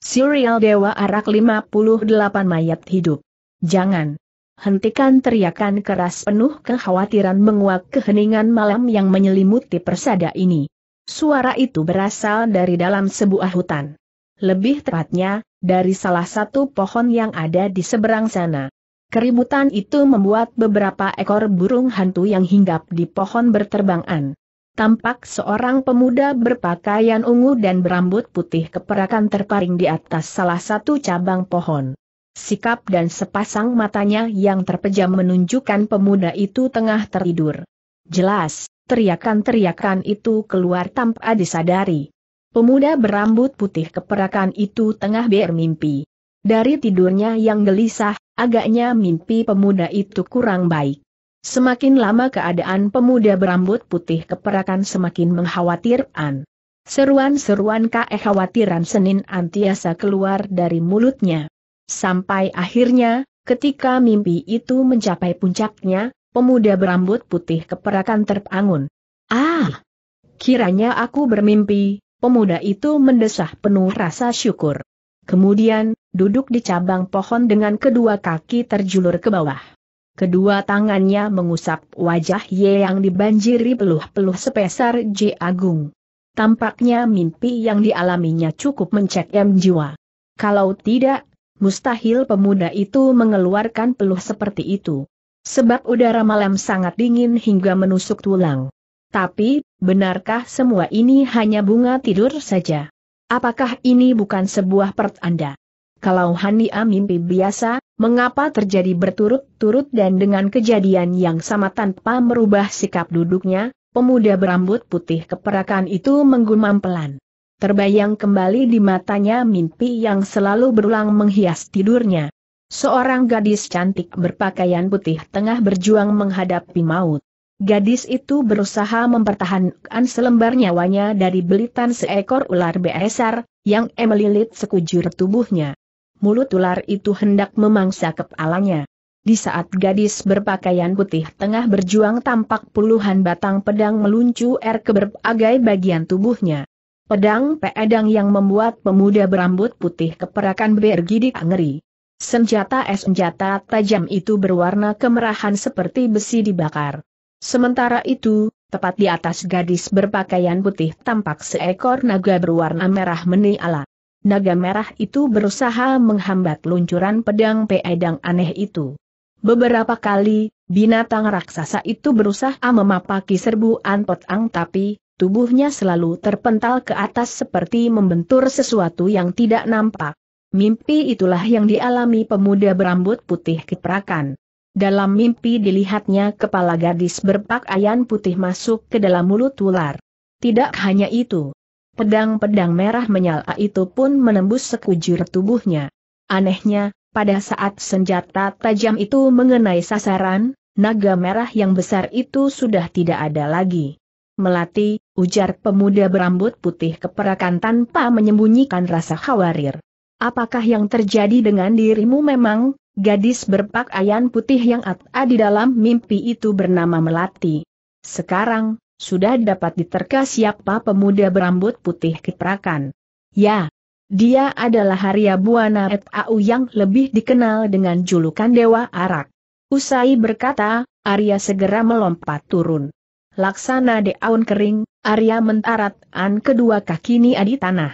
Serial Dewa Arak 58 Mayat Hidup. Jangan. Hentikan teriakan keras penuh kekhawatiran menguak keheningan malam yang menyelimuti persada ini. Suara itu berasal dari dalam sebuah hutan. Lebih tepatnya, dari salah satu pohon yang ada di seberang sana. Keributan itu membuat beberapa ekor burung hantu yang hinggap di pohon berterbangan tampak seorang pemuda berpakaian ungu dan berambut putih keperakan terparing di atas salah satu cabang pohon. Sikap dan sepasang matanya yang terpejam menunjukkan pemuda itu tengah tertidur. Jelas, teriakan-teriakan itu keluar tanpa disadari. Pemuda berambut putih keperakan itu tengah bermimpi. Dari tidurnya yang gelisah, agaknya mimpi pemuda itu kurang baik. Semakin lama keadaan pemuda berambut putih keperakan semakin mengkhawatirkan. Seruan-seruan kekhawatiran Senin antiasa keluar dari mulutnya. Sampai akhirnya, ketika mimpi itu mencapai puncaknya, pemuda berambut putih keperakan terbangun. Ah! Kiranya aku bermimpi, pemuda itu mendesah penuh rasa syukur. Kemudian, duduk di cabang pohon dengan kedua kaki terjulur ke bawah. Kedua tangannya mengusap wajah Ye yang dibanjiri peluh-peluh sepesar Ji Agung. Tampaknya mimpi yang dialaminya cukup mencekam jiwa. Kalau tidak, mustahil pemuda itu mengeluarkan peluh seperti itu. Sebab udara malam sangat dingin hingga menusuk tulang. Tapi, benarkah semua ini hanya bunga tidur saja? Apakah ini bukan sebuah pertanda kalau Hania mimpi biasa, mengapa terjadi berturut-turut dan dengan kejadian yang sama tanpa merubah sikap duduknya, pemuda berambut putih keperakan itu menggumam pelan. Terbayang kembali di matanya mimpi yang selalu berulang menghias tidurnya. Seorang gadis cantik berpakaian putih tengah berjuang menghadapi maut. Gadis itu berusaha mempertahankan selembar nyawanya dari belitan seekor ular besar, yang emelilit sekujur tubuhnya mulut ular itu hendak memangsa kepalanya. Di saat gadis berpakaian putih tengah berjuang tampak puluhan batang pedang meluncur ke berbagai bagian tubuhnya. Pedang pedang yang membuat pemuda berambut putih keperakan bergidik ngeri. Senjata senjata tajam itu berwarna kemerahan seperti besi dibakar. Sementara itu, tepat di atas gadis berpakaian putih tampak seekor naga berwarna merah alat. Naga merah itu berusaha menghambat luncuran pedang peedang aneh itu. Beberapa kali, binatang raksasa itu berusaha memapaki serbu Pot tapi, tubuhnya selalu terpental ke atas seperti membentur sesuatu yang tidak nampak. Mimpi itulah yang dialami pemuda berambut putih keperakan. Dalam mimpi dilihatnya kepala gadis berpakaian putih masuk ke dalam mulut ular. Tidak hanya itu, Pedang-pedang merah menyala itu pun menembus sekujur tubuhnya. Anehnya, pada saat senjata tajam itu mengenai sasaran, naga merah yang besar itu sudah tidak ada lagi. Melati, ujar pemuda berambut putih keperakan tanpa menyembunyikan rasa khawatir. Apakah yang terjadi dengan dirimu memang, gadis berpakaian putih yang ada di dalam mimpi itu bernama Melati? Sekarang, sudah dapat diterka siapa pemuda berambut putih keprakan. Ya, dia adalah Arya Buana Et Au yang lebih dikenal dengan julukan Dewa Arak. Usai berkata, Arya segera melompat turun. Laksana daun kering, Arya mentarat an kedua kaki kakinya adi tanah.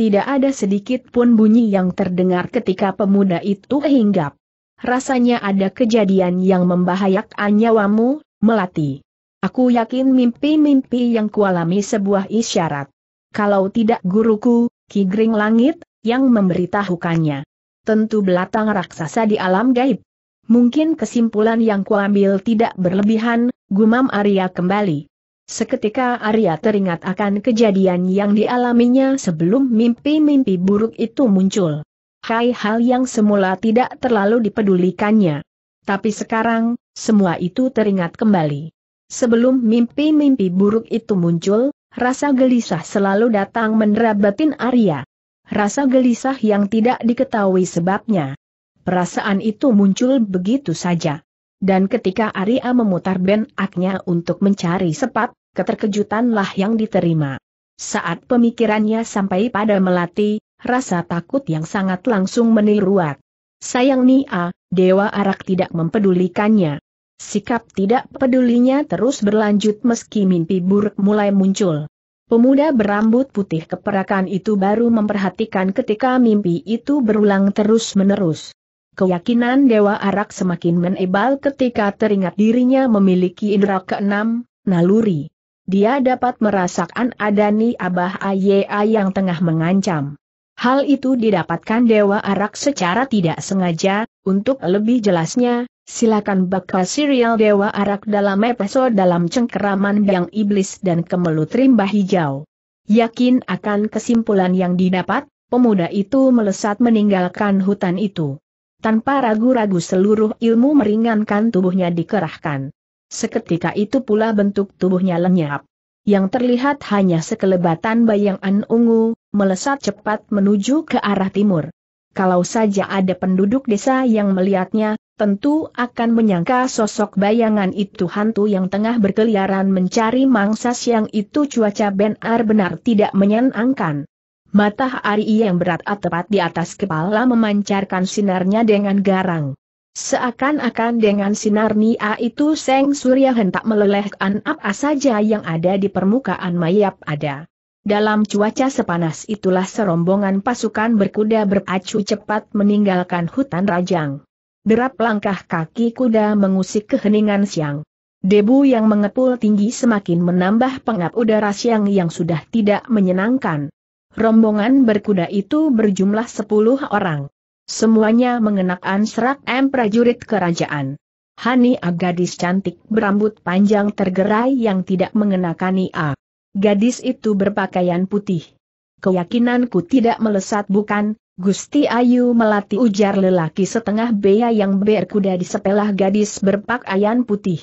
Tidak ada sedikit pun bunyi yang terdengar ketika pemuda itu hinggap rasanya ada kejadian yang membahayakan nyawamu, Melati. Aku yakin mimpi-mimpi yang kualami sebuah isyarat. Kalau tidak guruku, Ki Gring Langit, yang memberitahukannya. Tentu belatang raksasa di alam gaib. Mungkin kesimpulan yang kuambil tidak berlebihan, gumam Arya kembali. Seketika Arya teringat akan kejadian yang dialaminya sebelum mimpi-mimpi buruk itu muncul. Hai hal yang semula tidak terlalu dipedulikannya. Tapi sekarang, semua itu teringat kembali. Sebelum mimpi-mimpi buruk itu muncul, rasa gelisah selalu datang batin Arya. Rasa gelisah yang tidak diketahui sebabnya. Perasaan itu muncul begitu saja. Dan ketika Arya memutar benaknya untuk mencari sepat, keterkejutanlah yang diterima. Saat pemikirannya sampai pada melati, rasa takut yang sangat langsung meniruat. Sayang Nia, ah, Dewa Arak tidak mempedulikannya. Sikap tidak pedulinya terus berlanjut meski mimpi buruk mulai muncul. Pemuda berambut putih keperakan itu baru memperhatikan ketika mimpi itu berulang terus-menerus. Keyakinan Dewa Arak semakin menebal ketika teringat dirinya memiliki indera keenam, naluri. Dia dapat merasakan adani Abah Ayea yang tengah mengancam. Hal itu didapatkan Dewa Arak secara tidak sengaja, untuk lebih jelasnya, silakan baca serial Dewa Arak dalam episode dalam cengkeraman yang iblis dan kemelut rimba hijau. Yakin akan kesimpulan yang didapat, pemuda itu melesat meninggalkan hutan itu. Tanpa ragu-ragu seluruh ilmu meringankan tubuhnya dikerahkan. Seketika itu pula bentuk tubuhnya lenyap. Yang terlihat hanya sekelebatan bayangan ungu, melesat cepat menuju ke arah timur kalau saja ada penduduk desa yang melihatnya, tentu akan menyangka sosok bayangan itu hantu yang tengah berkeliaran mencari mangsa siang itu cuaca benar-benar tidak menyenangkan. Matahari yang berat tepat di atas kepala memancarkan sinarnya dengan garang. Seakan-akan dengan sinar Nia itu Seng Surya hendak melelehkan apa saja yang ada di permukaan mayap ada. Dalam cuaca sepanas itulah serombongan pasukan berkuda beracu cepat meninggalkan hutan Rajang. Derap langkah kaki kuda mengusik keheningan siang. Debu yang mengepul tinggi semakin menambah pengap udara siang yang sudah tidak menyenangkan. Rombongan berkuda itu berjumlah 10 orang. Semuanya mengenakan serak M prajurit kerajaan. Hani gadis cantik berambut panjang tergerai yang tidak mengenakan IA. Gadis itu berpakaian putih. Keyakinanku tidak melesat bukan, Gusti Ayu Melati ujar lelaki setengah bea yang berkuda di sepelah gadis berpakaian putih.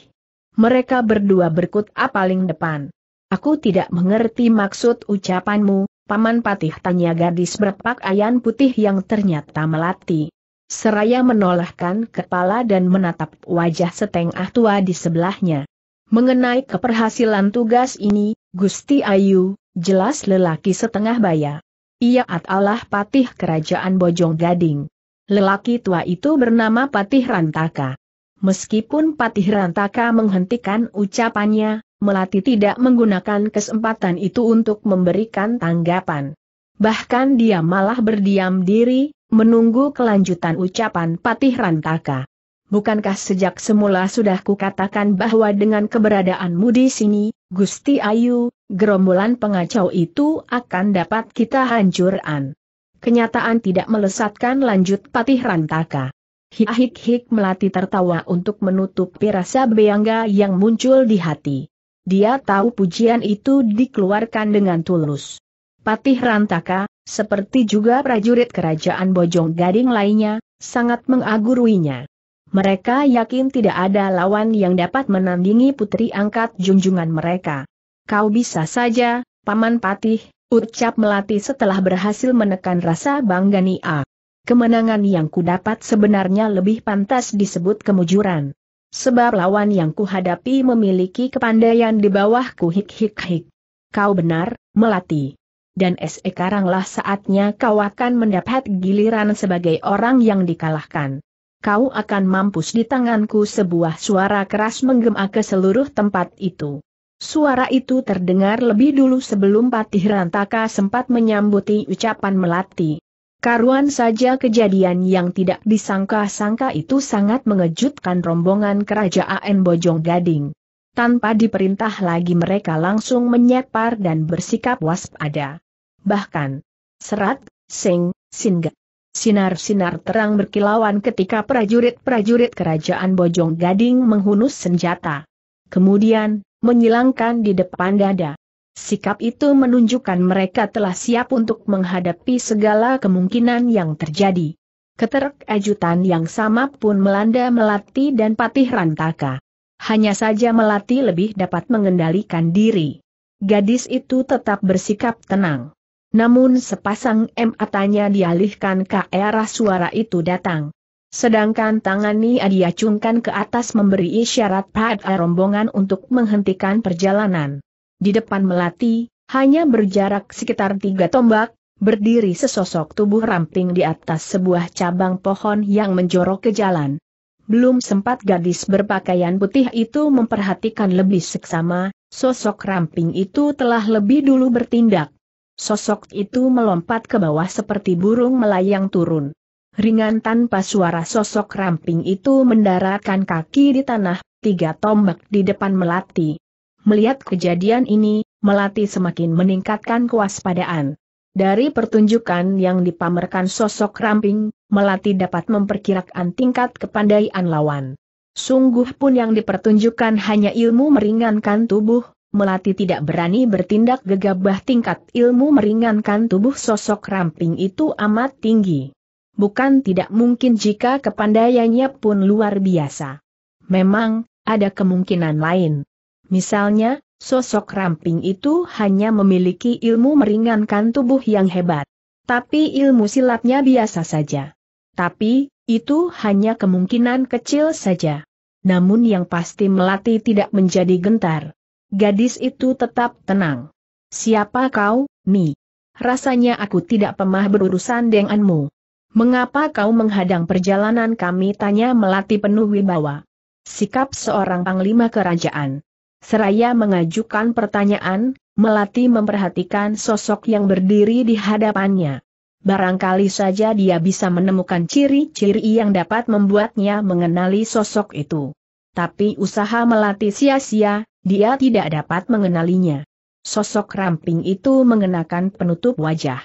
Mereka berdua berkut paling depan. Aku tidak mengerti maksud ucapanmu, Paman Patih tanya gadis berpakaian putih yang ternyata Melati. Seraya menolahkan kepala dan menatap wajah setengah tua di sebelahnya. Mengenai keberhasilan tugas ini, Gusti Ayu, jelas lelaki setengah baya. Ia adalah patih kerajaan Bojong Gading. Lelaki tua itu bernama Patih Rantaka. Meskipun Patih Rantaka menghentikan ucapannya, Melati tidak menggunakan kesempatan itu untuk memberikan tanggapan. Bahkan dia malah berdiam diri, menunggu kelanjutan ucapan Patih Rantaka bukankah sejak semula sudah kukatakan bahwa dengan keberadaanmu di sini, Gusti Ayu, gerombolan pengacau itu akan dapat kita hancurkan. Kenyataan tidak melesatkan lanjut Patih Rantaka. Hik-hik melati tertawa untuk menutup rasa beangga yang muncul di hati. Dia tahu pujian itu dikeluarkan dengan tulus. Patih Rantaka, seperti juga prajurit kerajaan Bojong Gading lainnya, sangat mengaguruinya. Mereka yakin tidak ada lawan yang dapat menandingi putri angkat junjungan mereka. Kau bisa saja, Paman Patih, ucap Melati setelah berhasil menekan rasa bangga Nia. Kemenangan yang kudapat sebenarnya lebih pantas disebut kemujuran. Sebab lawan yang kuhadapi memiliki kepandaian di bawahku hik-hik-hik. Kau benar, Melati. Dan sekaranglah saatnya kau akan mendapat giliran sebagai orang yang dikalahkan kau akan mampus di tanganku sebuah suara keras menggema ke seluruh tempat itu. Suara itu terdengar lebih dulu sebelum Patih Rantaka sempat menyambuti ucapan Melati. Karuan saja kejadian yang tidak disangka-sangka itu sangat mengejutkan rombongan kerajaan Bojong Gading. Tanpa diperintah lagi mereka langsung menyepar dan bersikap waspada. Bahkan, Serat, sing, singgah. Sinar-sinar terang berkilauan ketika prajurit-prajurit kerajaan Bojong Gading menghunus senjata. Kemudian, menyilangkan di depan dada. Sikap itu menunjukkan mereka telah siap untuk menghadapi segala kemungkinan yang terjadi. Keterkejutan yang sama pun melanda Melati dan Patih Rantaka. Hanya saja Melati lebih dapat mengendalikan diri. Gadis itu tetap bersikap tenang. Namun sepasang matanya dialihkan ke arah suara itu datang. Sedangkan tangan Nia diacungkan ke atas memberi isyarat pada rombongan untuk menghentikan perjalanan. Di depan melati, hanya berjarak sekitar tiga tombak, berdiri sesosok tubuh ramping di atas sebuah cabang pohon yang menjorok ke jalan. Belum sempat gadis berpakaian putih itu memperhatikan lebih seksama, sosok ramping itu telah lebih dulu bertindak. Sosok itu melompat ke bawah seperti burung melayang turun. Ringan tanpa suara sosok ramping itu mendaratkan kaki di tanah, tiga tombak di depan Melati. Melihat kejadian ini, Melati semakin meningkatkan kewaspadaan. Dari pertunjukan yang dipamerkan sosok ramping, Melati dapat memperkirakan tingkat kepandaian lawan. Sungguh pun yang dipertunjukkan hanya ilmu meringankan tubuh, Melati tidak berani bertindak gegabah tingkat ilmu meringankan tubuh sosok ramping itu amat tinggi. Bukan tidak mungkin jika kepandaiannya pun luar biasa. Memang, ada kemungkinan lain. Misalnya, sosok ramping itu hanya memiliki ilmu meringankan tubuh yang hebat. Tapi ilmu silatnya biasa saja. Tapi, itu hanya kemungkinan kecil saja. Namun yang pasti Melati tidak menjadi gentar. Gadis itu tetap tenang. Siapa kau, Mi? Rasanya aku tidak pemah berurusan denganmu. Mengapa kau menghadang perjalanan kami? Tanya Melati penuh wibawa. Sikap seorang panglima kerajaan. Seraya mengajukan pertanyaan, Melati memperhatikan sosok yang berdiri di hadapannya. Barangkali saja dia bisa menemukan ciri-ciri yang dapat membuatnya mengenali sosok itu. Tapi usaha melatih sia-sia, dia tidak dapat mengenalinya. Sosok ramping itu mengenakan penutup wajah.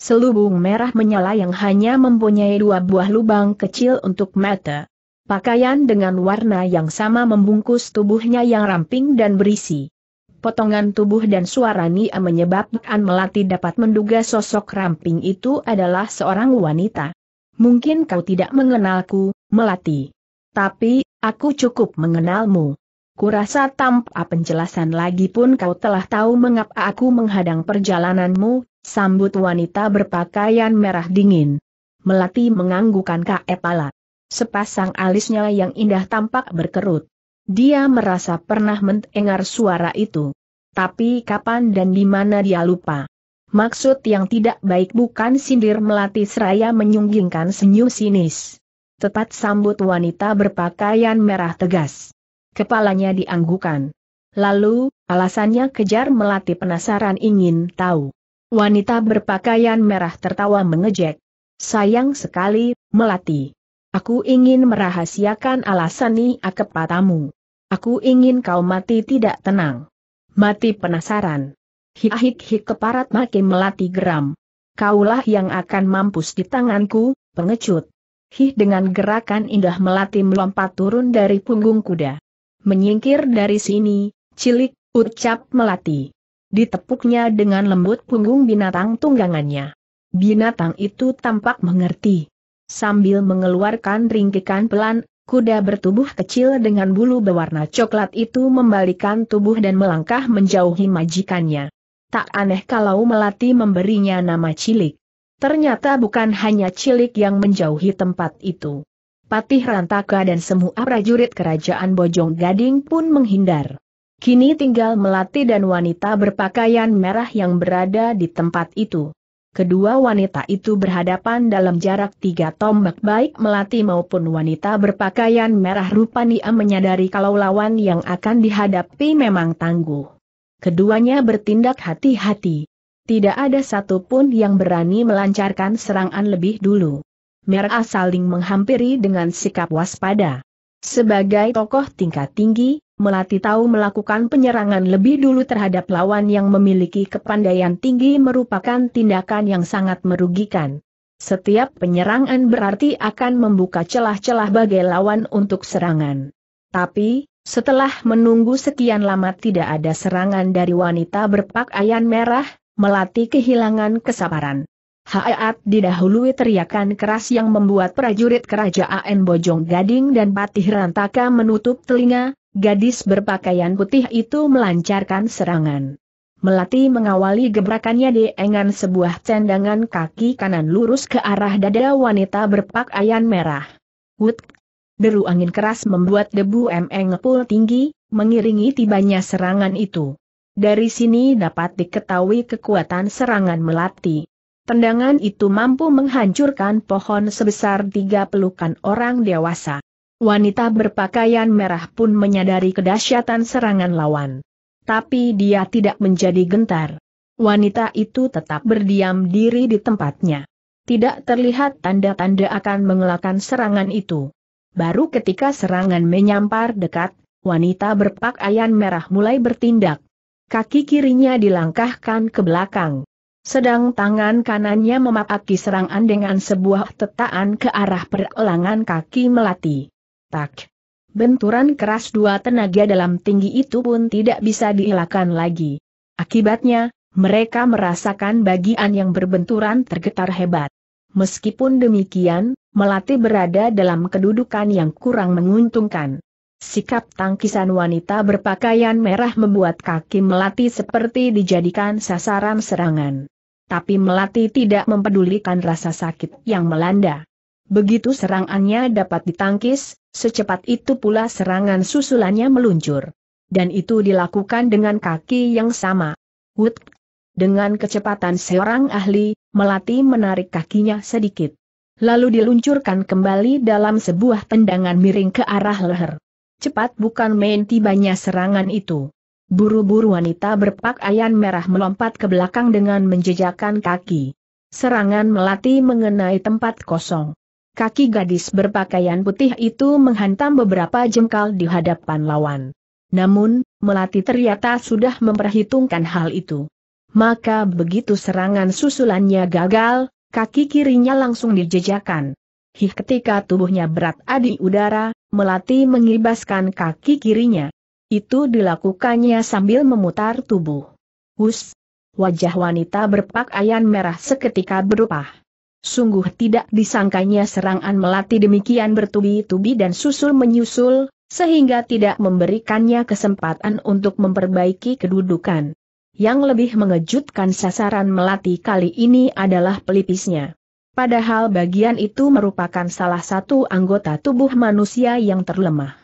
Selubung merah menyala yang hanya mempunyai dua buah lubang kecil untuk mata. Pakaian dengan warna yang sama membungkus tubuhnya yang ramping dan berisi. Potongan tubuh dan suara Nia menyebabkan Melati dapat menduga sosok ramping itu adalah seorang wanita. Mungkin kau tidak mengenalku, Melati. Tapi, Aku cukup mengenalmu. Kurasa tanpa ah, penjelasan lagi pun kau telah tahu mengapa aku menghadang perjalananmu, sambut wanita berpakaian merah dingin. Melati menganggukan kepala. Sepasang alisnya yang indah tampak berkerut. Dia merasa pernah mendengar suara itu. Tapi kapan dan di mana dia lupa. Maksud yang tidak baik bukan sindir Melati seraya menyunggingkan senyum sinis tepat sambut wanita berpakaian merah tegas. Kepalanya dianggukan. Lalu, alasannya kejar melatih penasaran ingin tahu. Wanita berpakaian merah tertawa mengejek. Sayang sekali, melati. Aku ingin merahasiakan alasan ini akepatamu. Aku ingin kau mati tidak tenang. Mati penasaran. Hik-hik hik keparat makin melati geram. Kaulah yang akan mampus di tanganku, pengecut. Hih dengan gerakan indah melati melompat turun dari punggung kuda. Menyingkir dari sini, cilik, ucap melati. Ditepuknya dengan lembut punggung binatang tunggangannya. Binatang itu tampak mengerti. Sambil mengeluarkan ringkikan pelan, kuda bertubuh kecil dengan bulu berwarna coklat itu membalikan tubuh dan melangkah menjauhi majikannya. Tak aneh kalau melati memberinya nama cilik. Ternyata bukan hanya cilik yang menjauhi tempat itu. Patih Rantaka dan semua prajurit kerajaan Bojong Gading pun menghindar. Kini tinggal melati dan wanita berpakaian merah yang berada di tempat itu. Kedua wanita itu berhadapan dalam jarak tiga tombak baik melati maupun wanita berpakaian merah rupanya menyadari kalau lawan yang akan dihadapi memang tangguh. Keduanya bertindak hati-hati tidak ada satupun yang berani melancarkan serangan lebih dulu. Merah saling menghampiri dengan sikap waspada. Sebagai tokoh tingkat tinggi, Melati tahu melakukan penyerangan lebih dulu terhadap lawan yang memiliki kepandaian tinggi merupakan tindakan yang sangat merugikan. Setiap penyerangan berarti akan membuka celah-celah bagi lawan untuk serangan. Tapi, setelah menunggu sekian lama tidak ada serangan dari wanita berpakaian merah, Melatih kehilangan kesabaran. Haat didahului teriakan keras yang membuat prajurit kerajaan Bojong Gading dan Patih Rantaka menutup telinga, gadis berpakaian putih itu melancarkan serangan. Melati mengawali gebrakannya dengan sebuah cendangan kaki kanan lurus ke arah dada wanita berpakaian merah. Wut! Deru angin keras membuat debu emeng tinggi, mengiringi tibanya serangan itu. Dari sini dapat diketahui kekuatan serangan melati. Tendangan itu mampu menghancurkan pohon sebesar tiga pelukan orang dewasa. Wanita berpakaian merah pun menyadari kedahsyatan serangan lawan. Tapi dia tidak menjadi gentar. Wanita itu tetap berdiam diri di tempatnya. Tidak terlihat tanda-tanda akan mengelakkan serangan itu. Baru ketika serangan menyampar dekat, wanita berpakaian merah mulai bertindak. Kaki kirinya dilangkahkan ke belakang. Sedang tangan kanannya memapaki serangan dengan sebuah tetaan ke arah perelangan kaki melati. Tak. Benturan keras dua tenaga dalam tinggi itu pun tidak bisa dielakkan lagi. Akibatnya, mereka merasakan bagian yang berbenturan tergetar hebat. Meskipun demikian, Melati berada dalam kedudukan yang kurang menguntungkan. Sikap tangkisan wanita berpakaian merah membuat kaki Melati seperti dijadikan sasaran serangan. Tapi Melati tidak mempedulikan rasa sakit yang melanda. Begitu serangannya dapat ditangkis, secepat itu pula serangan susulannya meluncur. Dan itu dilakukan dengan kaki yang sama. Wut. Dengan kecepatan seorang ahli, Melati menarik kakinya sedikit. Lalu diluncurkan kembali dalam sebuah tendangan miring ke arah leher. Cepat bukan main tibanya serangan itu. Buru-buru wanita berpakaian merah melompat ke belakang dengan menjejakkan kaki. Serangan melati mengenai tempat kosong. Kaki gadis berpakaian putih itu menghantam beberapa jengkal di hadapan lawan. Namun, Melati ternyata sudah memperhitungkan hal itu. Maka begitu serangan susulannya gagal, kaki kirinya langsung dijejakan. Hih ketika tubuhnya berat adi udara, Melati mengibaskan kaki kirinya. Itu dilakukannya sambil memutar tubuh. Hus! Wajah wanita berpakaian merah seketika berubah. Sungguh tidak disangkanya serangan melati demikian bertubi-tubi dan susul-menyusul, sehingga tidak memberikannya kesempatan untuk memperbaiki kedudukan. Yang lebih mengejutkan sasaran melati kali ini adalah pelipisnya. Padahal bagian itu merupakan salah satu anggota tubuh manusia yang terlemah.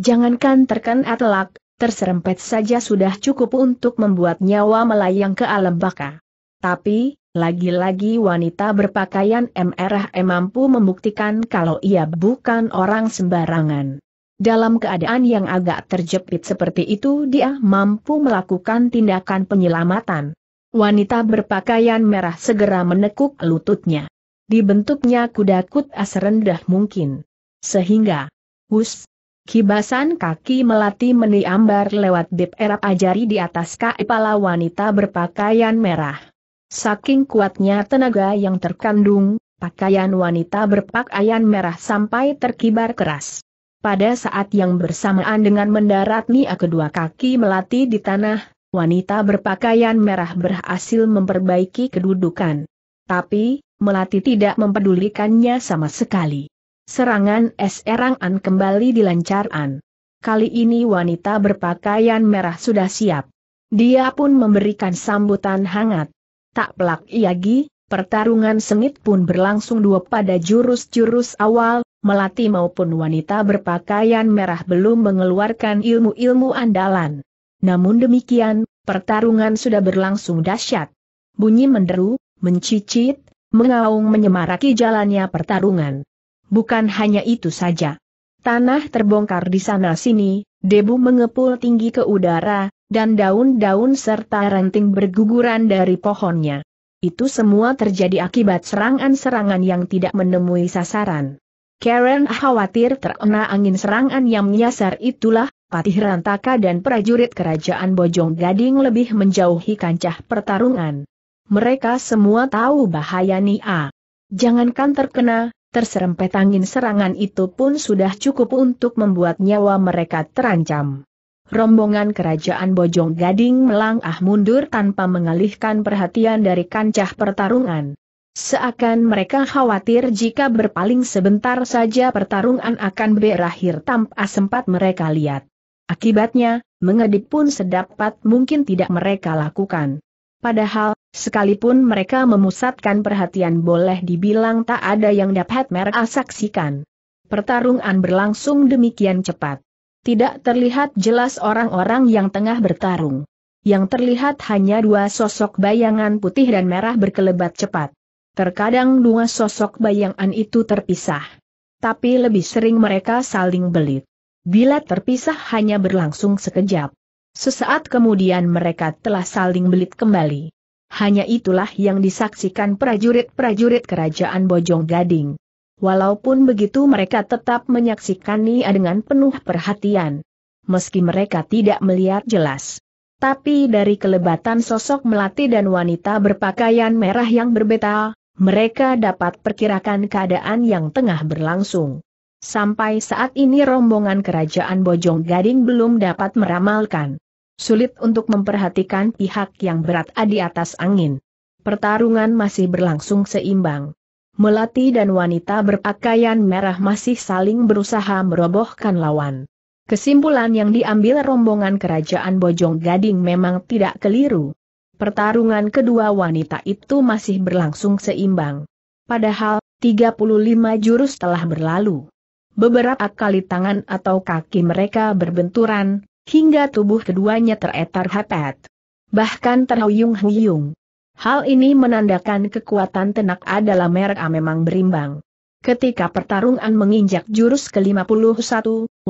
Jangankan terkena telak, terserempet saja sudah cukup untuk membuat nyawa melayang ke alam baka. Tapi, lagi-lagi wanita berpakaian MRH mampu membuktikan kalau ia bukan orang sembarangan. Dalam keadaan yang agak terjepit seperti itu dia mampu melakukan tindakan penyelamatan. Wanita berpakaian merah segera menekuk lututnya dibentuknya kuda kut as rendah mungkin. Sehingga, wus, kibasan kaki melati meniambar lewat bib erap ajari di atas kepala wanita berpakaian merah. Saking kuatnya tenaga yang terkandung, pakaian wanita berpakaian merah sampai terkibar keras. Pada saat yang bersamaan dengan mendarat Nia kedua kaki melati di tanah, wanita berpakaian merah berhasil memperbaiki kedudukan. Tapi, Melati tidak mempedulikannya sama sekali. Serangan es an kembali dilancarkan. Kali ini wanita berpakaian merah sudah siap. Dia pun memberikan sambutan hangat. Tak pelak iagi, pertarungan sengit pun berlangsung dua pada jurus-jurus awal, melati maupun wanita berpakaian merah belum mengeluarkan ilmu-ilmu andalan. Namun demikian, pertarungan sudah berlangsung dahsyat. Bunyi menderu, mencicit, mengaung menyemaraki jalannya pertarungan. Bukan hanya itu saja. Tanah terbongkar di sana-sini, debu mengepul tinggi ke udara, dan daun-daun serta ranting berguguran dari pohonnya. Itu semua terjadi akibat serangan-serangan yang tidak menemui sasaran. Karen khawatir terkena angin serangan yang menyasar itulah, Patih Rantaka dan prajurit kerajaan Bojong Gading lebih menjauhi kancah pertarungan mereka semua tahu bahaya Nia. Jangankan terkena, terserempet angin serangan itu pun sudah cukup untuk membuat nyawa mereka terancam. Rombongan kerajaan Bojong Gading melangkah mundur tanpa mengalihkan perhatian dari kancah pertarungan. Seakan mereka khawatir jika berpaling sebentar saja pertarungan akan berakhir tanpa sempat mereka lihat. Akibatnya, mengedip pun sedapat mungkin tidak mereka lakukan. Padahal, Sekalipun mereka memusatkan perhatian boleh dibilang tak ada yang dapat mereka saksikan. Pertarungan berlangsung demikian cepat. Tidak terlihat jelas orang-orang yang tengah bertarung. Yang terlihat hanya dua sosok bayangan putih dan merah berkelebat cepat. Terkadang dua sosok bayangan itu terpisah. Tapi lebih sering mereka saling belit. Bila terpisah hanya berlangsung sekejap. Sesaat kemudian mereka telah saling belit kembali. Hanya itulah yang disaksikan prajurit-prajurit kerajaan Bojong Gading. Walaupun begitu mereka tetap menyaksikan Nia dengan penuh perhatian. Meski mereka tidak melihat jelas. Tapi dari kelebatan sosok melati dan wanita berpakaian merah yang berbeta, mereka dapat perkirakan keadaan yang tengah berlangsung. Sampai saat ini rombongan kerajaan Bojong Gading belum dapat meramalkan sulit untuk memperhatikan pihak yang berat di atas angin. Pertarungan masih berlangsung seimbang. Melati dan wanita berpakaian merah masih saling berusaha merobohkan lawan. Kesimpulan yang diambil rombongan kerajaan Bojong Gading memang tidak keliru. Pertarungan kedua wanita itu masih berlangsung seimbang. Padahal, 35 jurus telah berlalu. Beberapa kali tangan atau kaki mereka berbenturan, hingga tubuh keduanya teretar hapet. Bahkan terhuyung-huyung. Hal ini menandakan kekuatan tenak adalah merek A memang berimbang. Ketika pertarungan menginjak jurus ke-51,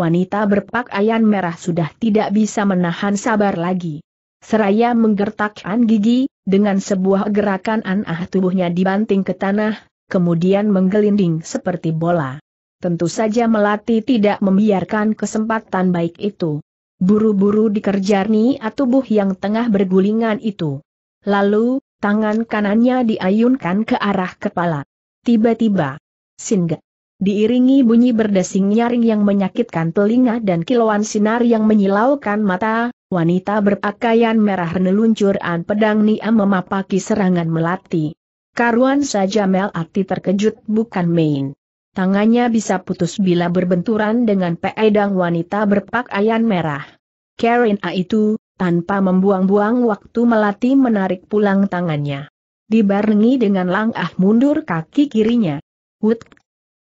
wanita berpakaian merah sudah tidak bisa menahan sabar lagi. Seraya menggertakkan gigi, dengan sebuah gerakan anah tubuhnya dibanting ke tanah, kemudian menggelinding seperti bola. Tentu saja Melati tidak membiarkan kesempatan baik itu. Buru-buru dikerjani tubuh yang tengah bergulingan itu. Lalu, tangan kanannya diayunkan ke arah kepala. Tiba-tiba, singgah. Diiringi bunyi berdesing nyaring yang menyakitkan telinga dan kilauan sinar yang menyilaukan mata, wanita berpakaian merah neluncuran pedang Nia memapaki serangan melati. Karuan saja Melati terkejut bukan main tangannya bisa putus bila berbenturan dengan peedang wanita berpakaian merah. Karen A itu, tanpa membuang-buang waktu melatih menarik pulang tangannya. Dibarengi dengan langkah mundur kaki kirinya. Wut!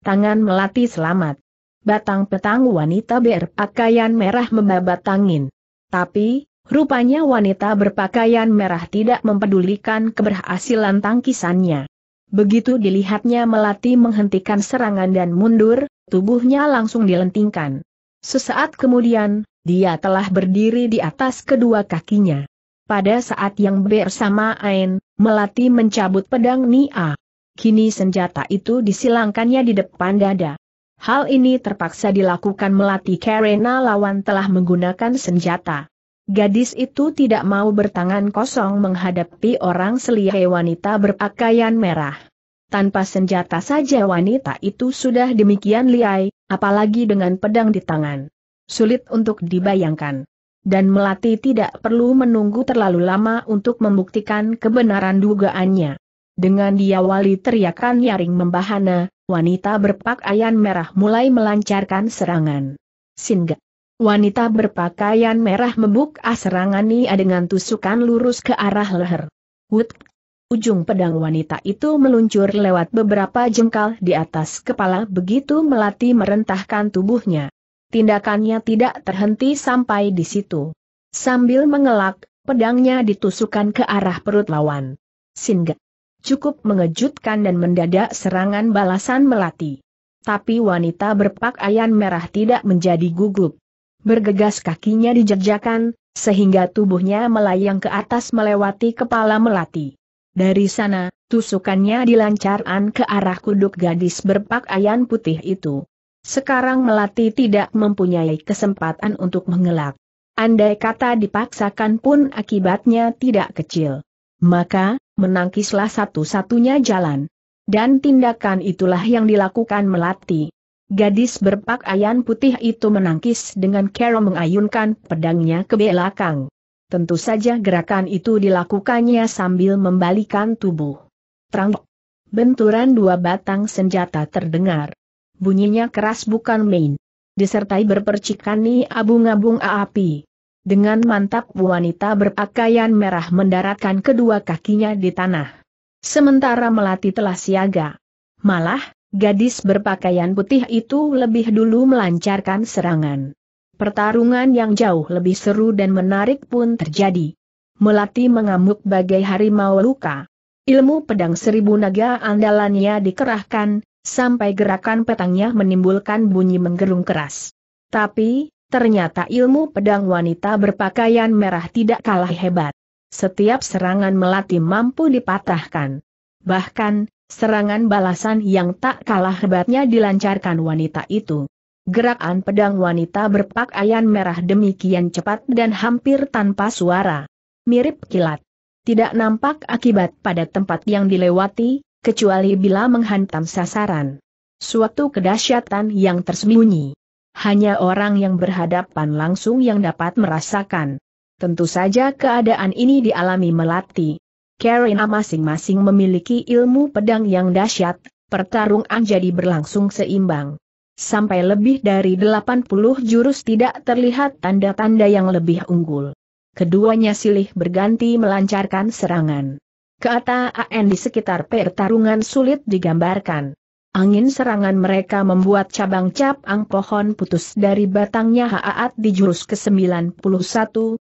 Tangan melatih selamat. Batang petang wanita berpakaian merah membabat angin. Tapi, rupanya wanita berpakaian merah tidak mempedulikan keberhasilan tangkisannya. Begitu dilihatnya Melati menghentikan serangan dan mundur, tubuhnya langsung dilentingkan. Sesaat kemudian, dia telah berdiri di atas kedua kakinya. Pada saat yang bersamaan, Melati mencabut pedang Nia. Kini senjata itu disilangkannya di depan dada. Hal ini terpaksa dilakukan Melati karena lawan telah menggunakan senjata. Gadis itu tidak mau bertangan kosong menghadapi orang selihai wanita berpakaian merah. Tanpa senjata saja wanita itu sudah demikian liai, apalagi dengan pedang di tangan. Sulit untuk dibayangkan. Dan Melati tidak perlu menunggu terlalu lama untuk membuktikan kebenaran dugaannya. Dengan diawali teriakan nyaring membahana, wanita berpakaian merah mulai melancarkan serangan. Singgah. Wanita berpakaian merah membuka serangan Nia dengan tusukan lurus ke arah leher. Wut! Ujung pedang wanita itu meluncur lewat beberapa jengkal di atas kepala begitu melati merentahkan tubuhnya. Tindakannya tidak terhenti sampai di situ. Sambil mengelak, pedangnya ditusukan ke arah perut lawan. Singa. Cukup mengejutkan dan mendadak serangan balasan melati. Tapi wanita berpakaian merah tidak menjadi gugup. Bergegas kakinya dijejakan, sehingga tubuhnya melayang ke atas melewati kepala melati. Dari sana, tusukannya dilancarkan ke arah kuduk gadis berpakaian putih itu. Sekarang melati tidak mempunyai kesempatan untuk mengelak. Andai kata dipaksakan pun akibatnya tidak kecil. Maka, menangkislah satu-satunya jalan. Dan tindakan itulah yang dilakukan Melati. Gadis berpakaian putih itu menangkis dengan cara mengayunkan pedangnya ke belakang. Tentu saja gerakan itu dilakukannya sambil membalikan tubuh. Trang. Benturan dua batang senjata terdengar. Bunyinya keras bukan main. Disertai berpercikani abung-abung api. Dengan mantap wanita berpakaian merah mendaratkan kedua kakinya di tanah. Sementara melati telah siaga. Malah, Gadis berpakaian putih itu lebih dulu melancarkan serangan. Pertarungan yang jauh lebih seru dan menarik pun terjadi. Melati mengamuk bagai harimau luka. Ilmu pedang seribu naga andalannya dikerahkan, sampai gerakan petangnya menimbulkan bunyi menggerung keras. Tapi, ternyata ilmu pedang wanita berpakaian merah tidak kalah hebat. Setiap serangan melati mampu dipatahkan. Bahkan, Serangan balasan yang tak kalah hebatnya dilancarkan wanita itu. Gerakan pedang wanita berpakaian merah demikian cepat dan hampir tanpa suara. Mirip kilat. Tidak nampak akibat pada tempat yang dilewati, kecuali bila menghantam sasaran. Suatu kedahsyatan yang tersembunyi. Hanya orang yang berhadapan langsung yang dapat merasakan. Tentu saja keadaan ini dialami Melati. Karina masing-masing memiliki ilmu pedang yang dahsyat, pertarungan jadi berlangsung seimbang. Sampai lebih dari 80 jurus tidak terlihat tanda-tanda yang lebih unggul. Keduanya silih berganti melancarkan serangan. Keataan di sekitar pertarungan sulit digambarkan. Angin serangan mereka membuat cabang capang pohon putus dari batangnya haat di jurus ke-91,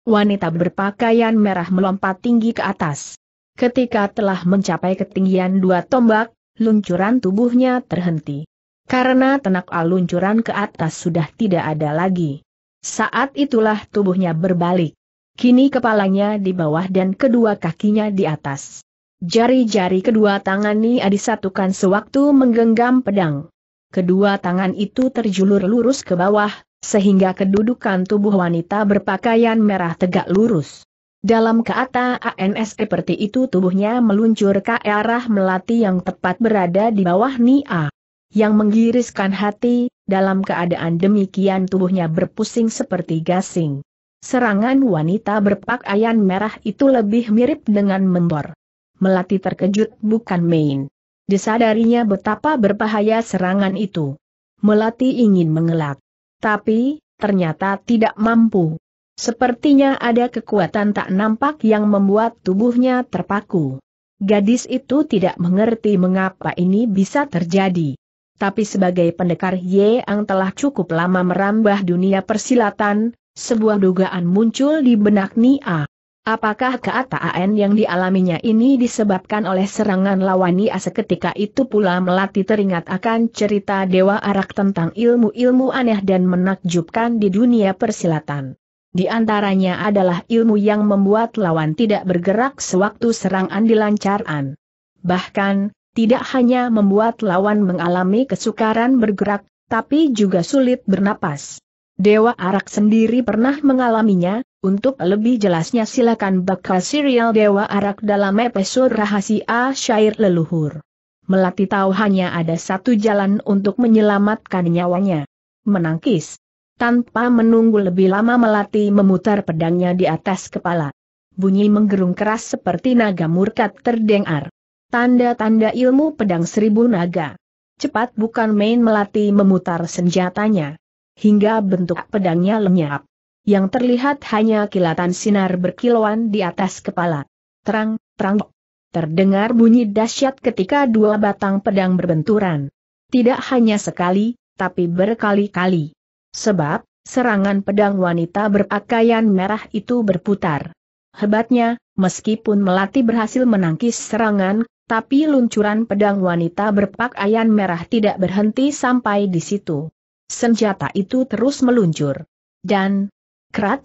wanita berpakaian merah melompat tinggi ke atas. Ketika telah mencapai ketinggian dua tombak, luncuran tubuhnya terhenti. Karena tenak aluncuran ke atas sudah tidak ada lagi. Saat itulah tubuhnya berbalik. Kini kepalanya di bawah dan kedua kakinya di atas. Jari-jari kedua tangan Nia disatukan sewaktu menggenggam pedang. Kedua tangan itu terjulur lurus ke bawah, sehingga kedudukan tubuh wanita berpakaian merah tegak lurus. Dalam kata ANS e seperti itu tubuhnya meluncur ke arah melati yang tepat berada di bawah Nia. Yang menggiriskan hati, dalam keadaan demikian tubuhnya berpusing seperti gasing. Serangan wanita berpakaian merah itu lebih mirip dengan membor. Melati terkejut bukan main. Disadarinya betapa berbahaya serangan itu. Melati ingin mengelak. Tapi, ternyata tidak mampu. Sepertinya ada kekuatan tak nampak yang membuat tubuhnya terpaku. Gadis itu tidak mengerti mengapa ini bisa terjadi. Tapi sebagai pendekar Yeang telah cukup lama merambah dunia persilatan, sebuah dugaan muncul di benak Nia. Apakah keataan yang dialaminya ini disebabkan oleh serangan lawan Nia seketika itu pula melati teringat akan cerita Dewa Arak tentang ilmu-ilmu aneh dan menakjubkan di dunia persilatan. Di antaranya adalah ilmu yang membuat lawan tidak bergerak sewaktu serangan dilancarkan. Bahkan, tidak hanya membuat lawan mengalami kesukaran bergerak, tapi juga sulit bernapas. Dewa Arak sendiri pernah mengalaminya, untuk lebih jelasnya silakan baca serial Dewa Arak dalam episode Rahasia Syair Leluhur. Melati tahu hanya ada satu jalan untuk menyelamatkan nyawanya. Menangkis. Tanpa menunggu lebih lama Melati memutar pedangnya di atas kepala. Bunyi menggerung keras seperti naga murkat terdengar. Tanda-tanda ilmu pedang seribu naga. Cepat bukan main Melati memutar senjatanya. Hingga bentuk pedangnya lenyap. Yang terlihat hanya kilatan sinar berkilauan di atas kepala. Terang, terang. Terdengar bunyi dahsyat ketika dua batang pedang berbenturan. Tidak hanya sekali, tapi berkali-kali. Sebab, serangan pedang wanita berpakaian merah itu berputar. Hebatnya, meskipun Melati berhasil menangkis serangan, tapi luncuran pedang wanita berpakaian merah tidak berhenti sampai di situ. Senjata itu terus meluncur. Dan, kerat,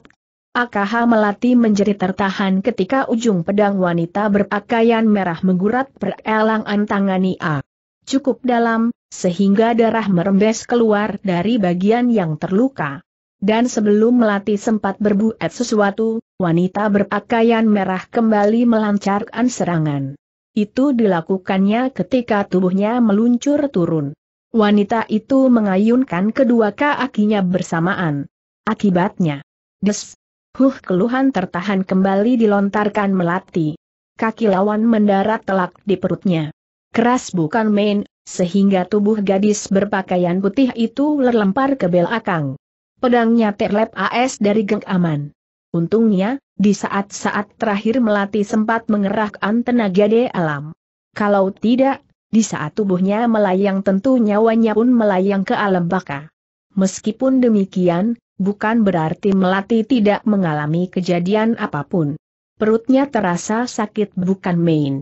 Akaha Melati menjadi tertahan ketika ujung pedang wanita berpakaian merah menggurat perelangan tangani A. Cukup dalam, sehingga darah merembes keluar dari bagian yang terluka. Dan sebelum Melati sempat berbuat sesuatu, wanita berpakaian merah kembali melancarkan serangan. Itu dilakukannya ketika tubuhnya meluncur turun. Wanita itu mengayunkan kedua kakinya bersamaan. Akibatnya, des, huh keluhan tertahan kembali dilontarkan melati. Kaki lawan mendarat telak di perutnya. Keras bukan main, sehingga tubuh gadis berpakaian putih itu terlempar ke belakang. Pedangnya terlep AS dari aman. Untungnya, di saat-saat terakhir Melati sempat mengerahkan tenaga de alam. Kalau tidak, di saat tubuhnya melayang tentu nyawanya pun melayang ke alam baka. Meskipun demikian, bukan berarti Melati tidak mengalami kejadian apapun. Perutnya terasa sakit bukan main.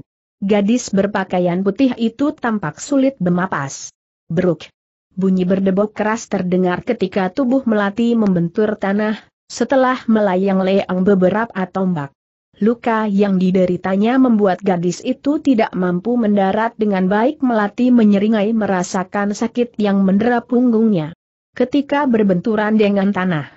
Gadis berpakaian putih itu tampak sulit bernapas. Beruk. Bunyi berdebok keras terdengar ketika tubuh melati membentur tanah, setelah melayang leang beberapa tombak. Luka yang dideritanya membuat gadis itu tidak mampu mendarat dengan baik melati menyeringai merasakan sakit yang mendera punggungnya. Ketika berbenturan dengan tanah.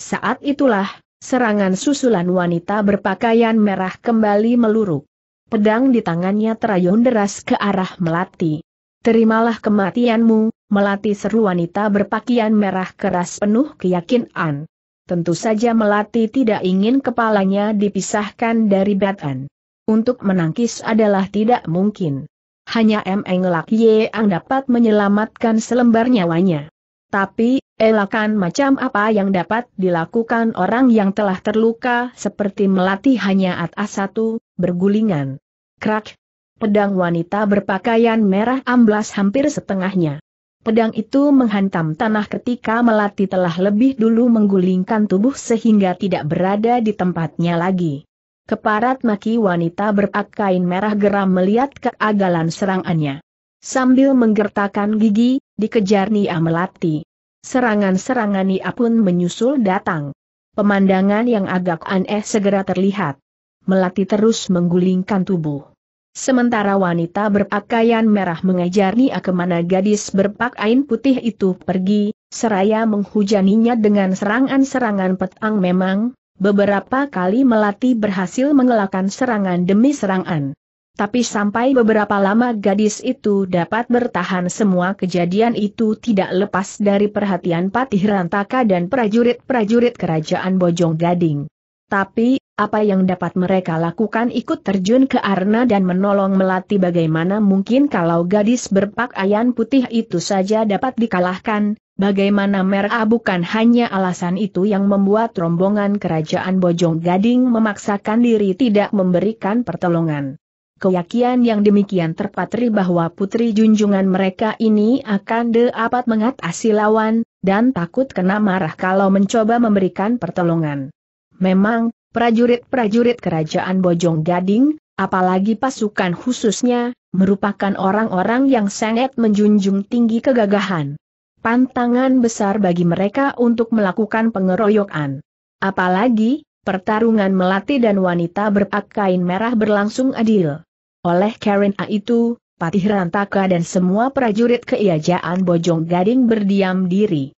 Saat itulah, serangan susulan wanita berpakaian merah kembali meluruk pedang di tangannya terayun deras ke arah Melati. Terimalah kematianmu, Melati seru wanita berpakaian merah keras penuh keyakinan. Tentu saja Melati tidak ingin kepalanya dipisahkan dari Batan. Untuk menangkis adalah tidak mungkin. Hanya Meng Ye Yeang dapat menyelamatkan selembar nyawanya. Tapi, elakan macam apa yang dapat dilakukan orang yang telah terluka seperti Melati hanya atas satu, bergulingan. Krak! Pedang wanita berpakaian merah amblas hampir setengahnya. Pedang itu menghantam tanah ketika melati telah lebih dulu menggulingkan tubuh sehingga tidak berada di tempatnya lagi. Keparat maki wanita berpakaian merah geram melihat keagalan serangannya. Sambil menggertakkan gigi, dikejar Nia melati. Serangan-serangan Nia pun menyusul datang. Pemandangan yang agak aneh segera terlihat melati terus menggulingkan tubuh. Sementara wanita berpakaian merah mengejar Nia kemana gadis berpakaian putih itu pergi, seraya menghujaninya dengan serangan-serangan petang memang, beberapa kali Melati berhasil mengelakkan serangan demi serangan. Tapi sampai beberapa lama gadis itu dapat bertahan semua kejadian itu tidak lepas dari perhatian Patih Rantaka dan prajurit-prajurit kerajaan Bojong Gading. Tapi, apa yang dapat mereka lakukan ikut terjun ke arena dan menolong Melati bagaimana mungkin kalau gadis berpakaian putih itu saja dapat dikalahkan, bagaimana merah bukan hanya alasan itu yang membuat rombongan kerajaan Bojong Gading memaksakan diri tidak memberikan pertolongan. Keyakinan yang demikian terpatri bahwa putri junjungan mereka ini akan dapat mengatasi lawan, dan takut kena marah kalau mencoba memberikan pertolongan. Memang, Prajurit-prajurit kerajaan Bojong Gading, apalagi pasukan khususnya, merupakan orang-orang yang sangat menjunjung tinggi kegagahan. Pantangan besar bagi mereka untuk melakukan pengeroyokan. Apalagi, pertarungan melati dan wanita berpakaian merah berlangsung adil. Oleh Karen A itu, Patih Rantaka dan semua prajurit keiajaan Bojong Gading berdiam diri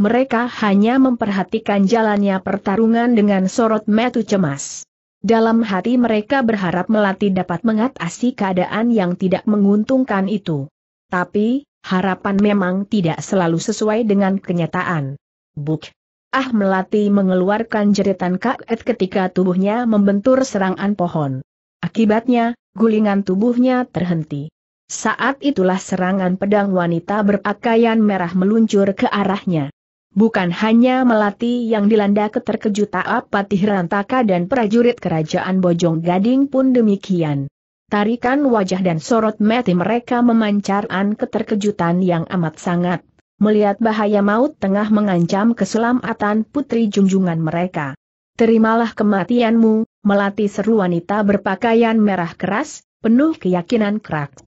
mereka hanya memperhatikan jalannya pertarungan dengan sorot metu cemas. Dalam hati mereka berharap Melati dapat mengatasi keadaan yang tidak menguntungkan itu. Tapi, harapan memang tidak selalu sesuai dengan kenyataan. Buk! Ah Melati mengeluarkan jeritan kaget ketika tubuhnya membentur serangan pohon. Akibatnya, gulingan tubuhnya terhenti. Saat itulah serangan pedang wanita berpakaian merah meluncur ke arahnya. Bukan hanya Melati yang dilanda keterkejutan, Patih Rantaka dan prajurit kerajaan Bojong Gading pun demikian. Tarikan wajah dan sorot mati mereka memancarkan keterkejutan yang amat sangat, melihat bahaya maut tengah mengancam keselamatan putri junjungan mereka. Terimalah kematianmu, Melati seru wanita berpakaian merah keras, penuh keyakinan kerak.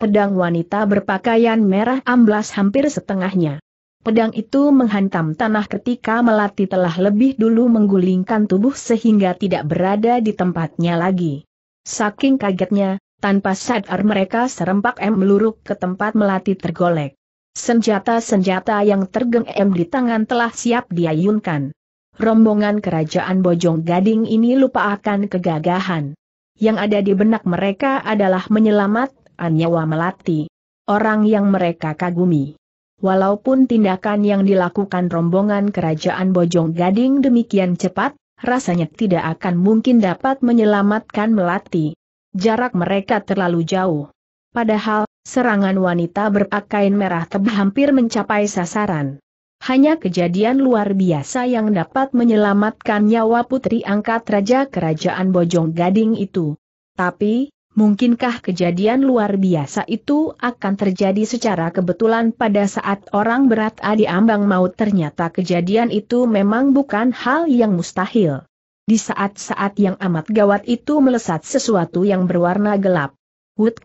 Pedang wanita berpakaian merah amblas hampir setengahnya. Pedang itu menghantam tanah ketika Melati telah lebih dulu menggulingkan tubuh sehingga tidak berada di tempatnya lagi. Saking kagetnya, tanpa sadar mereka serempak M meluruk ke tempat Melati tergolek. Senjata-senjata yang tergenggam di tangan telah siap diayunkan. Rombongan kerajaan Bojong Gading ini lupa akan kegagahan. Yang ada di benak mereka adalah menyelamatkan nyawa Melati. Orang yang mereka kagumi. Walaupun tindakan yang dilakukan rombongan kerajaan Bojong Gading demikian cepat, rasanya tidak akan mungkin dapat menyelamatkan Melati. Jarak mereka terlalu jauh. Padahal, serangan wanita berpakaian merah tebal hampir mencapai sasaran. Hanya kejadian luar biasa yang dapat menyelamatkan nyawa putri angkat Raja Kerajaan Bojong Gading itu. Tapi, Mungkinkah kejadian luar biasa itu akan terjadi secara kebetulan pada saat orang berat di ambang maut ternyata kejadian itu memang bukan hal yang mustahil. Di saat-saat yang amat gawat itu melesat sesuatu yang berwarna gelap. Wut,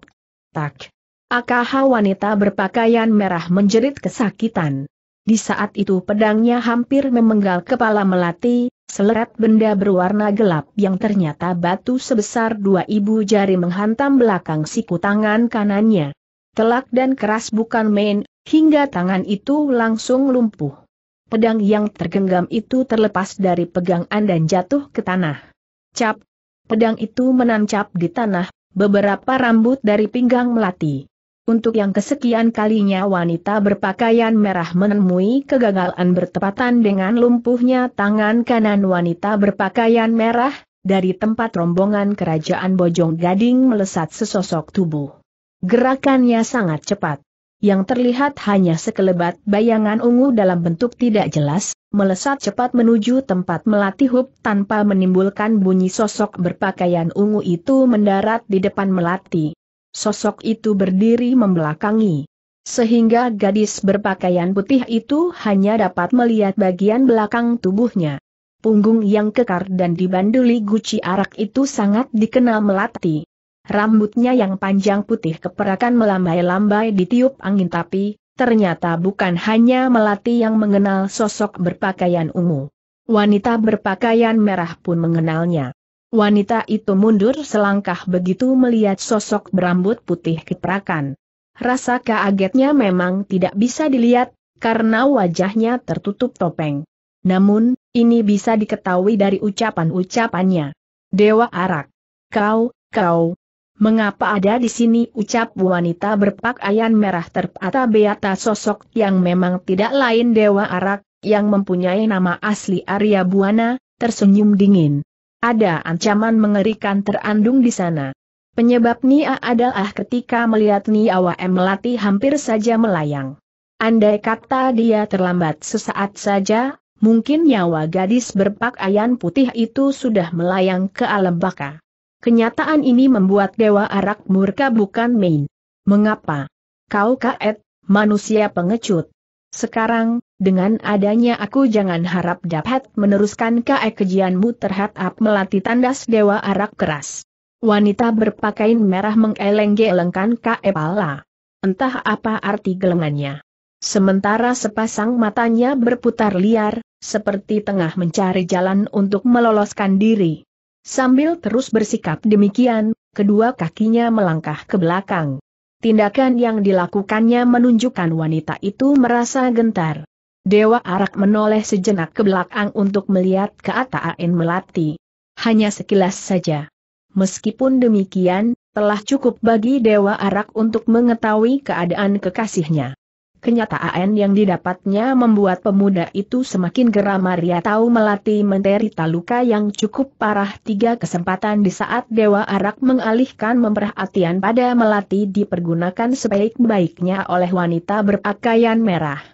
tak. Akaha wanita berpakaian merah menjerit kesakitan. Di saat itu pedangnya hampir memenggal kepala melati, seleret benda berwarna gelap yang ternyata batu sebesar dua ibu jari menghantam belakang siku tangan kanannya. Telak dan keras bukan main, hingga tangan itu langsung lumpuh. Pedang yang tergenggam itu terlepas dari pegangan dan jatuh ke tanah. Cap! Pedang itu menancap di tanah, beberapa rambut dari pinggang melati. Untuk yang kesekian kalinya wanita berpakaian merah menemui kegagalan bertepatan dengan lumpuhnya tangan kanan wanita berpakaian merah, dari tempat rombongan kerajaan Bojong Gading melesat sesosok tubuh. Gerakannya sangat cepat. Yang terlihat hanya sekelebat bayangan ungu dalam bentuk tidak jelas, melesat cepat menuju tempat melatih hub tanpa menimbulkan bunyi sosok berpakaian ungu itu mendarat di depan melati sosok itu berdiri membelakangi. Sehingga gadis berpakaian putih itu hanya dapat melihat bagian belakang tubuhnya. Punggung yang kekar dan dibanduli guci arak itu sangat dikenal melati. Rambutnya yang panjang putih keperakan melambai-lambai ditiup angin tapi, ternyata bukan hanya melati yang mengenal sosok berpakaian ungu. Wanita berpakaian merah pun mengenalnya. Wanita itu mundur selangkah begitu melihat sosok berambut putih kiprakan. Rasa kagetnya memang tidak bisa dilihat, karena wajahnya tertutup topeng. Namun, ini bisa diketahui dari ucapan-ucapannya. Dewa Arak. Kau, kau. Mengapa ada di sini ucap wanita berpakaian merah terpata beata sosok yang memang tidak lain Dewa Arak, yang mempunyai nama asli Arya Buana, tersenyum dingin. Ada ancaman mengerikan terandung di sana. Penyebab Nia adalah ketika melihat Niawa M. Melati hampir saja melayang. Andai kata dia terlambat sesaat saja, mungkin nyawa gadis berpakaian putih itu sudah melayang ke alam baka. Kenyataan ini membuat Dewa Arak murka bukan main. Mengapa? Kau kaet, manusia pengecut. Sekarang, dengan adanya aku jangan harap dapat meneruskan kekejianmu terhadap melati tandas dewa arak keras. Wanita berpakaian merah mengeleng-gelengkan kepala, Entah apa arti gelengannya. Sementara sepasang matanya berputar liar, seperti tengah mencari jalan untuk meloloskan diri. Sambil terus bersikap demikian, kedua kakinya melangkah ke belakang. Tindakan yang dilakukannya menunjukkan wanita itu merasa gentar. Dewa Arak menoleh sejenak ke belakang untuk melihat ke Ain Melati. Hanya sekilas saja. Meskipun demikian, telah cukup bagi Dewa Arak untuk mengetahui keadaan kekasihnya. Kenyataan yang didapatnya membuat pemuda itu semakin geram Maria tahu Melati menderita luka yang cukup parah tiga kesempatan di saat Dewa Arak mengalihkan memperhatian pada Melati dipergunakan sebaik-baiknya oleh wanita berpakaian merah.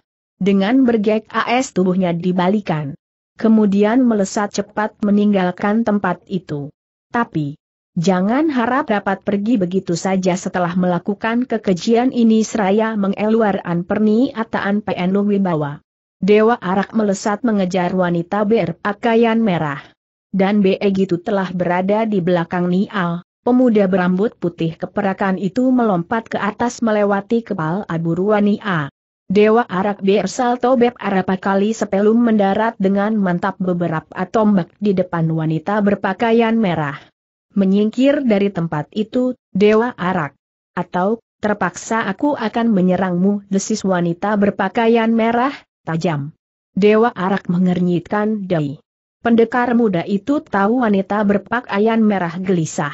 Dengan bergek AS tubuhnya dibalikan. Kemudian melesat cepat meninggalkan tempat itu. Tapi, Jangan harap dapat pergi begitu saja setelah melakukan kekejian ini seraya mengeluarkan ataan PNU Wibawa. Dewa Arak melesat mengejar wanita berpakaian merah. Dan BE gitu telah berada di belakang Nial, pemuda berambut putih keperakan itu melompat ke atas melewati kepala buruan Nia. Dewa Arak Bersalto Beb Arapa kali sepelum mendarat dengan mantap beberapa tombak di depan wanita berpakaian merah. Menyingkir dari tempat itu, Dewa Arak. Atau, terpaksa aku akan menyerangmu desis wanita berpakaian merah, tajam. Dewa Arak mengernyitkan dai. Pendekar muda itu tahu wanita berpakaian merah gelisah.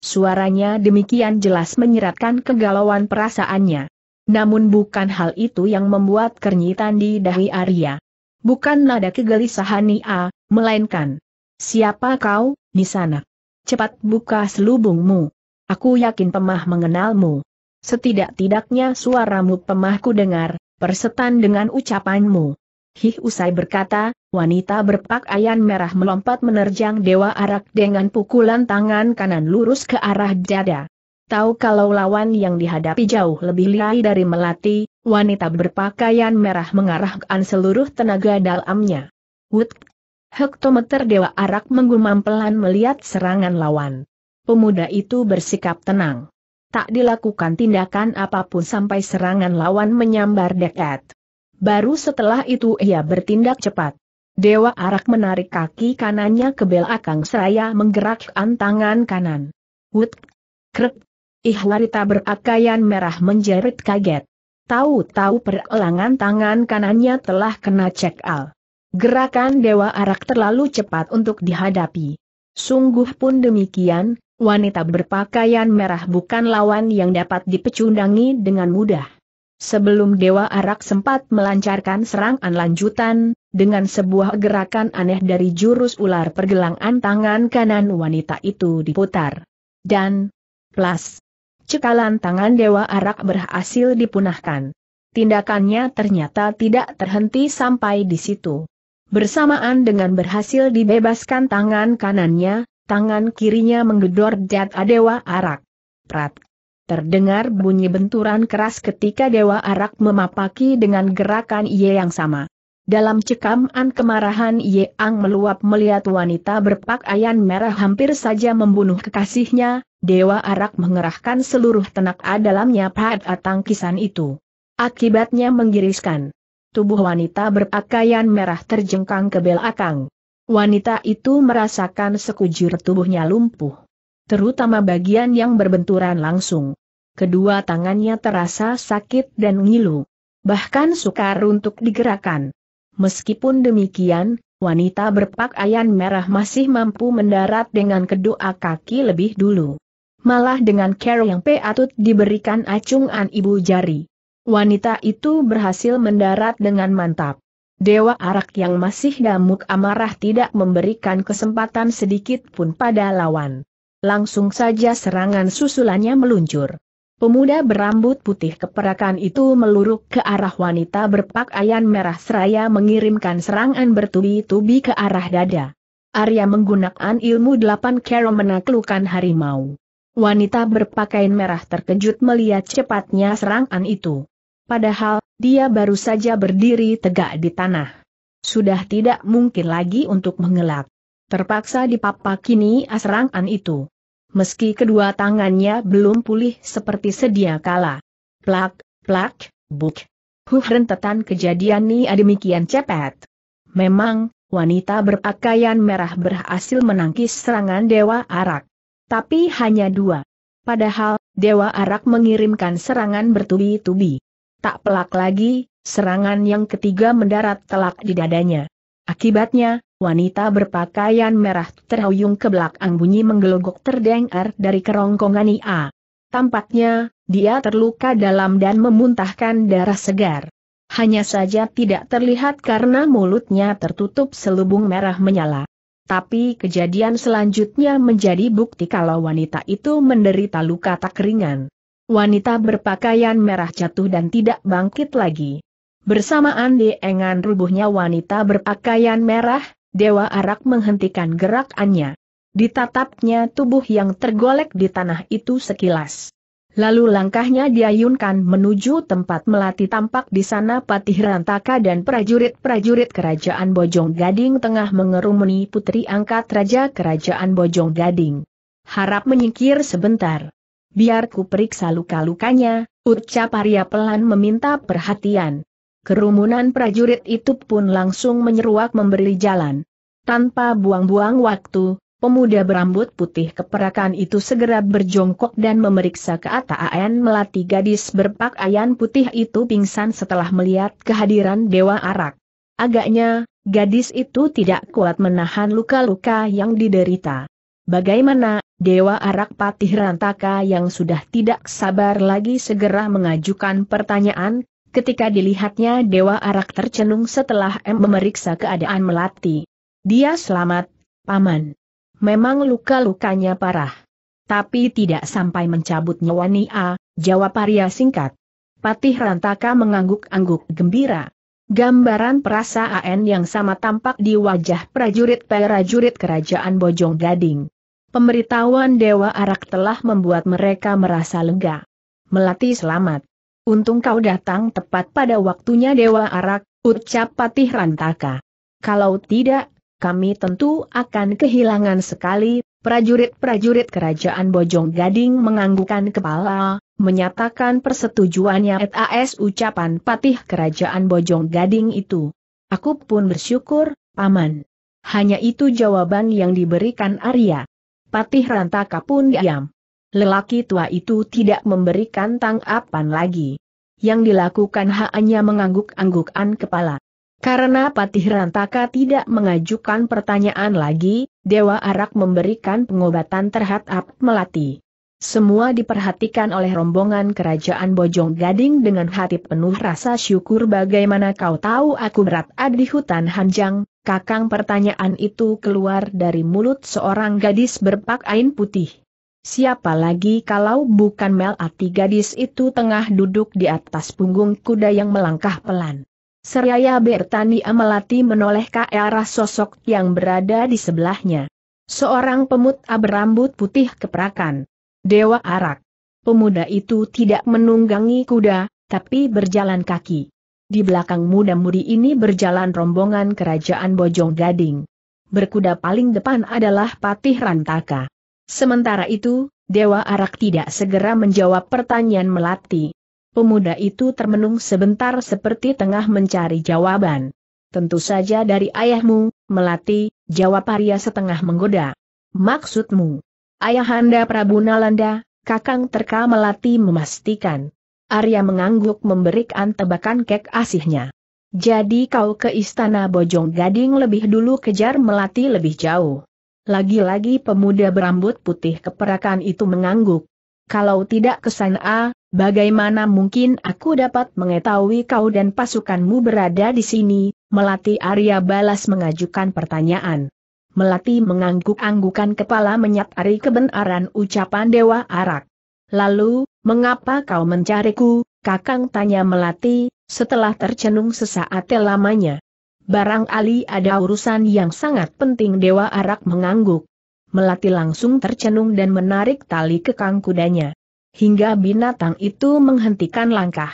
Suaranya demikian jelas menyeratkan kegalauan perasaannya. Namun bukan hal itu yang membuat kernyitan di dahi Arya. Bukan nada kegelisahan Nia, melainkan. Siapa kau, di sana? Cepat buka selubungmu. Aku yakin pemah mengenalmu. Setidak-tidaknya suaramu pemah dengar, persetan dengan ucapanmu. Hih usai berkata, wanita berpakaian merah melompat menerjang Dewa Arak dengan pukulan tangan kanan lurus ke arah dada tahu kalau lawan yang dihadapi jauh lebih lihai dari Melati, wanita berpakaian merah mengarahkan seluruh tenaga dalamnya. Wut! Hektometer Dewa Arak menggumam pelan melihat serangan lawan. Pemuda itu bersikap tenang. Tak dilakukan tindakan apapun sampai serangan lawan menyambar dekat. Baru setelah itu ia bertindak cepat. Dewa Arak menarik kaki kanannya ke belakang seraya menggerakkan tangan kanan. Wut! Krek! Ih, wanita berakaian merah menjerit kaget. Tahu-tahu perelangan tangan kanannya telah kena cekal. Gerakan Dewa Arak terlalu cepat untuk dihadapi. Sungguh pun demikian, wanita berpakaian merah bukan lawan yang dapat dipecundangi dengan mudah. Sebelum Dewa Arak sempat melancarkan serangan lanjutan, dengan sebuah gerakan aneh dari jurus ular pergelangan tangan kanan wanita itu diputar. Dan, plus. Cekalan tangan Dewa Arak berhasil dipunahkan. Tindakannya ternyata tidak terhenti sampai di situ. Bersamaan dengan berhasil dibebaskan tangan kanannya, tangan kirinya menggedor jat Dewa Arak. Prat. Terdengar bunyi benturan keras ketika Dewa Arak memapaki dengan gerakan ia yang sama. Dalam cekaman kemarahan Yeang meluap melihat wanita berpakaian merah hampir saja membunuh kekasihnya, Dewa Arak mengerahkan seluruh tenaga dalamnya pahat tangkisan itu. Akibatnya menggiriskan. Tubuh wanita berpakaian merah terjengkang ke belakang. Wanita itu merasakan sekujur tubuhnya lumpuh. Terutama bagian yang berbenturan langsung. Kedua tangannya terasa sakit dan ngilu. Bahkan sukar untuk digerakkan. Meskipun demikian, wanita berpakaian merah masih mampu mendarat dengan kedua kaki lebih dulu. Malah dengan care yang peatut diberikan acungan ibu jari. Wanita itu berhasil mendarat dengan mantap. Dewa Arak yang masih damuk amarah tidak memberikan kesempatan sedikit pun pada lawan. Langsung saja serangan susulannya meluncur. Pemuda berambut putih keperakan itu meluruk ke arah wanita berpakaian merah seraya mengirimkan serangan bertubi-tubi ke arah dada. Arya menggunakan ilmu delapan kero menaklukkan harimau. Wanita berpakaian merah terkejut melihat cepatnya serangan itu. Padahal, dia baru saja berdiri tegak di tanah. Sudah tidak mungkin lagi untuk mengelak. Terpaksa dipapak kini serangan itu meski kedua tangannya belum pulih seperti sedia kala. Plak, plak, buk. Huh rentetan kejadian ni demikian cepat. Memang, wanita berpakaian merah berhasil menangkis serangan Dewa Arak. Tapi hanya dua. Padahal, Dewa Arak mengirimkan serangan bertubi-tubi. Tak pelak lagi, serangan yang ketiga mendarat telak di dadanya. Akibatnya, Wanita berpakaian merah terhuyung ke belakang bunyi menggelogok terdengar dari kerongkongan Ia. Tampaknya, dia terluka dalam dan memuntahkan darah segar. Hanya saja tidak terlihat karena mulutnya tertutup selubung merah menyala. Tapi kejadian selanjutnya menjadi bukti kalau wanita itu menderita luka tak ringan. Wanita berpakaian merah jatuh dan tidak bangkit lagi. Bersamaan dengan rubuhnya wanita berpakaian merah, Dewa Arak menghentikan gerakannya. Ditatapnya tubuh yang tergolek di tanah itu sekilas. Lalu langkahnya diayunkan menuju tempat melati tampak di sana Patih Rantaka dan prajurit-prajurit kerajaan Bojong Gading tengah mengerumuni putri angkat raja kerajaan Bojong Gading. Harap menyingkir sebentar. Biar ku periksa luka-lukanya, ucap Arya pelan meminta perhatian. Kerumunan prajurit itu pun langsung menyeruak memberi jalan. Tanpa buang-buang waktu, pemuda berambut putih keperakan itu segera berjongkok dan memeriksa keataan melati gadis berpakaian putih itu pingsan setelah melihat kehadiran Dewa Arak. Agaknya, gadis itu tidak kuat menahan luka-luka yang diderita. Bagaimana, Dewa Arak Patih Rantaka yang sudah tidak sabar lagi segera mengajukan pertanyaan, ketika dilihatnya Dewa Arak tercenung setelah M memeriksa keadaan Melati. Dia selamat, Paman. Memang luka-lukanya parah. Tapi tidak sampai mencabut nyawa Nia, jawab Arya singkat. Patih Rantaka mengangguk-angguk gembira. Gambaran perasaan yang sama tampak di wajah prajurit-prajurit kerajaan Bojong Gading. Pemberitahuan Dewa Arak telah membuat mereka merasa lega. Melati selamat. Untung kau datang tepat pada waktunya Dewa Arak, ucap Patih Rantaka. Kalau tidak, kami tentu akan kehilangan sekali, prajurit-prajurit kerajaan Bojong Gading menganggukkan kepala, menyatakan persetujuannya atas ucapan patih kerajaan Bojong Gading itu. Aku pun bersyukur, Paman. Hanya itu jawaban yang diberikan Arya. Patih Rantaka pun diam lelaki tua itu tidak memberikan tanggapan lagi. Yang dilakukan hanya mengangguk-anggukan kepala. Karena Patih Rantaka tidak mengajukan pertanyaan lagi, Dewa Arak memberikan pengobatan terhadap Melati. Semua diperhatikan oleh rombongan kerajaan Bojong Gading dengan hati penuh rasa syukur bagaimana kau tahu aku berat di hutan Hanjang, kakang pertanyaan itu keluar dari mulut seorang gadis berpakaian putih. Siapa lagi kalau bukan Melati gadis itu tengah duduk di atas punggung kuda yang melangkah pelan. Seraya Bertani Melati menoleh ke arah sosok yang berada di sebelahnya. Seorang pemuda berambut putih keperakan. Dewa Arak. Pemuda itu tidak menunggangi kuda, tapi berjalan kaki. Di belakang muda-mudi ini berjalan rombongan kerajaan Bojong Gading. Berkuda paling depan adalah Patih Rantaka. Sementara itu, Dewa Arak tidak segera menjawab pertanyaan Melati. Pemuda itu termenung sebentar seperti tengah mencari jawaban. Tentu saja dari ayahmu, Melati, jawab Arya setengah menggoda. Maksudmu? Ayahanda Prabu Nalanda, Kakang Terka Melati memastikan. Arya mengangguk memberikan tebakan kek asihnya. Jadi kau ke istana Bojong Gading lebih dulu kejar Melati lebih jauh. Lagi-lagi pemuda berambut putih keperakan itu mengangguk. Kalau tidak ke sana, bagaimana mungkin aku dapat mengetahui kau dan pasukanmu berada di sini? Melati Arya balas mengajukan pertanyaan. Melati mengangguk-anggukan kepala menyatari kebenaran ucapan Dewa Arak. Lalu, mengapa kau mencariku, kakang tanya Melati, setelah tercenung sesaat lamanya. Barang Ali ada urusan yang sangat penting Dewa Arak mengangguk. Melati langsung tercenung dan menarik tali kekang kudanya. Hingga binatang itu menghentikan langkah.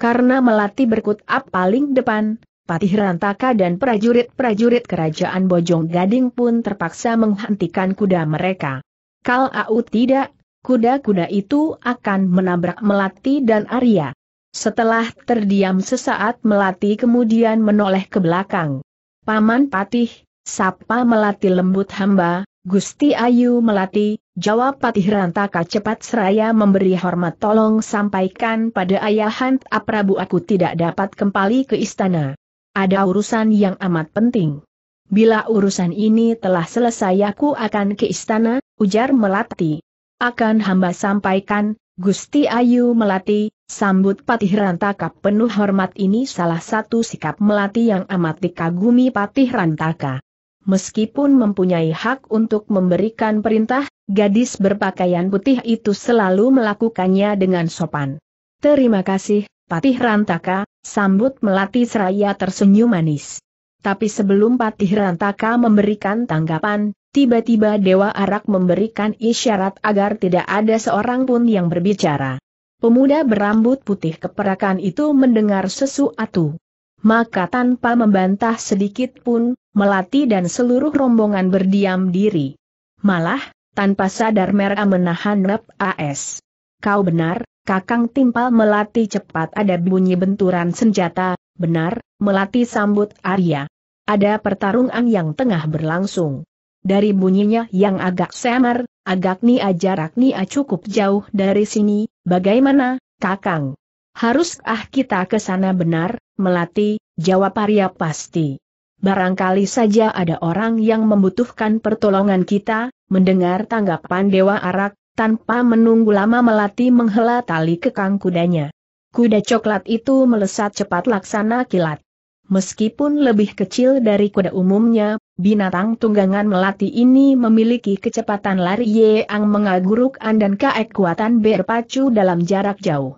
Karena Melati berkutap paling depan, Patih Rantaka dan prajurit-prajurit kerajaan Bojong Gading pun terpaksa menghentikan kuda mereka. Kalau tidak, kuda-kuda itu akan menabrak Melati dan Arya. Setelah terdiam sesaat Melati kemudian menoleh ke belakang. Paman Patih, sapa Melati lembut hamba, Gusti Ayu Melati, jawab Patih Rantaka cepat seraya memberi hormat tolong sampaikan pada ayah Aprabu aku tidak dapat kembali ke istana. Ada urusan yang amat penting. Bila urusan ini telah selesai aku akan ke istana, ujar Melati. Akan hamba sampaikan, Gusti Ayu Melati, Sambut Patih Rantaka penuh hormat ini salah satu sikap melati yang amat dikagumi Patih Rantaka. Meskipun mempunyai hak untuk memberikan perintah, gadis berpakaian putih itu selalu melakukannya dengan sopan. Terima kasih, Patih Rantaka, sambut melati seraya tersenyum manis. Tapi sebelum Patih Rantaka memberikan tanggapan, tiba-tiba Dewa Arak memberikan isyarat agar tidak ada seorang pun yang berbicara. Pemuda berambut putih keperakan itu mendengar sesuatu. Maka tanpa membantah sedikit pun, Melati dan seluruh rombongan berdiam diri. Malah, tanpa sadar mereka menahan Rep AS. Kau benar, Kakang Timpal Melati cepat ada bunyi benturan senjata, benar, Melati sambut Arya. Ada pertarungan yang tengah berlangsung. Dari bunyinya yang agak samar, agak ajarak ni a cukup jauh dari sini, bagaimana, kakang? Haruskah kita ke sana benar, Melati, jawab Arya pasti. Barangkali saja ada orang yang membutuhkan pertolongan kita, mendengar tanggapan Dewa Arak, tanpa menunggu lama Melati menghela tali kekang kudanya. Kuda coklat itu melesat cepat laksana kilat. Meskipun lebih kecil dari kuda umumnya, Binatang tunggangan melati ini memiliki kecepatan lari yang mengagurukan dan kekuatan berpacu dalam jarak jauh.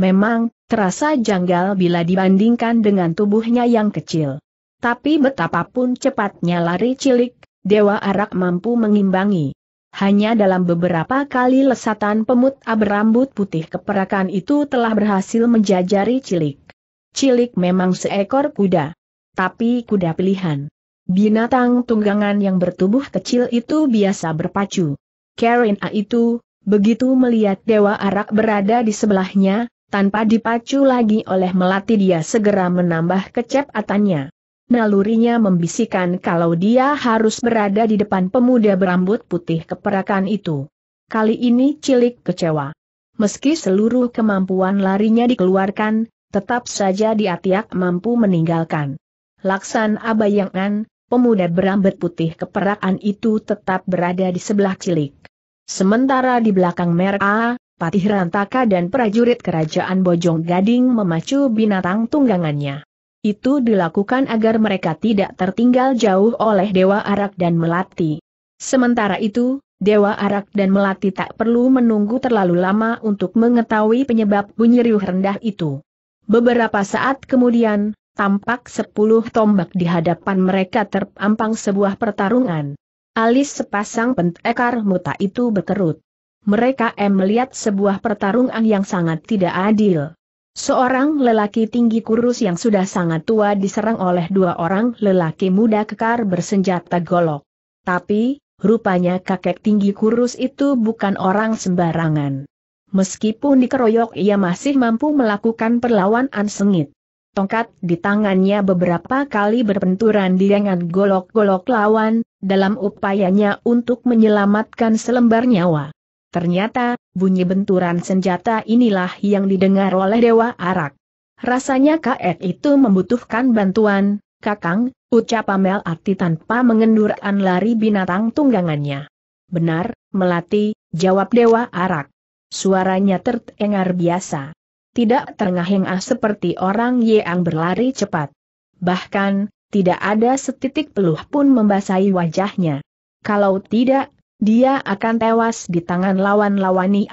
Memang, terasa janggal bila dibandingkan dengan tubuhnya yang kecil. Tapi betapapun cepatnya lari cilik, Dewa Arak mampu mengimbangi. Hanya dalam beberapa kali lesatan pemut abrambut putih keperakan itu telah berhasil menjajari cilik. Cilik memang seekor kuda. Tapi kuda pilihan. Binatang tunggangan yang bertubuh kecil itu biasa berpacu. Karen A itu, begitu melihat Dewa Arak berada di sebelahnya, tanpa dipacu lagi oleh melati dia segera menambah kecepatannya. Nalurinya membisikkan kalau dia harus berada di depan pemuda berambut putih keperakan itu. Kali ini cilik kecewa. Meski seluruh kemampuan larinya dikeluarkan, tetap saja dia tiak mampu meninggalkan. Laksan Abayangan, pemuda berambut putih keperakan itu tetap berada di sebelah cilik. Sementara di belakang merah, Patih Rantaka dan prajurit kerajaan Bojong Gading memacu binatang tunggangannya. Itu dilakukan agar mereka tidak tertinggal jauh oleh Dewa Arak dan Melati. Sementara itu, Dewa Arak dan Melati tak perlu menunggu terlalu lama untuk mengetahui penyebab bunyi riuh rendah itu. Beberapa saat kemudian, tampak sepuluh tombak di hadapan mereka terpampang sebuah pertarungan. Alis sepasang pentekar muta itu berkerut. Mereka em melihat sebuah pertarungan yang sangat tidak adil. Seorang lelaki tinggi kurus yang sudah sangat tua diserang oleh dua orang lelaki muda kekar bersenjata golok. Tapi, rupanya kakek tinggi kurus itu bukan orang sembarangan. Meskipun dikeroyok ia masih mampu melakukan perlawanan sengit. Tongkat di tangannya beberapa kali berpenturan di dengan golok-golok lawan, dalam upayanya untuk menyelamatkan selembar nyawa. Ternyata, bunyi benturan senjata inilah yang didengar oleh Dewa Arak. Rasanya KF itu membutuhkan bantuan, Kakang, ucap Amel Ati tanpa mengendurkan lari binatang tunggangannya. Benar, Melati, jawab Dewa Arak. Suaranya terdengar biasa tidak terengah-engah seperti orang yang berlari cepat. Bahkan, tidak ada setitik peluh pun membasahi wajahnya. Kalau tidak, dia akan tewas di tangan lawan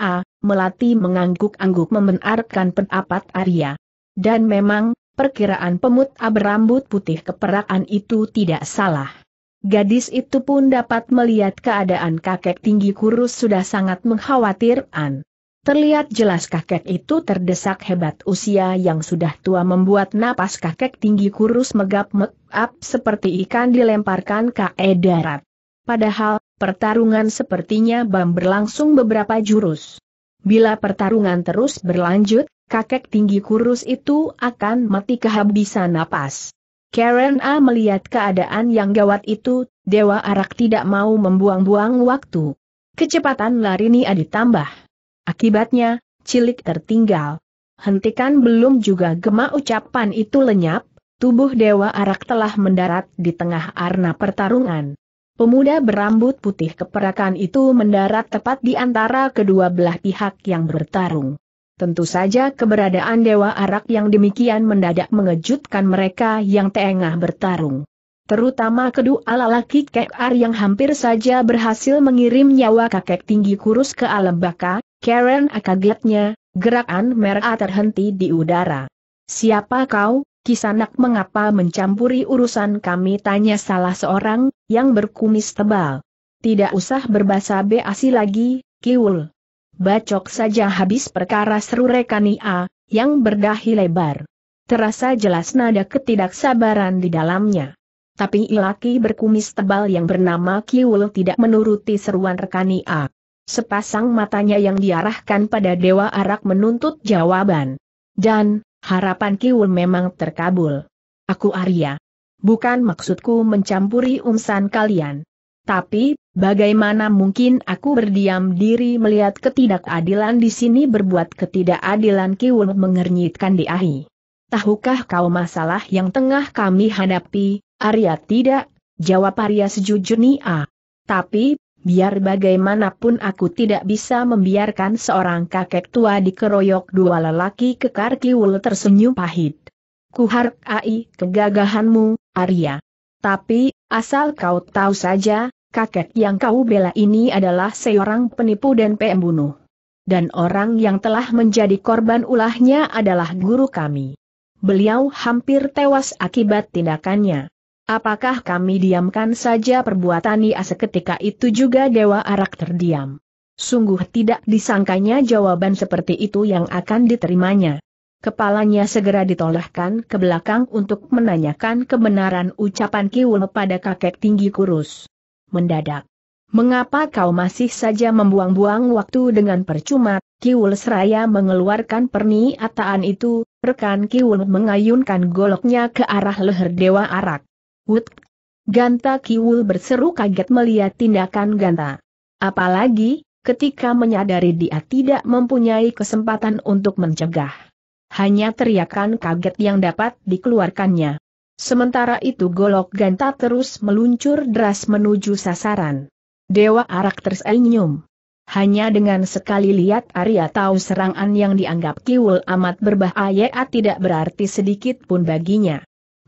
A Melati mengangguk-angguk membenarkan pendapat Arya. Dan memang, perkiraan pemut berambut putih keperakan itu tidak salah. Gadis itu pun dapat melihat keadaan kakek tinggi kurus sudah sangat mengkhawatirkan. Terlihat jelas kakek itu terdesak hebat usia yang sudah tua membuat napas kakek tinggi kurus megap megap seperti ikan dilemparkan ke darat. Padahal, pertarungan sepertinya bam berlangsung beberapa jurus. Bila pertarungan terus berlanjut, kakek tinggi kurus itu akan mati kehabisan napas. Karen A melihat keadaan yang gawat itu, Dewa Arak tidak mau membuang-buang waktu. Kecepatan lari ini ditambah. Akibatnya, cilik tertinggal. Hentikan belum juga gema ucapan itu lenyap, tubuh Dewa Arak telah mendarat di tengah arna pertarungan. Pemuda berambut putih keperakan itu mendarat tepat di antara kedua belah pihak yang bertarung. Tentu saja keberadaan Dewa Arak yang demikian mendadak mengejutkan mereka yang tengah bertarung. Terutama kedua lelaki Kek Ar yang hampir saja berhasil mengirim nyawa kakek tinggi kurus ke alam baka, Karen kagetnya, gerakan merah terhenti di udara. Siapa kau, Kisanak mengapa mencampuri urusan kami tanya salah seorang, yang berkumis tebal. Tidak usah berbahasa beasi lagi, Kiul. Bacok saja habis perkara seru Rekania, yang berdahi lebar. Terasa jelas nada ketidaksabaran di dalamnya. Tapi ilaki berkumis tebal yang bernama Kiul tidak menuruti seruan Rekania. Sepasang matanya yang diarahkan pada Dewa Arak menuntut jawaban. Dan, harapan Kiul memang terkabul. Aku Arya. Bukan maksudku mencampuri urusan kalian. Tapi, bagaimana mungkin aku berdiam diri melihat ketidakadilan di sini berbuat ketidakadilan Kiul mengernyitkan di ahi. Tahukah kau masalah yang tengah kami hadapi, Arya tidak? Jawab Arya sejujurnya. Tapi, biar bagaimanapun aku tidak bisa membiarkan seorang kakek tua dikeroyok dua lelaki kekar Kiwul tersenyum pahit. A.I. kegagahanmu, Arya. Tapi, asal kau tahu saja, kakek yang kau bela ini adalah seorang penipu dan pembunuh. Dan orang yang telah menjadi korban ulahnya adalah guru kami. Beliau hampir tewas akibat tindakannya. Apakah kami diamkan saja perbuatan ia seketika itu juga Dewa Arak terdiam? Sungguh tidak disangkanya jawaban seperti itu yang akan diterimanya. Kepalanya segera ditolehkan ke belakang untuk menanyakan kebenaran ucapan Kiwul pada kakek tinggi kurus. Mendadak. Mengapa kau masih saja membuang-buang waktu dengan percuma? Kiwul seraya mengeluarkan perniataan itu, rekan Kiwul mengayunkan goloknya ke arah leher Dewa Arak. Wut! Ganta Kiwul berseru kaget melihat tindakan Ganta. Apalagi, ketika menyadari dia tidak mempunyai kesempatan untuk mencegah. Hanya teriakan kaget yang dapat dikeluarkannya. Sementara itu golok Ganta terus meluncur deras menuju sasaran. Dewa Arak tersenyum. Hanya dengan sekali lihat Arya tahu serangan yang dianggap Kiwul amat berbahaya tidak berarti sedikit pun baginya.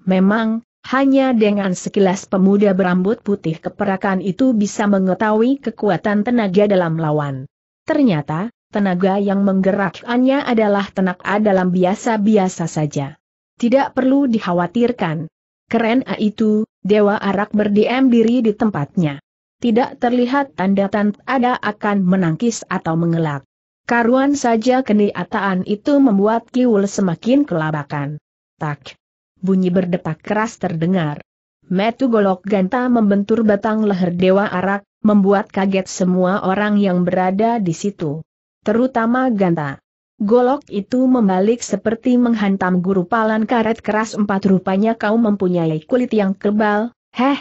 Memang, hanya dengan sekilas pemuda berambut putih keperakan itu bisa mengetahui kekuatan tenaga dalam lawan. Ternyata, tenaga yang menggerakkannya adalah tenaga dalam biasa-biasa saja. Tidak perlu dikhawatirkan. Keren A itu, Dewa Arak berdiam diri di tempatnya. Tidak terlihat tanda-tanda akan menangkis atau mengelak. Karuan saja keniataan itu membuat Kiul semakin kelabakan. Tak, bunyi berdetak keras terdengar. Metu golok ganta membentur batang leher Dewa Arak, membuat kaget semua orang yang berada di situ. Terutama ganta. Golok itu membalik seperti menghantam guru palan karet keras empat rupanya kau mempunyai kulit yang kebal, heh.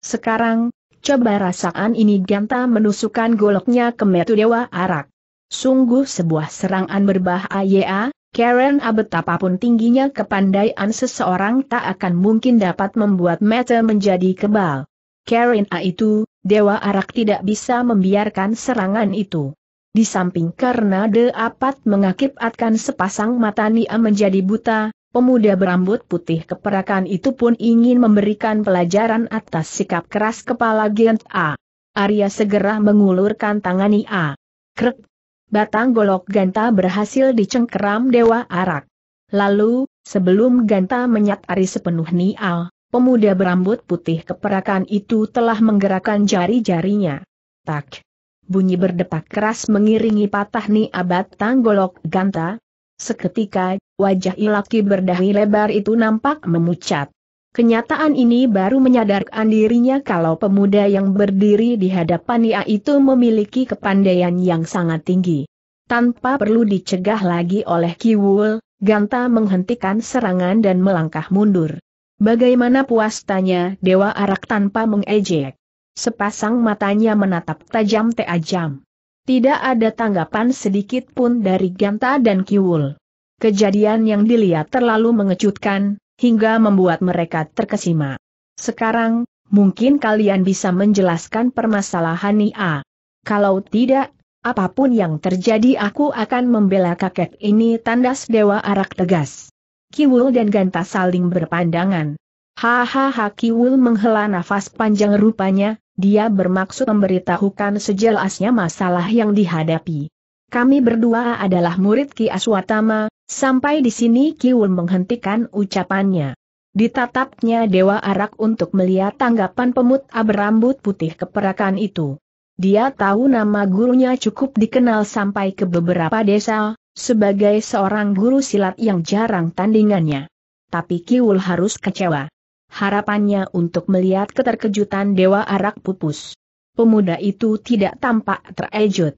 Sekarang, coba rasakan ini Ganta menusukkan goloknya ke metu Dewa Arak. Sungguh sebuah serangan berbahaya, Karen abet betapapun tingginya kepandaian seseorang tak akan mungkin dapat membuat mata menjadi kebal. Karen A ah, itu, Dewa Arak tidak bisa membiarkan serangan itu. Di samping karena The Apat mengakibatkan sepasang mata Nia menjadi buta, pemuda berambut putih keperakan itu pun ingin memberikan pelajaran atas sikap keras kepala Gent A. Arya segera mengulurkan tangan Nia. Krek, batang golok ganta berhasil dicengkeram Dewa Arak. Lalu, sebelum ganta menyatari sepenuh nial, pemuda berambut putih keperakan itu telah menggerakkan jari-jarinya. Tak. Bunyi berdepak keras mengiringi patah nial batang golok ganta. Seketika, wajah Ilaki berdahi lebar itu nampak memucat. Kenyataan ini baru menyadarkan dirinya kalau pemuda yang berdiri di hadapan ia itu memiliki kepandaian yang sangat tinggi. Tanpa perlu dicegah lagi oleh Kiwul, Ganta menghentikan serangan dan melangkah mundur. Bagaimana puas tanya Dewa Arak tanpa mengejek? Sepasang matanya menatap tajam tajam Tidak ada tanggapan sedikit pun dari Ganta dan Kiwul. Kejadian yang dilihat terlalu mengejutkan, hingga membuat mereka terkesima. Sekarang, mungkin kalian bisa menjelaskan permasalahan Nia. Kalau tidak, apapun yang terjadi aku akan membela kakek ini tandas Dewa Arak tegas. Kiwul dan Ganta saling berpandangan. Hahaha Kiwul menghela nafas panjang rupanya, dia bermaksud memberitahukan sejelasnya masalah yang dihadapi. Kami berdua adalah murid Ki Aswatama, Sampai di sini Kiwul menghentikan ucapannya. Ditatapnya Dewa Arak untuk melihat tanggapan pemut berambut putih keperakan itu. Dia tahu nama gurunya cukup dikenal sampai ke beberapa desa, sebagai seorang guru silat yang jarang tandingannya. Tapi Kiwul harus kecewa. Harapannya untuk melihat keterkejutan Dewa Arak pupus. Pemuda itu tidak tampak terkejut.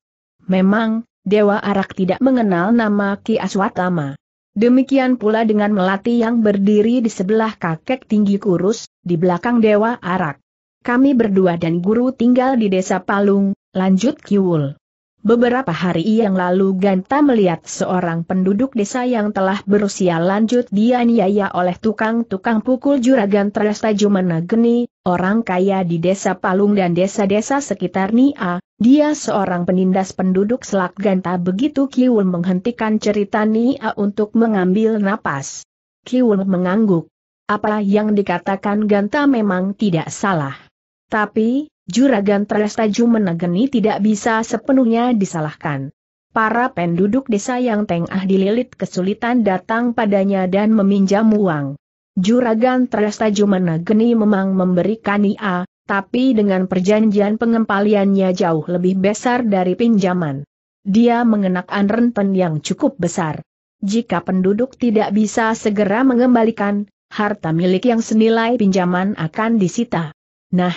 Memang, Dewa Arak tidak mengenal nama Ki Aswatama. Demikian pula dengan Melati yang berdiri di sebelah kakek tinggi kurus, di belakang Dewa Arak. Kami berdua dan guru tinggal di desa Palung, lanjut Kiwul. Beberapa hari yang lalu Ganta melihat seorang penduduk desa yang telah berusia lanjut dianiaya oleh tukang-tukang pukul juragan Tresta Jumana Geni, orang kaya di desa Palung dan desa-desa sekitar Nia, dia seorang penindas penduduk Selat Ganta begitu Kiul menghentikan cerita Nia untuk mengambil napas. Kiul mengangguk. Apa yang dikatakan Ganta memang tidak salah. Tapi, Juragan Trestaju menegeni tidak bisa sepenuhnya disalahkan. Para penduduk desa yang tengah dililit kesulitan datang padanya dan meminjam uang. Juragan Trestaju Menegeni memang memberikan Nia, tapi dengan perjanjian pengempaliannya jauh lebih besar dari pinjaman. Dia mengenakan renten yang cukup besar. Jika penduduk tidak bisa segera mengembalikan, harta milik yang senilai pinjaman akan disita. Nah,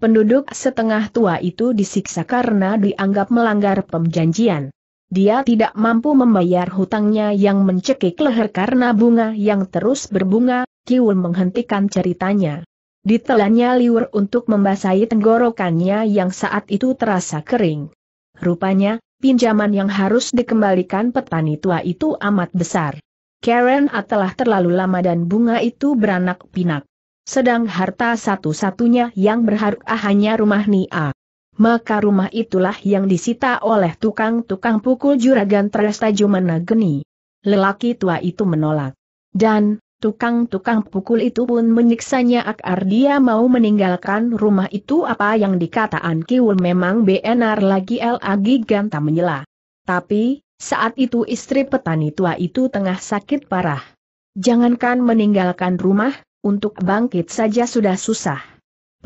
penduduk setengah tua itu disiksa karena dianggap melanggar perjanjian. Dia tidak mampu membayar hutangnya yang mencekik leher karena bunga yang terus berbunga, Kiul menghentikan ceritanya. Ditelannya liur untuk membasahi tenggorokannya yang saat itu terasa kering. Rupanya, pinjaman yang harus dikembalikan petani tua itu amat besar. Karen telah terlalu lama dan bunga itu beranak pinak. Sedang harta satu-satunya yang berharga hanya rumah Nia. Maka rumah itulah yang disita oleh tukang-tukang pukul juragan Jumana Geni. Lelaki tua itu menolak. Dan, Tukang-tukang pukul itu pun menyiksanya akar dia mau meninggalkan rumah itu apa yang dikataan Kiul memang benar lagi lagi ganta menyela. Tapi, saat itu istri petani tua itu tengah sakit parah. Jangankan meninggalkan rumah, untuk bangkit saja sudah susah.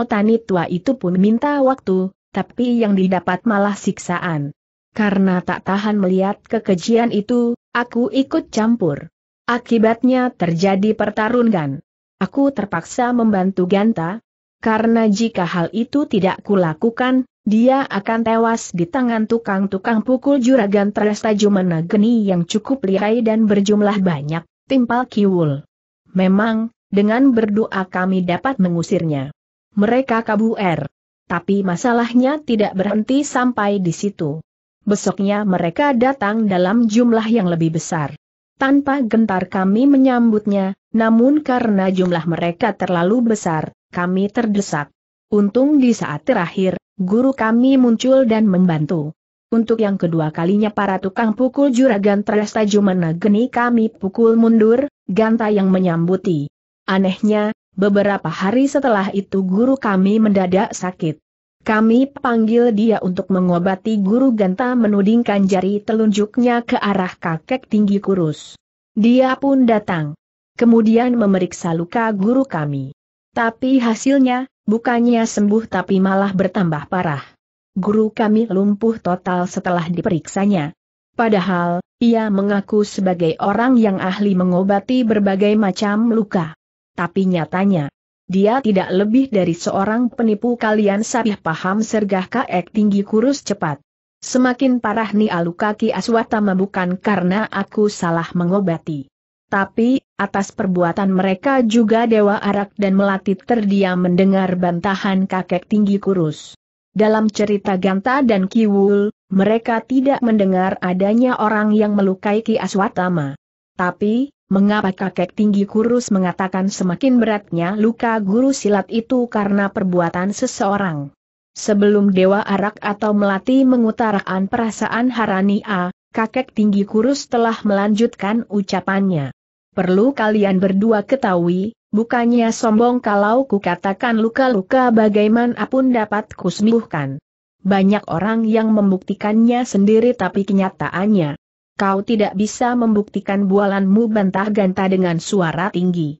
Petani tua itu pun minta waktu, tapi yang didapat malah siksaan. Karena tak tahan melihat kekejian itu, aku ikut campur. Akibatnya terjadi pertarungan. Aku terpaksa membantu Ganta, karena jika hal itu tidak kulakukan, dia akan tewas di tangan tukang-tukang pukul juragan Jumana Geni yang cukup lihai dan berjumlah banyak, timpal Kiwul. Memang, dengan berdoa kami dapat mengusirnya. Mereka kabur, Tapi masalahnya tidak berhenti sampai di situ. Besoknya mereka datang dalam jumlah yang lebih besar. Tanpa gentar kami menyambutnya, namun karena jumlah mereka terlalu besar, kami terdesak. Untung di saat terakhir, guru kami muncul dan membantu. Untuk yang kedua kalinya para tukang pukul juragan Jumana Geni kami pukul mundur, ganta yang menyambuti. Anehnya, beberapa hari setelah itu guru kami mendadak sakit. Kami panggil dia untuk mengobati guru genta, menudingkan jari telunjuknya ke arah kakek tinggi kurus. Dia pun datang. Kemudian memeriksa luka guru kami. Tapi hasilnya, bukannya sembuh tapi malah bertambah parah. Guru kami lumpuh total setelah diperiksanya. Padahal, ia mengaku sebagai orang yang ahli mengobati berbagai macam luka. Tapi nyatanya, dia tidak lebih dari seorang penipu kalian sabih paham sergah kaek tinggi kurus cepat. Semakin parah nih alu kaki aswatama bukan karena aku salah mengobati. Tapi, atas perbuatan mereka juga Dewa Arak dan Melati terdiam mendengar bantahan kakek tinggi kurus. Dalam cerita Ganta dan Kiwul, mereka tidak mendengar adanya orang yang melukai Ki Aswatama. Tapi, Mengapa kakek tinggi kurus mengatakan semakin beratnya luka guru silat itu karena perbuatan seseorang? Sebelum Dewa Arak atau Melati mengutarakan perasaan Harani A, kakek tinggi kurus telah melanjutkan ucapannya. Perlu kalian berdua ketahui, bukannya sombong kalau kukatakan luka-luka bagaimanapun dapat kusembuhkan. Banyak orang yang membuktikannya sendiri tapi kenyataannya, Kau tidak bisa membuktikan bualanmu bantah Ganta dengan suara tinggi.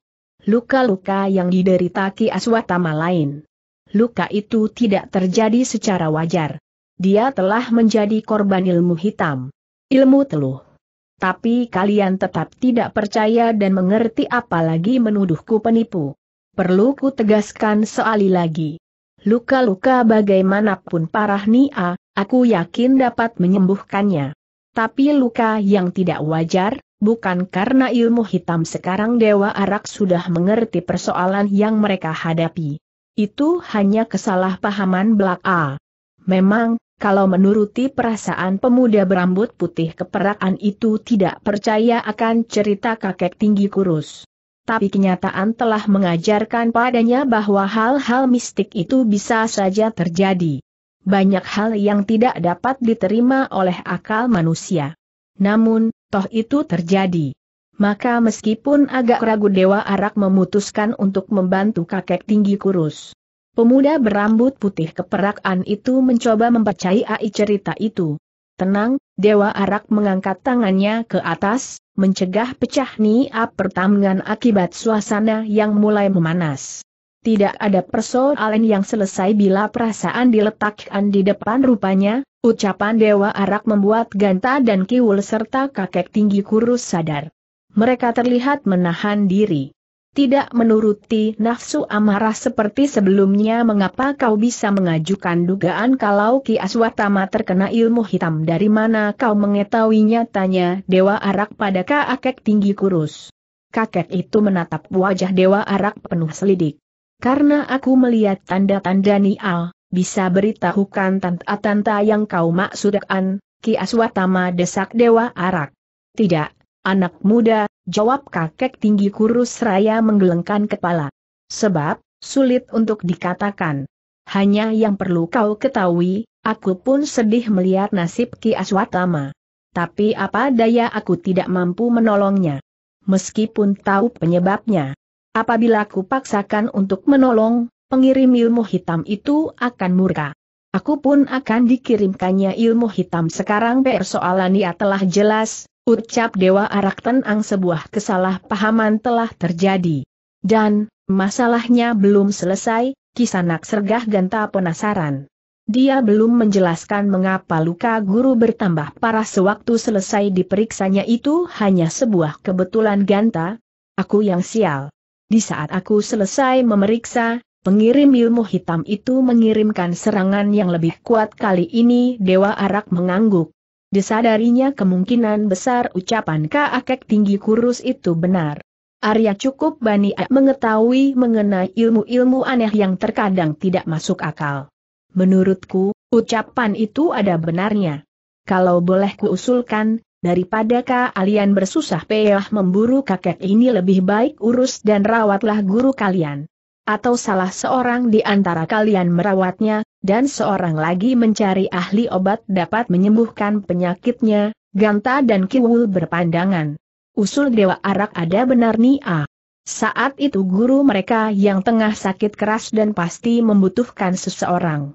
Luka-luka yang diderita Ki Aswatama lain. Luka itu tidak terjadi secara wajar. Dia telah menjadi korban ilmu hitam. Ilmu teluh. Tapi kalian tetap tidak percaya dan mengerti apalagi menuduhku penipu. Perlu ku tegaskan sekali lagi. Luka-luka bagaimanapun parah Nia, aku yakin dapat menyembuhkannya. Tapi luka yang tidak wajar, bukan karena ilmu hitam sekarang Dewa Arak sudah mengerti persoalan yang mereka hadapi. Itu hanya kesalahpahaman belaka. Memang, kalau menuruti perasaan pemuda berambut putih keperakan itu tidak percaya akan cerita kakek tinggi kurus. Tapi kenyataan telah mengajarkan padanya bahwa hal-hal mistik itu bisa saja terjadi banyak hal yang tidak dapat diterima oleh akal manusia. Namun, toh itu terjadi. Maka meskipun agak ragu Dewa Arak memutuskan untuk membantu kakek tinggi kurus. Pemuda berambut putih keperakan itu mencoba mempercayai AI cerita itu. Tenang, Dewa Arak mengangkat tangannya ke atas, mencegah pecah niat pertambangan akibat suasana yang mulai memanas. Tidak ada persoalan yang selesai bila perasaan diletakkan di depan rupanya, ucapan Dewa Arak membuat Ganta dan Kiwul serta kakek tinggi kurus sadar. Mereka terlihat menahan diri. Tidak menuruti nafsu amarah seperti sebelumnya mengapa kau bisa mengajukan dugaan kalau Ki Aswatama terkena ilmu hitam dari mana kau mengetahuinya tanya Dewa Arak pada kakek tinggi kurus. Kakek itu menatap wajah Dewa Arak penuh selidik. Karena aku melihat tanda-tanda nial, bisa beritahukan tanda-tanda yang kau maksudkan, Ki Aswatama desak Dewa Arak. Tidak, anak muda, jawab kakek tinggi kurus raya menggelengkan kepala. Sebab, sulit untuk dikatakan. Hanya yang perlu kau ketahui, aku pun sedih melihat nasib Ki Aswatama. Tapi apa daya aku tidak mampu menolongnya. Meskipun tahu penyebabnya, Apabila aku paksakan untuk menolong, pengirim ilmu hitam itu akan murka. Aku pun akan dikirimkannya ilmu hitam sekarang persoalan ia telah jelas, ucap Dewa Arak Tenang sebuah kesalahpahaman telah terjadi. Dan, masalahnya belum selesai, Kisanak Sergah ganta penasaran. Dia belum menjelaskan mengapa luka guru bertambah parah sewaktu selesai diperiksanya itu hanya sebuah kebetulan Ganta. Aku yang sial. Di saat aku selesai memeriksa, pengirim ilmu hitam itu mengirimkan serangan yang lebih kuat kali ini Dewa Arak mengangguk. Disadarinya kemungkinan besar ucapan Kaakek tinggi kurus itu benar. Arya cukup Bani A mengetahui mengenai ilmu-ilmu aneh yang terkadang tidak masuk akal. Menurutku, ucapan itu ada benarnya. Kalau boleh kuusulkan, Daripada kalian bersusah payah memburu kakek ini lebih baik urus dan rawatlah guru kalian. Atau salah seorang di antara kalian merawatnya, dan seorang lagi mencari ahli obat dapat menyembuhkan penyakitnya, Ganta dan Kiwul berpandangan. Usul Dewa Arak ada benar nih ah. Saat itu guru mereka yang tengah sakit keras dan pasti membutuhkan seseorang.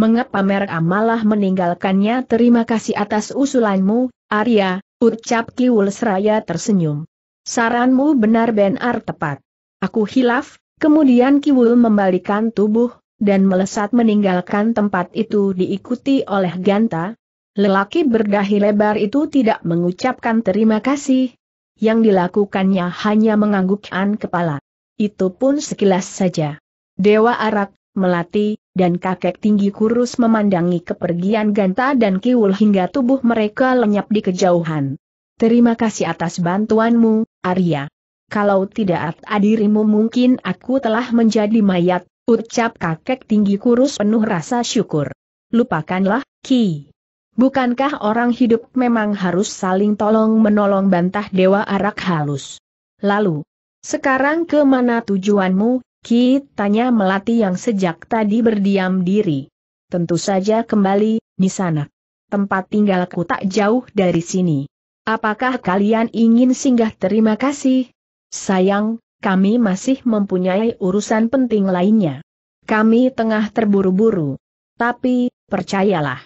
Mengapa mereka malah meninggalkannya terima kasih atas usulanmu, Arya, ucap Kiwul Seraya tersenyum. Saranmu benar benar tepat. Aku hilaf, kemudian Kiwul membalikan tubuh, dan melesat meninggalkan tempat itu diikuti oleh Ganta. Lelaki berdahi lebar itu tidak mengucapkan terima kasih. Yang dilakukannya hanya menganggukkan kepala. Itu pun sekilas saja. Dewa Arak, Melati, dan kakek tinggi kurus memandangi kepergian Ganta dan Kiul hingga tubuh mereka lenyap di kejauhan. Terima kasih atas bantuanmu, Arya. Kalau tidak adirimu mungkin aku telah menjadi mayat, ucap kakek tinggi kurus penuh rasa syukur. Lupakanlah, Ki. Bukankah orang hidup memang harus saling tolong-menolong bantah Dewa Arak halus? Lalu, sekarang kemana tujuanmu, Ki, tanya Melati yang sejak tadi berdiam diri. Tentu saja kembali, sana. Tempat tinggalku tak jauh dari sini. Apakah kalian ingin singgah terima kasih? Sayang, kami masih mempunyai urusan penting lainnya. Kami tengah terburu-buru. Tapi, percayalah.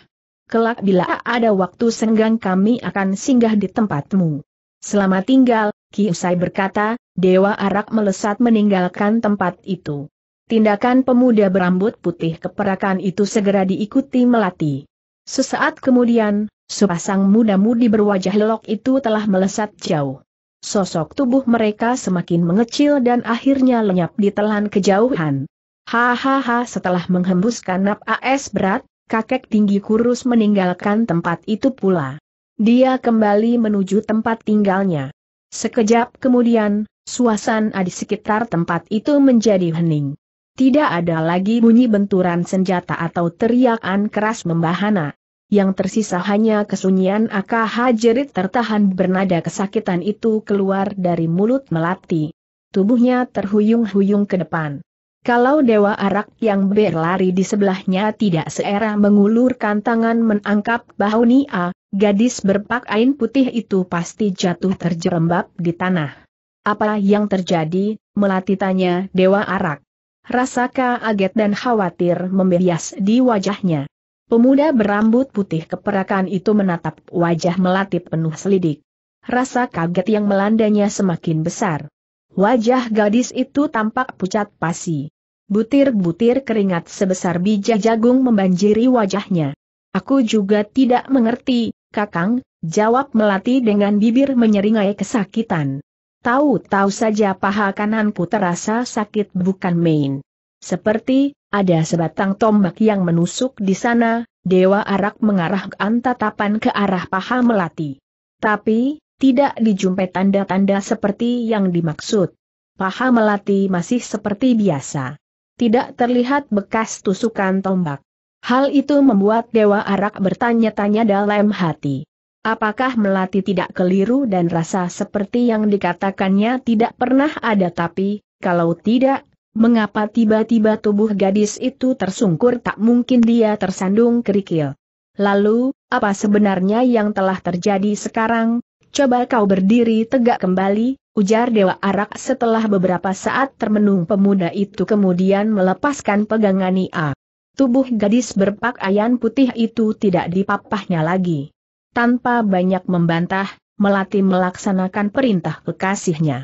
Kelak bila ada waktu senggang kami akan singgah di tempatmu. Selamat tinggal, Kiusai berkata, Dewa Arak melesat meninggalkan tempat itu. Tindakan pemuda berambut putih keperakan itu segera diikuti Melati. Sesaat kemudian, sepasang muda-mudi berwajah lelok itu telah melesat jauh. Sosok tubuh mereka semakin mengecil dan akhirnya lenyap di telan kejauhan. Hahaha setelah menghembuskan as berat, kakek tinggi kurus meninggalkan tempat itu pula. Dia kembali menuju tempat tinggalnya. Sekejap kemudian, suasana di sekitar tempat itu menjadi hening. Tidak ada lagi bunyi benturan senjata atau teriakan keras membahana. Yang tersisa hanya kesunyian AKH jerit tertahan bernada kesakitan itu keluar dari mulut melati. Tubuhnya terhuyung-huyung ke depan. Kalau Dewa Arak yang berlari di sebelahnya tidak seera mengulurkan tangan menangkap Bahunia, Gadis berpakaian putih itu pasti jatuh terjerembab di tanah. Apa yang terjadi, melati tanya Dewa Arak. Rasaka aget dan khawatir membias di wajahnya. Pemuda berambut putih keperakan itu menatap wajah melati penuh selidik. Rasa kaget yang melandanya semakin besar. Wajah gadis itu tampak pucat pasi. Butir-butir keringat sebesar biji jagung membanjiri wajahnya. Aku juga tidak mengerti, Kakang, jawab Melati dengan bibir menyeringai kesakitan. Tahu-tahu saja paha kananku terasa sakit bukan main. Seperti, ada sebatang tombak yang menusuk di sana, Dewa Arak mengarahkan tatapan ke arah paha Melati. Tapi, tidak dijumpai tanda-tanda seperti yang dimaksud. Paha Melati masih seperti biasa. Tidak terlihat bekas tusukan tombak. Hal itu membuat Dewa Arak bertanya-tanya dalam hati. Apakah Melati tidak keliru dan rasa seperti yang dikatakannya tidak pernah ada tapi, kalau tidak, mengapa tiba-tiba tubuh gadis itu tersungkur tak mungkin dia tersandung kerikil. Lalu, apa sebenarnya yang telah terjadi sekarang? Coba kau berdiri tegak kembali, ujar Dewa Arak setelah beberapa saat termenung pemuda itu kemudian melepaskan pegangan Ia. Tubuh gadis berpakaian putih itu tidak dipapahnya lagi. Tanpa banyak membantah, Melati melaksanakan perintah kekasihnya.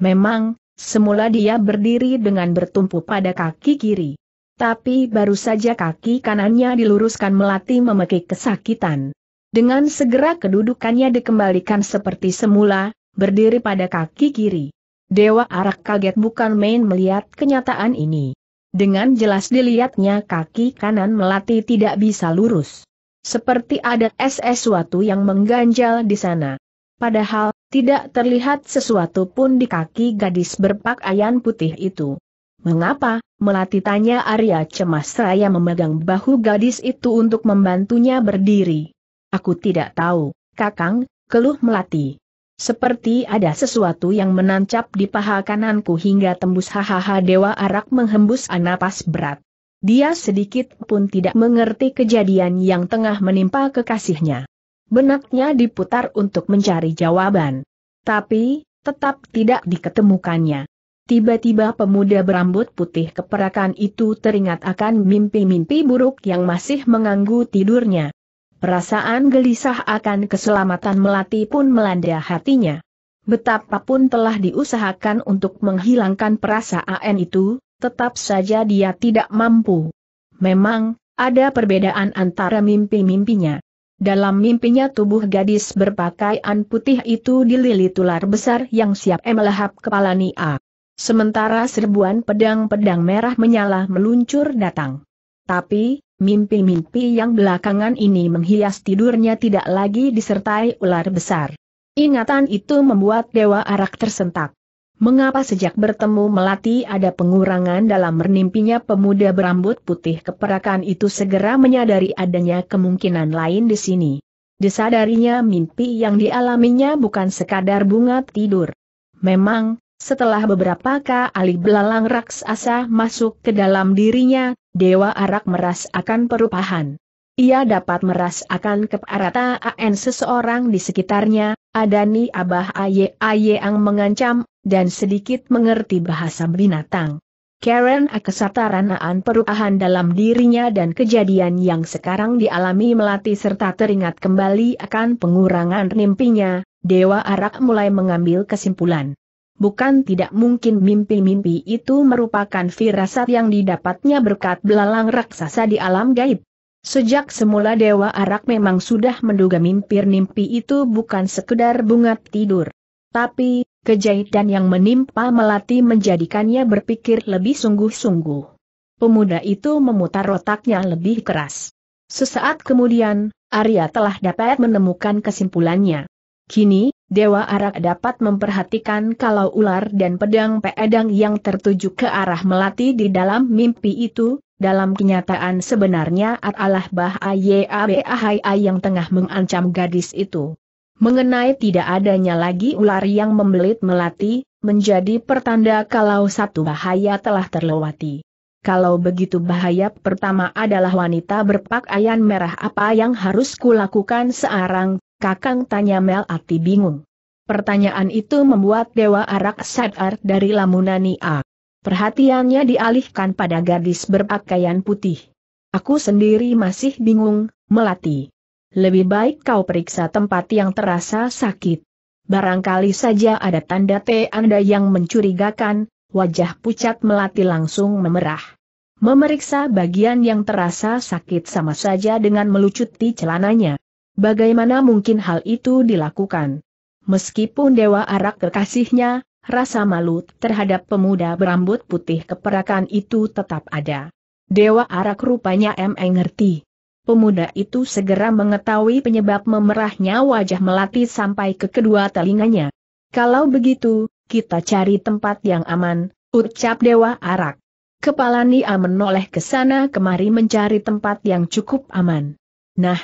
Memang, semula dia berdiri dengan bertumpu pada kaki kiri. Tapi baru saja kaki kanannya diluruskan Melati memekik kesakitan. Dengan segera kedudukannya dikembalikan seperti semula, berdiri pada kaki kiri. Dewa Arak kaget bukan main melihat kenyataan ini. Dengan jelas dilihatnya kaki kanan melati tidak bisa lurus. Seperti ada sesuatu yang mengganjal di sana. Padahal, tidak terlihat sesuatu pun di kaki gadis berpakaian putih itu. Mengapa? Melati tanya Arya cemas seraya memegang bahu gadis itu untuk membantunya berdiri. Aku tidak tahu, Kakang, keluh Melati. Seperti ada sesuatu yang menancap di paha kananku hingga tembus hahaha Dewa Arak menghembus napas berat. Dia sedikit pun tidak mengerti kejadian yang tengah menimpa kekasihnya. Benaknya diputar untuk mencari jawaban. Tapi, tetap tidak diketemukannya. Tiba-tiba pemuda berambut putih keperakan itu teringat akan mimpi-mimpi buruk yang masih menganggu tidurnya. Perasaan gelisah akan keselamatan Melati pun melanda hatinya. Betapapun telah diusahakan untuk menghilangkan perasaan itu, tetap saja dia tidak mampu. Memang, ada perbedaan antara mimpi-mimpinya. Dalam mimpinya tubuh gadis berpakaian putih itu dililit ular besar yang siap melahap kepala Nia. Sementara serbuan pedang-pedang merah menyala meluncur datang. Tapi, mimpi-mimpi yang belakangan ini menghias tidurnya tidak lagi disertai ular besar. Ingatan itu membuat Dewa Arak tersentak. Mengapa sejak bertemu Melati ada pengurangan dalam mernimpinya pemuda berambut putih keperakan itu segera menyadari adanya kemungkinan lain di sini. Disadarinya mimpi yang dialaminya bukan sekadar bunga tidur. Memang, setelah beberapa kali belalang raksasa masuk ke dalam dirinya, Dewa Arak merasakan perubahan. Ia dapat merasakan keparataan seseorang di sekitarnya, adani Abah Aye Aye yang mengancam, dan sedikit mengerti bahasa binatang. Karen kesataraan perubahan dalam dirinya dan kejadian yang sekarang dialami melatih serta teringat kembali akan pengurangan mimpinya, Dewa Arak mulai mengambil kesimpulan. Bukan tidak mungkin mimpi-mimpi itu merupakan firasat yang didapatnya berkat belalang raksasa di alam gaib. Sejak semula Dewa Arak memang sudah menduga mimpi-mimpi itu bukan sekedar bunga tidur. Tapi, kejahitan yang menimpa Melati menjadikannya berpikir lebih sungguh-sungguh. Pemuda itu memutar otaknya lebih keras. Sesaat kemudian, Arya telah dapat menemukan kesimpulannya. Kini, Dewa Arak dapat memperhatikan kalau ular dan pedang peedang yang tertuju ke arah melati di dalam mimpi itu, dalam kenyataan sebenarnya adalah bahaya yang tengah mengancam gadis itu. Mengenai tidak adanya lagi ular yang membelit melati, menjadi pertanda kalau satu bahaya telah terlewati. Kalau begitu bahaya pertama adalah wanita berpakaian merah apa yang harus kulakukan sekarang, Kakang tanya Mel Ati bingung. Pertanyaan itu membuat Dewa Arak sadar dari lamunani A. Perhatiannya dialihkan pada gadis berpakaian putih. Aku sendiri masih bingung, melati. Lebih baik kau periksa tempat yang terasa sakit. Barangkali saja ada tanda T Anda yang mencurigakan, wajah pucat melati langsung memerah. Memeriksa bagian yang terasa sakit sama saja dengan melucuti celananya. Bagaimana mungkin hal itu dilakukan? Meskipun Dewa Arak kekasihnya, rasa malu terhadap pemuda berambut putih keperakan itu tetap ada. Dewa Arak rupanya emeng ngerti. Pemuda itu segera mengetahui penyebab memerahnya wajah melati sampai ke kedua telinganya. Kalau begitu, kita cari tempat yang aman, ucap Dewa Arak. Kepala Nia menoleh ke sana kemari mencari tempat yang cukup aman. Nah,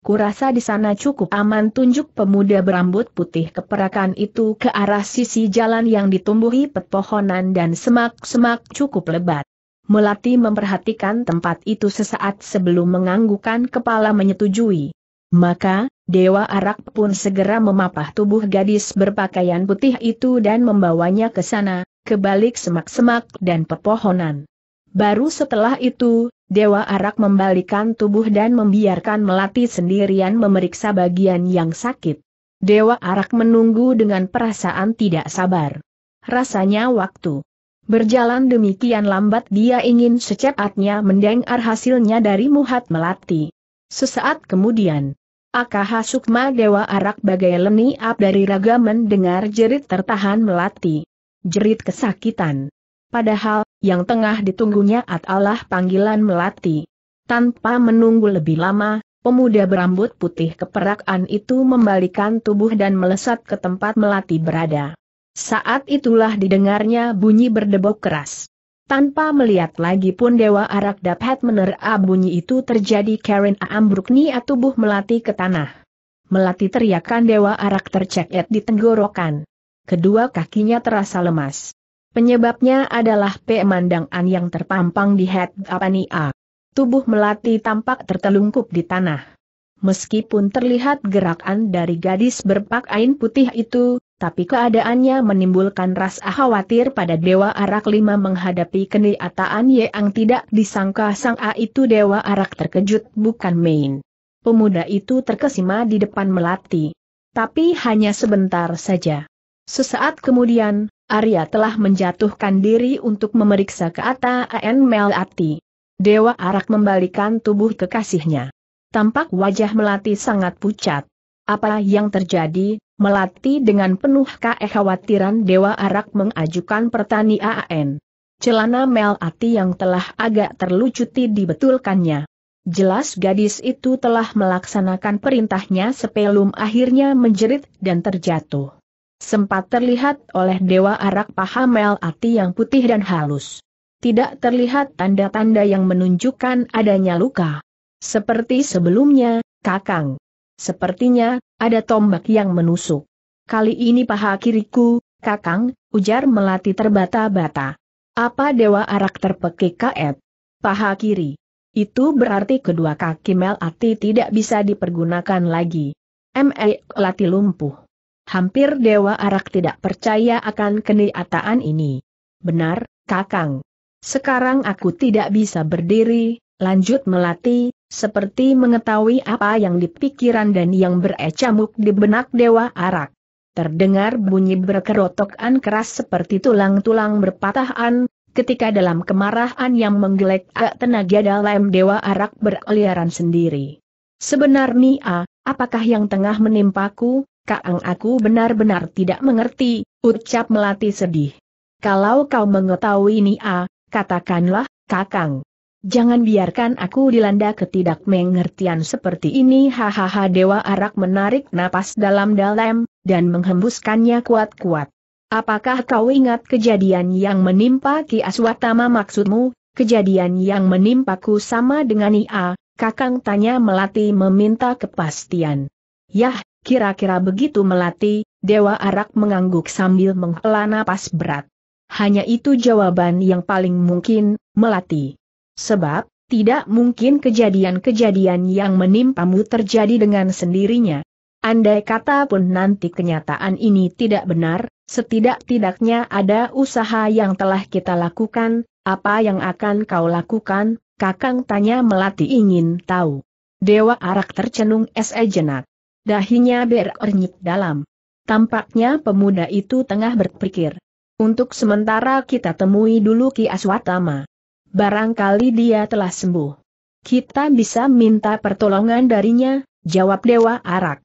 Kurasa di sana cukup aman tunjuk pemuda berambut putih keperakan itu ke arah sisi jalan yang ditumbuhi pepohonan dan semak-semak cukup lebat. Melati memperhatikan tempat itu sesaat sebelum menganggukan kepala menyetujui. Maka, Dewa Arak pun segera memapah tubuh gadis berpakaian putih itu dan membawanya ke sana, ke balik semak-semak dan pepohonan. Baru setelah itu, Dewa Arak membalikan tubuh dan membiarkan Melati sendirian memeriksa bagian yang sakit. Dewa Arak menunggu dengan perasaan tidak sabar. Rasanya waktu berjalan demikian lambat dia ingin secepatnya mendengar hasilnya dari Muhat Melati. Sesaat kemudian, Akaha Sukma Dewa Arak bagai ap dari raga mendengar jerit tertahan Melati. Jerit kesakitan. Padahal, yang tengah ditunggunya adalah panggilan melati. Tanpa menunggu lebih lama, pemuda berambut putih keperakan itu membalikan tubuh dan melesat ke tempat melati berada. Saat itulah didengarnya bunyi berdebok keras. Tanpa melihat lagi pun Dewa Arak dapat menerabunyi bunyi itu terjadi Karen Ambrukni tubuh melati ke tanah. Melati teriakan Dewa Arak tercekat di tenggorokan. Kedua kakinya terasa lemas. Penyebabnya adalah pemandangan yang terpampang di Hetapania. Tubuh melati tampak tertelungkup di tanah. Meskipun terlihat gerakan dari gadis berpakaian putih itu, tapi keadaannya menimbulkan rasa khawatir pada Dewa Arak Lima menghadapi kenyataan yang tidak disangka sang A itu Dewa Arak terkejut bukan main. Pemuda itu terkesima di depan Melati. Tapi hanya sebentar saja. Sesaat kemudian, Arya telah menjatuhkan diri untuk memeriksa ke Ataan Melati. Dewa Arak membalikan tubuh kekasihnya. Tampak wajah Melati sangat pucat. Apa yang terjadi, Melati dengan penuh kekhawatiran Dewa Arak mengajukan pertanyaan. Celana Melati yang telah agak terlucuti dibetulkannya. Jelas gadis itu telah melaksanakan perintahnya sepelum akhirnya menjerit dan terjatuh. Sempat terlihat oleh Dewa Arak paha Melati yang putih dan halus. Tidak terlihat tanda-tanda yang menunjukkan adanya luka. Seperti sebelumnya, Kakang. Sepertinya, ada tombak yang menusuk. Kali ini paha kiriku, Kakang, ujar Melati terbata-bata. Apa Dewa Arak terpekik kaet? Paha kiri. Itu berarti kedua kaki Melati tidak bisa dipergunakan lagi. Melati eh, lumpuh. Hampir Dewa Arak tidak percaya akan kenyataan ini. Benar, Kakang. Sekarang aku tidak bisa berdiri, lanjut melati, seperti mengetahui apa yang dipikiran dan yang berecamuk di benak Dewa Arak. Terdengar bunyi berkerotokan keras seperti tulang-tulang berpatahan, ketika dalam kemarahan yang menggelek tenaga dalam Dewa Arak berkeliaran sendiri. Sebenarnya, apakah yang tengah menimpaku, Kaang aku benar-benar tidak mengerti, ucap Melati sedih. Kalau kau mengetahui ini Nia, katakanlah, Kakang. Jangan biarkan aku dilanda ketidakmengertian seperti ini hahaha Dewa Arak menarik napas dalam-dalam, dan menghembuskannya kuat-kuat. Apakah kau ingat kejadian yang menimpa Ki Aswatama maksudmu, kejadian yang menimpaku sama dengan Ia, Kakang tanya Melati meminta kepastian. Yah, Kira-kira begitu melati, Dewa Arak mengangguk sambil menghela napas berat. Hanya itu jawaban yang paling mungkin, melati. Sebab, tidak mungkin kejadian-kejadian yang menimpamu terjadi dengan sendirinya. Andai kata pun nanti kenyataan ini tidak benar, setidak-tidaknya ada usaha yang telah kita lakukan, apa yang akan kau lakukan, kakang tanya Melati ingin tahu. Dewa Arak tercenung sejenak. Dahinya berernyit dalam. Tampaknya pemuda itu tengah berpikir. Untuk sementara kita temui dulu Ki Aswatama. Barangkali dia telah sembuh. Kita bisa minta pertolongan darinya, jawab Dewa Arak.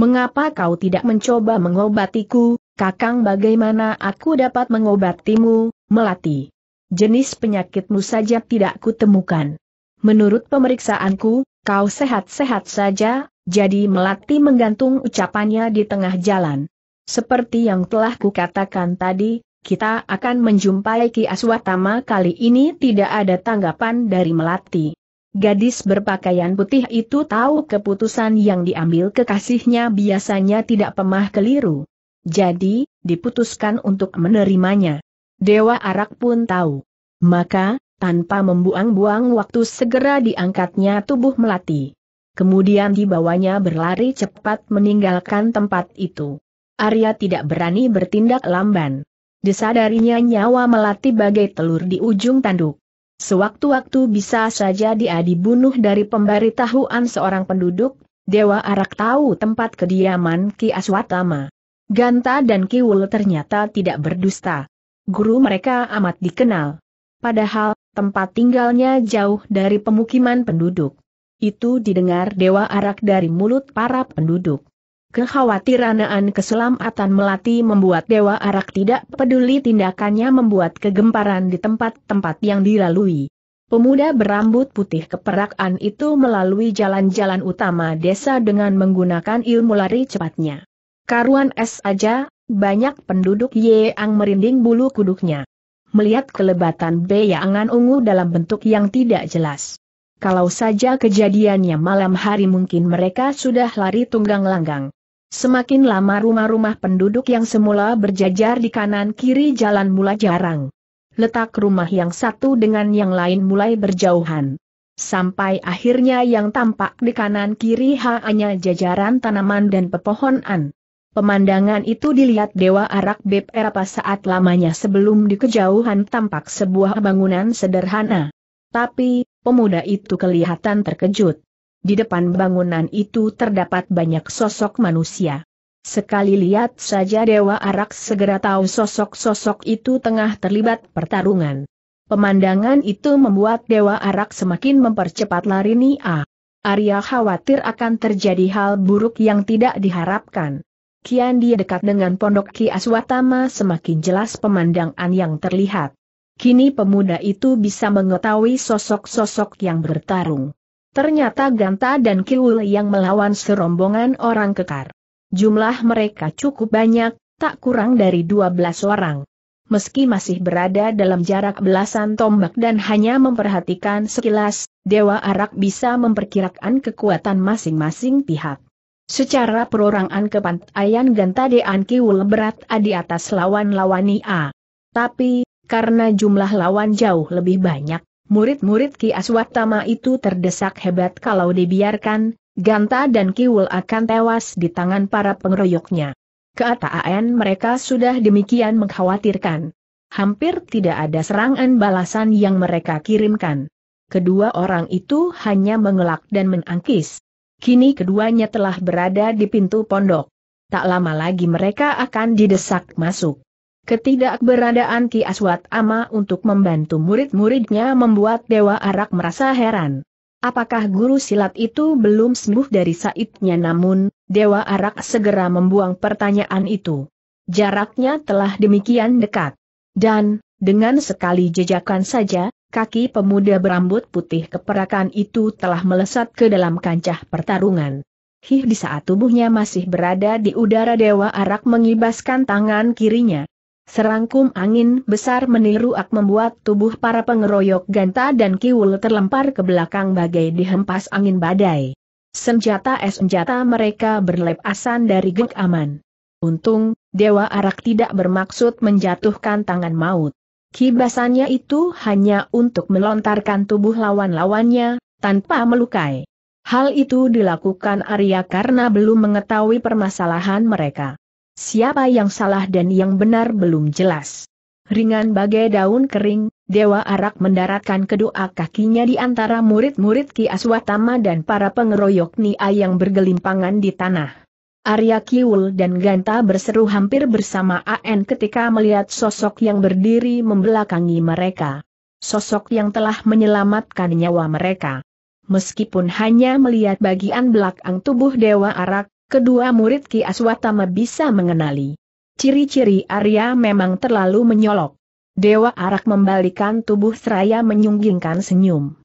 Mengapa kau tidak mencoba mengobatiku, Kakang bagaimana aku dapat mengobatimu, Melati? Jenis penyakitmu saja tidak kutemukan. Menurut pemeriksaanku, kau sehat-sehat saja, jadi Melati menggantung ucapannya di tengah jalan. Seperti yang telah kukatakan tadi, kita akan menjumpai Ki Aswatama kali ini tidak ada tanggapan dari Melati. Gadis berpakaian putih itu tahu keputusan yang diambil kekasihnya biasanya tidak pemah keliru. Jadi, diputuskan untuk menerimanya. Dewa Arak pun tahu. Maka, tanpa membuang-buang waktu segera diangkatnya tubuh Melati. Kemudian dibawanya berlari cepat meninggalkan tempat itu. Arya tidak berani bertindak lamban. Disadarinya nyawa melati bagai telur di ujung tanduk. Sewaktu-waktu bisa saja dia dibunuh dari pemberitahuan seorang penduduk, Dewa Arak tahu tempat kediaman Ki Aswatama. Ganta dan Kiwul ternyata tidak berdusta. Guru mereka amat dikenal. Padahal, tempat tinggalnya jauh dari pemukiman penduduk. Itu didengar Dewa Arak dari mulut para penduduk. Kekhawatiran Aan keselamatan Melati membuat Dewa Arak tidak peduli tindakannya membuat kegemparan di tempat-tempat yang dilalui. Pemuda berambut putih keperakan itu melalui jalan-jalan utama desa dengan menggunakan ilmu lari cepatnya. Karuan es aja, banyak penduduk yang merinding bulu kuduknya. Melihat kelebatan beyangan ungu dalam bentuk yang tidak jelas. Kalau saja kejadiannya malam hari mungkin mereka sudah lari tunggang langgang. Semakin lama rumah-rumah penduduk yang semula berjajar di kanan-kiri jalan mulai jarang. Letak rumah yang satu dengan yang lain mulai berjauhan. Sampai akhirnya yang tampak di kanan-kiri hanya jajaran tanaman dan pepohonan. Pemandangan itu dilihat Dewa Arak Beb Erapa saat lamanya sebelum di kejauhan tampak sebuah bangunan sederhana. Tapi, pemuda itu kelihatan terkejut. Di depan bangunan itu terdapat banyak sosok manusia. Sekali lihat saja Dewa Arak segera tahu sosok-sosok itu tengah terlibat pertarungan. Pemandangan itu membuat Dewa Arak semakin mempercepat lari Nia. Arya khawatir akan terjadi hal buruk yang tidak diharapkan. Kian dia dekat dengan pondok Ki Aswatama semakin jelas pemandangan yang terlihat. Kini pemuda itu bisa mengetahui sosok-sosok yang bertarung. Ternyata Ganta dan Kiul yang melawan serombongan orang kekar. Jumlah mereka cukup banyak, tak kurang dari 12 orang. Meski masih berada dalam jarak belasan tombak dan hanya memperhatikan sekilas, Dewa Arak bisa memperkirakan kekuatan masing-masing pihak. Secara perorangan kepantaian Ganta Dean Kiul berat di atas lawan-lawani A. Tapi, karena jumlah lawan jauh lebih banyak, murid-murid Ki Aswatama itu terdesak hebat kalau dibiarkan, Ganta dan Kiwul akan tewas di tangan para pengeroyoknya. Keataan mereka sudah demikian mengkhawatirkan. Hampir tidak ada serangan balasan yang mereka kirimkan. Kedua orang itu hanya mengelak dan menangkis. Kini keduanya telah berada di pintu pondok. Tak lama lagi mereka akan didesak masuk. Ketidakberadaan Ki Aswat Ama untuk membantu murid-muridnya membuat Dewa Arak merasa heran. Apakah guru silat itu belum sembuh dari saitnya namun, Dewa Arak segera membuang pertanyaan itu. Jaraknya telah demikian dekat. Dan, dengan sekali jejakan saja, kaki pemuda berambut putih keperakan itu telah melesat ke dalam kancah pertarungan. Hih di saat tubuhnya masih berada di udara Dewa Arak mengibaskan tangan kirinya, Serangkum angin besar meniru ak membuat tubuh para pengeroyok Ganta dan Kiwul terlempar ke belakang bagai dihempas angin badai. Senjata es senjata mereka berlepasan dari geng aman. Untung, Dewa Arak tidak bermaksud menjatuhkan tangan maut. Kibasannya itu hanya untuk melontarkan tubuh lawan-lawannya, tanpa melukai. Hal itu dilakukan Arya karena belum mengetahui permasalahan mereka. Siapa yang salah dan yang benar belum jelas. Ringan bagai daun kering, Dewa Arak mendaratkan kedua kakinya di antara murid-murid Ki Aswatama dan para pengeroyok Nia yang bergelimpangan di tanah. Arya Kiul dan Ganta berseru hampir bersama An ketika melihat sosok yang berdiri membelakangi mereka. Sosok yang telah menyelamatkan nyawa mereka. Meskipun hanya melihat bagian belakang tubuh Dewa Arak, kedua murid Ki Aswatama bisa mengenali. Ciri-ciri Arya memang terlalu menyolok. Dewa Arak membalikan tubuh seraya menyunggingkan senyum.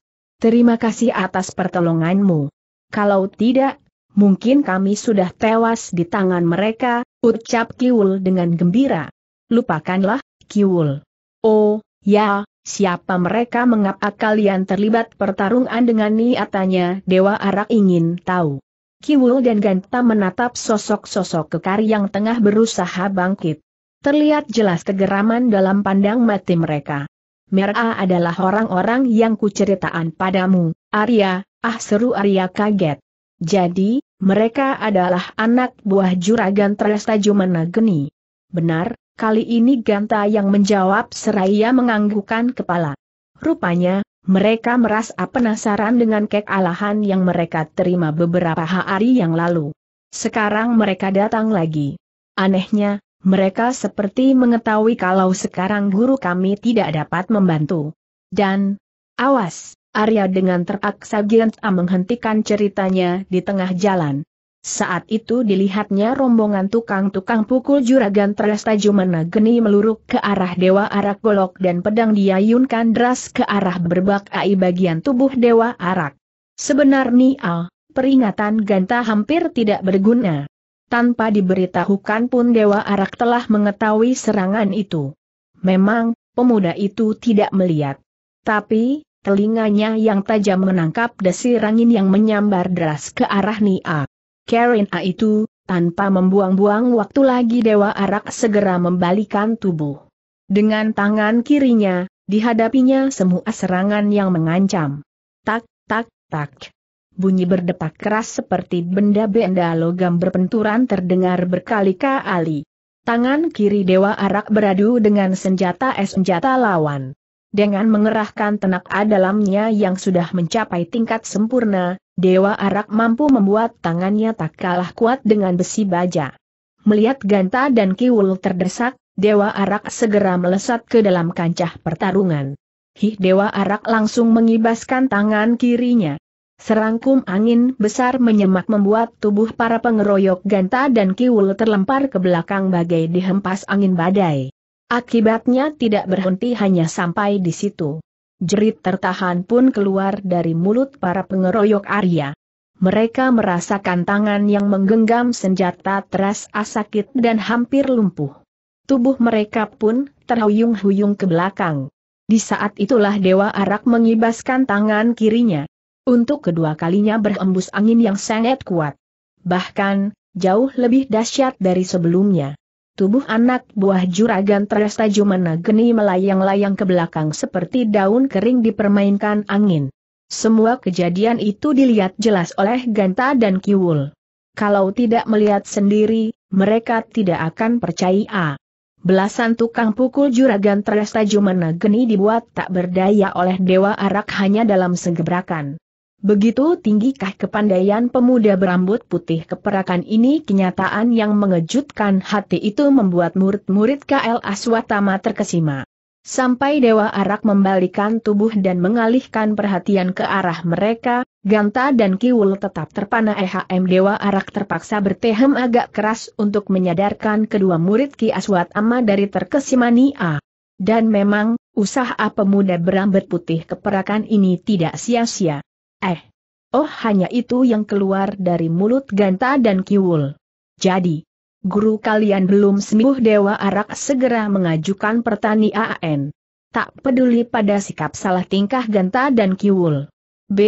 Terima kasih atas pertolonganmu. Kalau tidak, mungkin kami sudah tewas di tangan mereka, ucap Kiwul dengan gembira. Lupakanlah, Kiwul. Oh, ya, siapa mereka mengapa kalian terlibat pertarungan dengan niatannya Dewa Arak ingin tahu. Kiwul dan Ganta menatap sosok-sosok kekar yang tengah berusaha bangkit. Terlihat jelas kegeraman dalam pandang mati mereka. Merah adalah orang-orang yang kuceritaan padamu, Arya, ah seru Arya kaget. Jadi, mereka adalah anak buah juragan Trestajumana Geni. Benar, kali ini Ganta yang menjawab seraya menganggukkan kepala. Rupanya, mereka merasa penasaran dengan kek alahan yang mereka terima beberapa hari yang lalu. Sekarang mereka datang lagi. Anehnya, mereka seperti mengetahui kalau sekarang guru kami tidak dapat membantu. Dan, awas, Arya dengan terpaksa Giant menghentikan ceritanya di tengah jalan. Saat itu dilihatnya rombongan tukang-tukang pukul juragan Jumana menageni meluruk ke arah Dewa Arak Golok dan pedang diayunkan deras ke arah berbak ai bagian tubuh Dewa Arak. Sebenarnya, peringatan Ganta hampir tidak berguna. Tanpa diberitahukan pun Dewa Arak telah mengetahui serangan itu. Memang, pemuda itu tidak melihat. Tapi, telinganya yang tajam menangkap desir angin yang menyambar deras ke arah Nia. Karen A itu, tanpa membuang-buang waktu lagi Dewa Arak segera membalikan tubuh. Dengan tangan kirinya, dihadapinya semua serangan yang mengancam. Tak, tak, tak. Bunyi berdetak keras seperti benda-benda logam berpenturan terdengar berkali-kali. Tangan kiri Dewa Arak beradu dengan senjata es senjata lawan. Dengan mengerahkan tenaga dalamnya yang sudah mencapai tingkat sempurna, Dewa Arak mampu membuat tangannya tak kalah kuat dengan besi baja. Melihat Ganta dan Kiwul terdesak, Dewa Arak segera melesat ke dalam kancah pertarungan. Hih Dewa Arak langsung mengibaskan tangan kirinya. Serangkum angin besar menyemak membuat tubuh para pengeroyok Ganta dan Kiwul terlempar ke belakang bagai dihempas angin badai. Akibatnya tidak berhenti hanya sampai di situ. Jerit tertahan pun keluar dari mulut para pengeroyok Arya. Mereka merasakan tangan yang menggenggam senjata terasa sakit dan hampir lumpuh. Tubuh mereka pun terhuyung-huyung ke belakang. Di saat itulah Dewa Arak mengibaskan tangan kirinya. Untuk kedua kalinya berembus angin yang sangat kuat. Bahkan, jauh lebih dahsyat dari sebelumnya. Tubuh anak buah juragan Trestajumana geni melayang-layang ke belakang seperti daun kering dipermainkan angin. Semua kejadian itu dilihat jelas oleh Ganta dan Kiwul. Kalau tidak melihat sendiri, mereka tidak akan percaya. Belasan tukang pukul juragan Trestajumana geni dibuat tak berdaya oleh Dewa Arak hanya dalam segebrakan. Begitu tinggikah kepandaian pemuda berambut putih keperakan ini kenyataan yang mengejutkan hati itu membuat murid-murid KL Aswatama terkesima. Sampai Dewa Arak membalikan tubuh dan mengalihkan perhatian ke arah mereka, Ganta dan Kiwul tetap terpana EHM Dewa Arak terpaksa bertehem agak keras untuk menyadarkan kedua murid Ki Aswatama dari terkesimania. Dan memang, usaha pemuda berambut putih keperakan ini tidak sia-sia. Eh. Oh hanya itu yang keluar dari mulut Ganta dan Kiwul. Jadi, guru kalian belum sembuh Dewa Arak segera mengajukan pertanyaan. Tak peduli pada sikap salah tingkah Ganta dan Kiwul. B.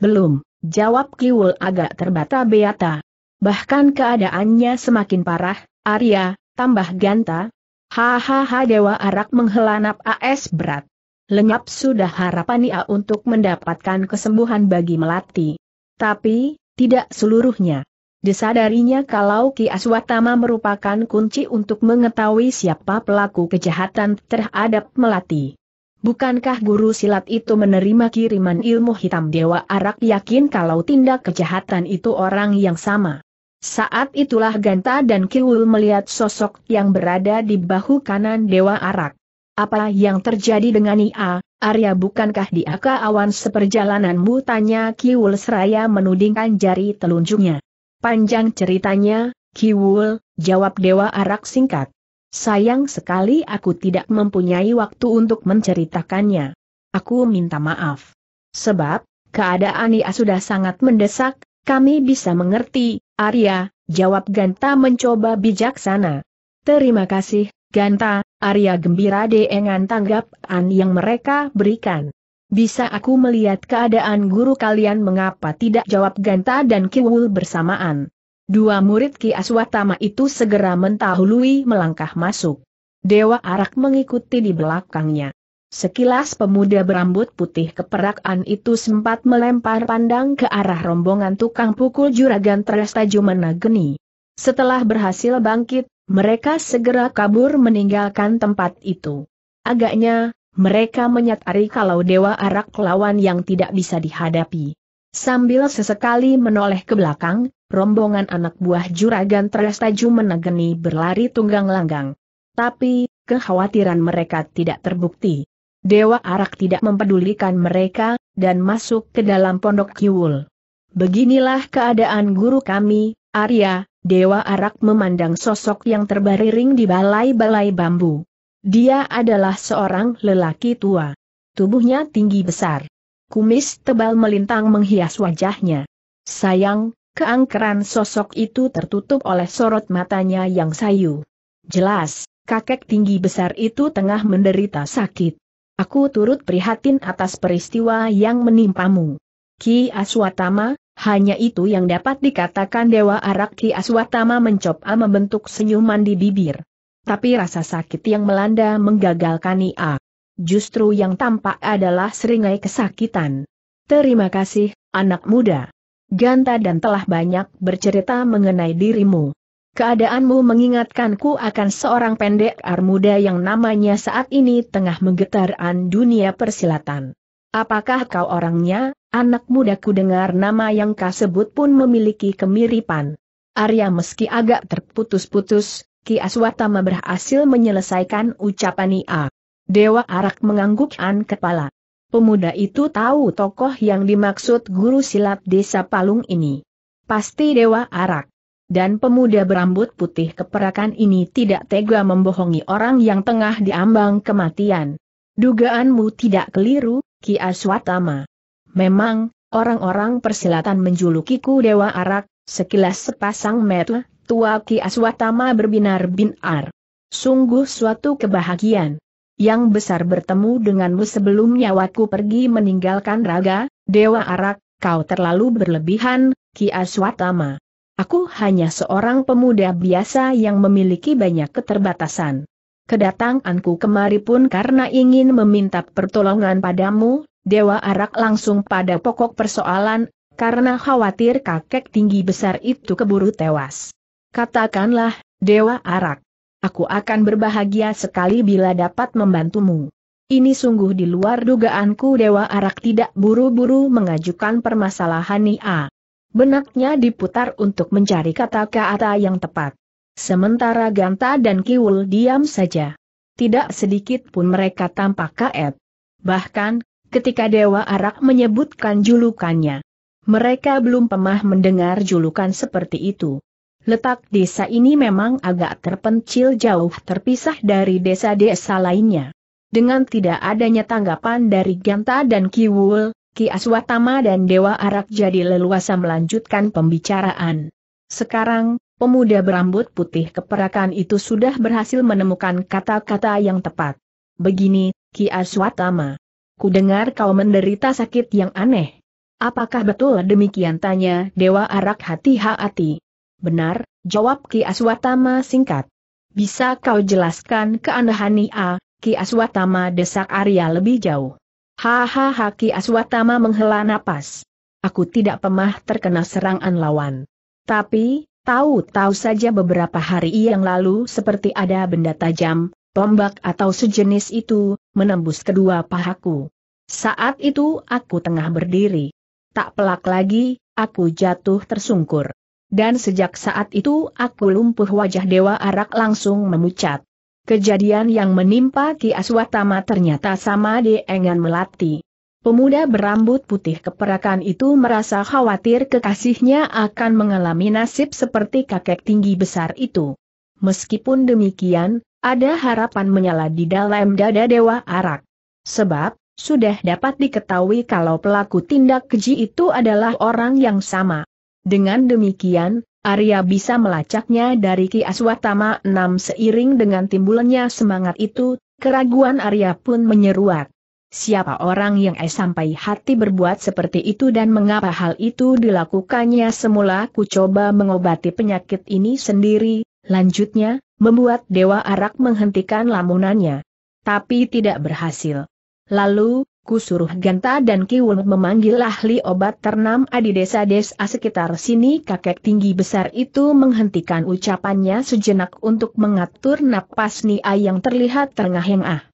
Belum, jawab Kiwul agak terbata-bata. Bahkan keadaannya semakin parah, Arya, tambah Ganta. Hahaha Dewa Arak menghela napas berat. Lenyap sudah harapan Ia untuk mendapatkan kesembuhan bagi Melati. Tapi, tidak seluruhnya. Disadarinya kalau Ki Aswatama merupakan kunci untuk mengetahui siapa pelaku kejahatan terhadap Melati. Bukankah guru silat itu menerima kiriman ilmu hitam Dewa Arak yakin kalau tindak kejahatan itu orang yang sama? Saat itulah Ganta dan Kiwul melihat sosok yang berada di bahu kanan Dewa Arak. Apa yang terjadi dengan Ia, Arya bukankah dia awan seperjalananmu tanya Kiwul Seraya menudingkan jari telunjuknya. Panjang ceritanya, Kiwul, jawab Dewa Arak singkat. Sayang sekali aku tidak mempunyai waktu untuk menceritakannya. Aku minta maaf. Sebab, keadaan Ia sudah sangat mendesak, kami bisa mengerti, Arya, jawab Ganta mencoba bijaksana. Terima kasih, Ganta, Arya gembira dengan tanggapan yang mereka berikan. Bisa aku melihat keadaan guru kalian mengapa tidak jawab Ganta dan Kiwul bersamaan. Dua murid Ki Aswatama itu segera mentahului melangkah masuk. Dewa Arak mengikuti di belakangnya. Sekilas pemuda berambut putih keperakan itu sempat melempar pandang ke arah rombongan tukang pukul juragan Tresta Geni. Setelah berhasil bangkit, mereka segera kabur meninggalkan tempat itu. Agaknya, mereka menyadari kalau Dewa Arak lawan yang tidak bisa dihadapi. Sambil sesekali menoleh ke belakang, rombongan anak buah juragan terlestaju menegeni berlari tunggang langgang. Tapi, kekhawatiran mereka tidak terbukti. Dewa Arak tidak mempedulikan mereka, dan masuk ke dalam pondok Kiwul. Beginilah keadaan guru kami, Arya, Dewa Arak memandang sosok yang terbaring di balai-balai bambu. Dia adalah seorang lelaki tua. Tubuhnya tinggi besar. Kumis tebal melintang menghias wajahnya. Sayang, keangkeran sosok itu tertutup oleh sorot matanya yang sayu. Jelas, kakek tinggi besar itu tengah menderita sakit. Aku turut prihatin atas peristiwa yang menimpamu. Ki Aswatama, hanya itu yang dapat dikatakan Dewa Arak Ki Aswatama mencoba membentuk senyuman di bibir. Tapi rasa sakit yang melanda menggagalkan Ia. Justru yang tampak adalah seringai kesakitan. Terima kasih, anak muda. Ganta dan telah banyak bercerita mengenai dirimu. Keadaanmu mengingatkanku akan seorang pendek armuda yang namanya saat ini tengah menggetaran dunia persilatan. Apakah kau orangnya, anak mudaku dengar nama yang kau sebut pun memiliki kemiripan. Arya meski agak terputus-putus, Ki Aswatama berhasil menyelesaikan ucapan Ia. Dewa Arak menganggukkan kepala. Pemuda itu tahu tokoh yang dimaksud guru silat desa Palung ini. Pasti Dewa Arak. Dan pemuda berambut putih keperakan ini tidak tega membohongi orang yang tengah diambang kematian. Dugaanmu tidak keliru, Ki Aswatama. Memang, orang-orang persilatan menjulukiku Dewa Arak, sekilas sepasang mata, tua Ki Aswatama berbinar-binar. Sungguh suatu kebahagiaan. Yang besar bertemu denganmu sebelum nyawaku pergi meninggalkan raga, Dewa Arak, kau terlalu berlebihan, Ki Aswatama. Aku hanya seorang pemuda biasa yang memiliki banyak keterbatasan. Kedatanganku kemari pun karena ingin meminta pertolongan padamu, Dewa Arak langsung pada pokok persoalan, karena khawatir kakek tinggi besar itu keburu tewas. Katakanlah, Dewa Arak, aku akan berbahagia sekali bila dapat membantumu. Ini sungguh di luar dugaanku Dewa Arak tidak buru-buru mengajukan permasalahan Nia. Ah, benaknya diputar untuk mencari kata-kata yang tepat. Sementara Ganta dan Kiul diam saja. Tidak sedikit pun mereka tampak kaet. Bahkan, ketika Dewa Arak menyebutkan julukannya. Mereka belum pernah mendengar julukan seperti itu. Letak desa ini memang agak terpencil jauh terpisah dari desa-desa lainnya. Dengan tidak adanya tanggapan dari Ganta dan Kiwul, Ki Aswatama dan Dewa Arak jadi leluasa melanjutkan pembicaraan. Sekarang, Pemuda berambut putih keperakan itu sudah berhasil menemukan kata-kata yang tepat. Begini, Ki Aswatama. Ku dengar kau menderita sakit yang aneh. Apakah betul demikian tanya Dewa Arak hati-hati? Benar, jawab Ki Aswatama singkat. Bisa kau jelaskan keanehan a? Ki Aswatama desak Arya lebih jauh. Hahaha Ki Aswatama menghela napas. Aku tidak pemah terkena serangan lawan. Tapi, Tahu-tahu saja beberapa hari yang lalu seperti ada benda tajam, tombak atau sejenis itu, menembus kedua pahaku. Saat itu aku tengah berdiri. Tak pelak lagi, aku jatuh tersungkur. Dan sejak saat itu aku lumpuh wajah Dewa Arak langsung memucat. Kejadian yang menimpa Ki Aswatama ternyata sama dengan Melati. Pemuda berambut putih keperakan itu merasa khawatir kekasihnya akan mengalami nasib seperti kakek tinggi besar itu. Meskipun demikian, ada harapan menyala di dalam dada Dewa Arak. Sebab, sudah dapat diketahui kalau pelaku tindak keji itu adalah orang yang sama. Dengan demikian, Arya bisa melacaknya dari Ki Aswatama 6 seiring dengan timbulnya semangat itu, keraguan Arya pun menyeruak. Siapa orang yang eh sampai hati berbuat seperti itu dan mengapa hal itu dilakukannya semula ku coba mengobati penyakit ini sendiri, lanjutnya, membuat Dewa Arak menghentikan lamunannya. Tapi tidak berhasil. Lalu, ku suruh Ganta dan Kiwul memanggil ahli obat ternam di desa-desa sekitar sini kakek tinggi besar itu menghentikan ucapannya sejenak untuk mengatur napas Nia yang terlihat terengah-engah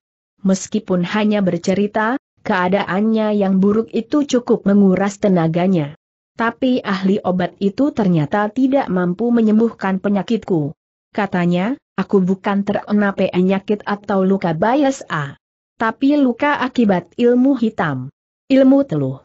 meskipun hanya bercerita, keadaannya yang buruk itu cukup menguras tenaganya. Tapi ahli obat itu ternyata tidak mampu menyembuhkan penyakitku. Katanya, aku bukan terkena penyakit atau luka bias A. Tapi luka akibat ilmu hitam. Ilmu teluh.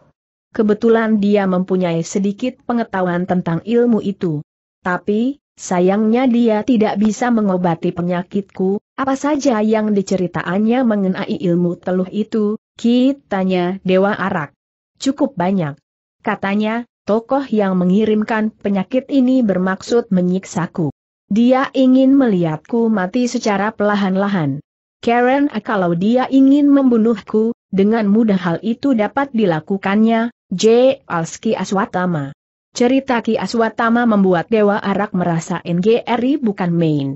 Kebetulan dia mempunyai sedikit pengetahuan tentang ilmu itu. Tapi, Sayangnya dia tidak bisa mengobati penyakitku, apa saja yang diceritaannya mengenai ilmu teluh itu, kitanya Dewa Arak. Cukup banyak. Katanya, tokoh yang mengirimkan penyakit ini bermaksud menyiksaku. Dia ingin melihatku mati secara pelahan lahan Karen kalau dia ingin membunuhku, dengan mudah hal itu dapat dilakukannya, J. Alski Aswatama. Cerita Ki Aswatama membuat Dewa Arak merasa NGRI bukan main.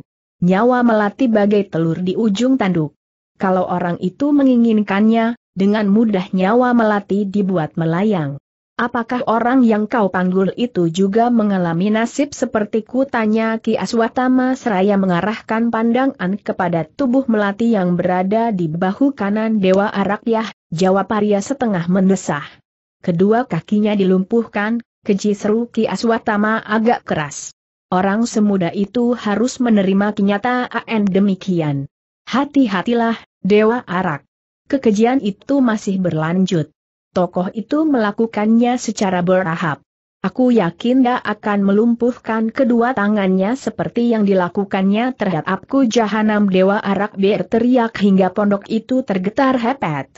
Nyawa melati bagai telur di ujung tanduk. Kalau orang itu menginginkannya, dengan mudah nyawa melati dibuat melayang. Apakah orang yang kau panggul itu juga mengalami nasib seperti ku tanya Ki Aswatama seraya mengarahkan pandangan kepada tubuh melati yang berada di bahu kanan Dewa Arak Yah, jawab Arya setengah mendesah. Kedua kakinya dilumpuhkan, keji seru Ki Aswatama agak keras. Orang semuda itu harus menerima kenyataan demikian. Hati-hatilah, Dewa Arak. Kekejian itu masih berlanjut. Tokoh itu melakukannya secara berahap. Aku yakin dia akan melumpuhkan kedua tangannya seperti yang dilakukannya terhadap aku jahanam Dewa Arak berteriak hingga pondok itu tergetar hebat.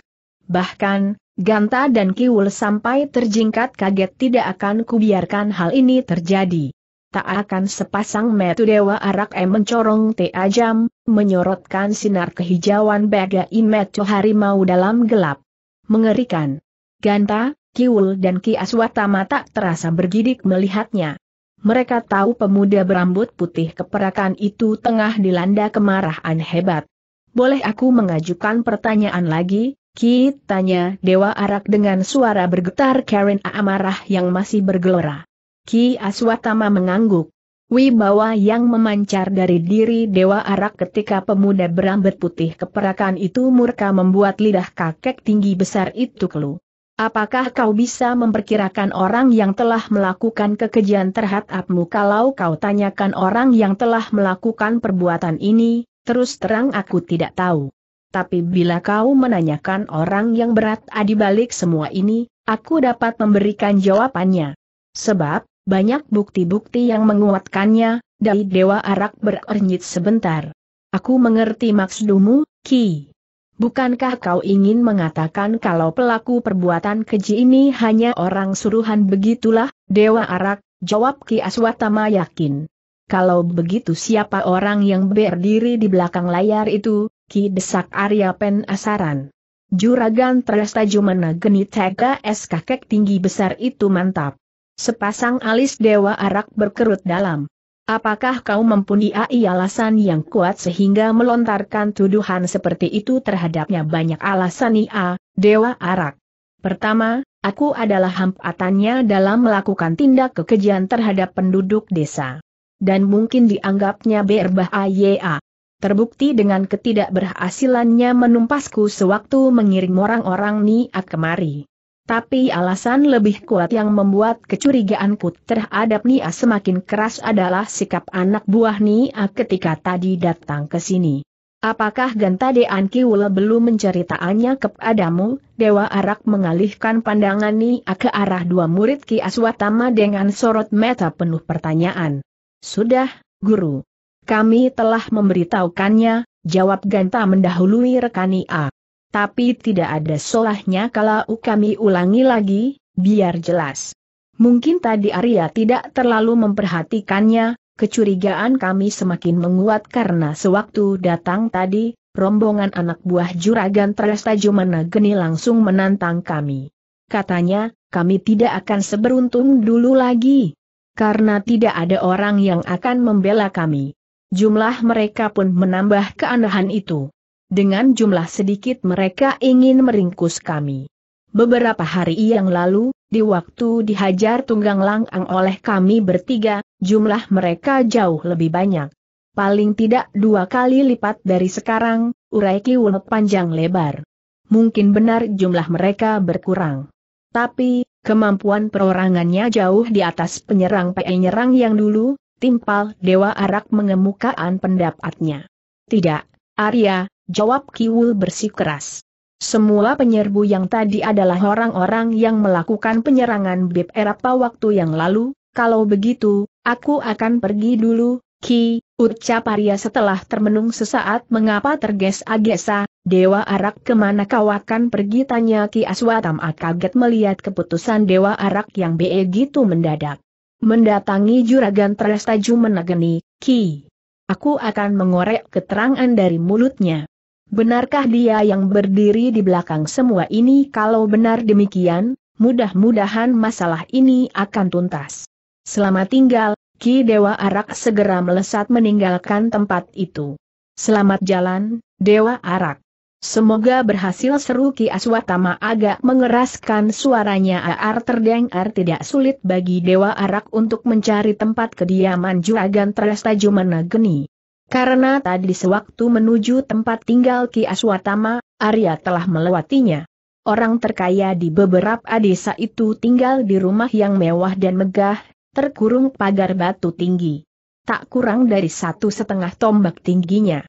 Bahkan, Ganta dan Kiul sampai terjingkat kaget tidak akan kubiarkan hal ini terjadi. Tak akan sepasang metu Dewa Arak em mencorong tajam, menyorotkan sinar kehijauan bagai metu harimau dalam gelap. Mengerikan. Ganta, Kiul dan Ki Aswatama tak terasa bergidik melihatnya. Mereka tahu pemuda berambut putih keperakan itu tengah dilanda kemarahan hebat. Boleh aku mengajukan pertanyaan lagi, Ki, tanya Dewa Arak dengan suara bergetar Karen amarah yang masih bergelora. Ki Aswatama mengangguk. Wibawa yang memancar dari diri Dewa Arak ketika pemuda berambut putih keperakan itu murka membuat lidah kakek tinggi besar itu kelu. Apakah kau bisa memperkirakan orang yang telah melakukan kekejian terhadapmu kalau kau tanyakan orang yang telah melakukan perbuatan ini, terus terang aku tidak tahu. Tapi bila kau menanyakan orang yang berat ah, di balik semua ini, aku dapat memberikan jawabannya. Sebab, banyak bukti-bukti yang menguatkannya, dari Dewa Arak berernyit sebentar. Aku mengerti maksudmu, Ki. Bukankah kau ingin mengatakan kalau pelaku perbuatan keji ini hanya orang suruhan begitulah, Dewa Arak, jawab Ki Aswatama yakin. Kalau begitu siapa orang yang berdiri di belakang layar itu, Ki desak Arya penasaran. Juragan Tresta Jumana Geni Tega S kakek tinggi besar itu mantap. Sepasang alis dewa arak berkerut dalam. Apakah kau mempunyai alasan yang kuat sehingga melontarkan tuduhan seperti itu terhadapnya banyak alasan ia, dewa arak? Pertama, aku adalah hampatannya dalam melakukan tindak kekejian terhadap penduduk desa. Dan mungkin dianggapnya berbahaya terbukti dengan ketidakberhasilannya menumpasku sewaktu mengirim orang-orang Nia kemari. Tapi alasan lebih kuat yang membuat kecurigaanku terhadap Nia semakin keras adalah sikap anak buah Nia ketika tadi datang ke sini. Apakah Gentade Ankiwula belum menceritakannya kepadamu? Dewa Arak mengalihkan pandangan Nia ke arah dua murid Ki Aswatama dengan sorot mata penuh pertanyaan. Sudah, Guru, kami telah memberitahukannya, jawab Ganta mendahului rekani A. Tapi tidak ada solahnya kalau kami ulangi lagi, biar jelas. Mungkin tadi Arya tidak terlalu memperhatikannya, kecurigaan kami semakin menguat karena sewaktu datang tadi, rombongan anak buah juragan Trastajumana Geni langsung menantang kami. Katanya, kami tidak akan seberuntung dulu lagi. Karena tidak ada orang yang akan membela kami jumlah mereka pun menambah keanehan itu. Dengan jumlah sedikit mereka ingin meringkus kami. Beberapa hari yang lalu, di waktu dihajar tunggang langang oleh kami bertiga, jumlah mereka jauh lebih banyak. Paling tidak dua kali lipat dari sekarang, urai Kiwul panjang lebar. Mungkin benar jumlah mereka berkurang. Tapi, kemampuan perorangannya jauh di atas penyerang penyerang yang dulu, timpal Dewa Arak mengemukaan pendapatnya. Tidak, Arya, jawab Kiwul bersikeras. Semua penyerbu yang tadi adalah orang-orang yang melakukan penyerangan Bip Erapa waktu yang lalu, kalau begitu, aku akan pergi dulu, Ki, ucap Arya setelah termenung sesaat mengapa tergesa-gesa, Dewa Arak kemana kau akan pergi tanya Ki Aswatam kaget melihat keputusan Dewa Arak yang begitu mendadak. Mendatangi juragan Prestaju menegeni, Ki. Aku akan mengorek keterangan dari mulutnya. Benarkah dia yang berdiri di belakang semua ini kalau benar demikian, mudah-mudahan masalah ini akan tuntas. Selamat tinggal, Ki Dewa Arak segera melesat meninggalkan tempat itu. Selamat jalan, Dewa Arak. Semoga berhasil seru Ki Aswatama agak mengeraskan suaranya Aar terdengar tidak sulit bagi Dewa Arak untuk mencari tempat kediaman Juragan Tresta Jumana Geni. Karena tadi sewaktu menuju tempat tinggal Ki Aswatama, Arya telah melewatinya. Orang terkaya di beberapa desa itu tinggal di rumah yang mewah dan megah, terkurung pagar batu tinggi. Tak kurang dari satu setengah tombak tingginya.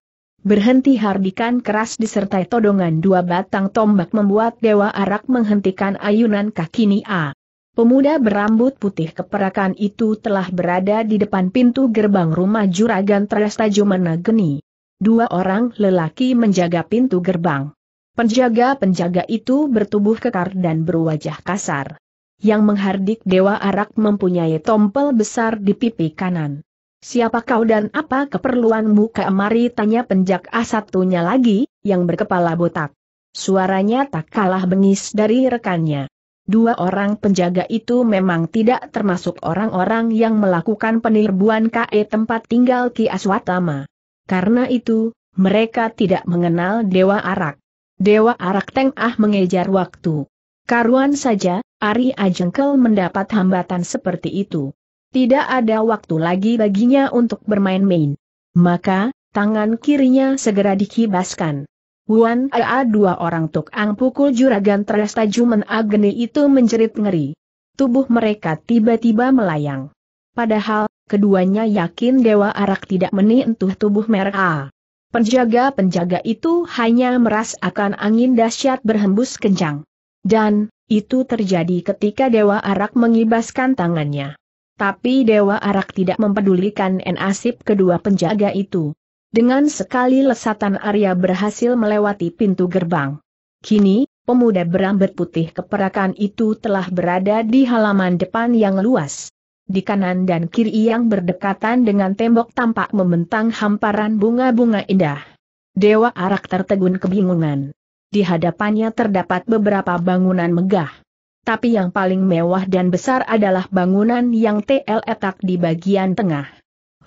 Berhenti hardikan keras disertai todongan dua batang tombak membuat Dewa Arak menghentikan ayunan kaki Nia. Pemuda berambut putih keperakan itu telah berada di depan pintu gerbang rumah juragan Trestajumena Manageni. Dua orang lelaki menjaga pintu gerbang. Penjaga-penjaga itu bertubuh kekar dan berwajah kasar. Yang menghardik Dewa Arak mempunyai tompel besar di pipi kanan. Siapa kau dan apa keperluanmu keemari? tanya penjak asatunya satunya lagi, yang berkepala botak. Suaranya tak kalah bengis dari rekannya. Dua orang penjaga itu memang tidak termasuk orang-orang yang melakukan peniruan KE tempat tinggal Ki Aswatama. Karena itu, mereka tidak mengenal Dewa Arak. Dewa Arak Tengah mengejar waktu. Karuan saja, Ari Ajengkel mendapat hambatan seperti itu. Tidak ada waktu lagi baginya untuk bermain-main. Maka, tangan kirinya segera dikibaskan. Wan Aa dua orang tukang pukul juragan jumen Ageni itu menjerit ngeri. Tubuh mereka tiba-tiba melayang. Padahal, keduanya yakin Dewa Arak tidak menentuh tubuh mereka. Penjaga-penjaga itu hanya meras akan angin dahsyat berhembus kencang. Dan, itu terjadi ketika Dewa Arak mengibaskan tangannya. Tapi Dewa Arak tidak mempedulikan nasib kedua penjaga itu. Dengan sekali lesatan Arya berhasil melewati pintu gerbang. Kini, pemuda berambut putih keperakan itu telah berada di halaman depan yang luas. Di kanan dan kiri yang berdekatan dengan tembok tampak membentang hamparan bunga-bunga indah. Dewa Arak tertegun kebingungan. Di hadapannya terdapat beberapa bangunan megah tapi yang paling mewah dan besar adalah bangunan yang TL etak di bagian tengah.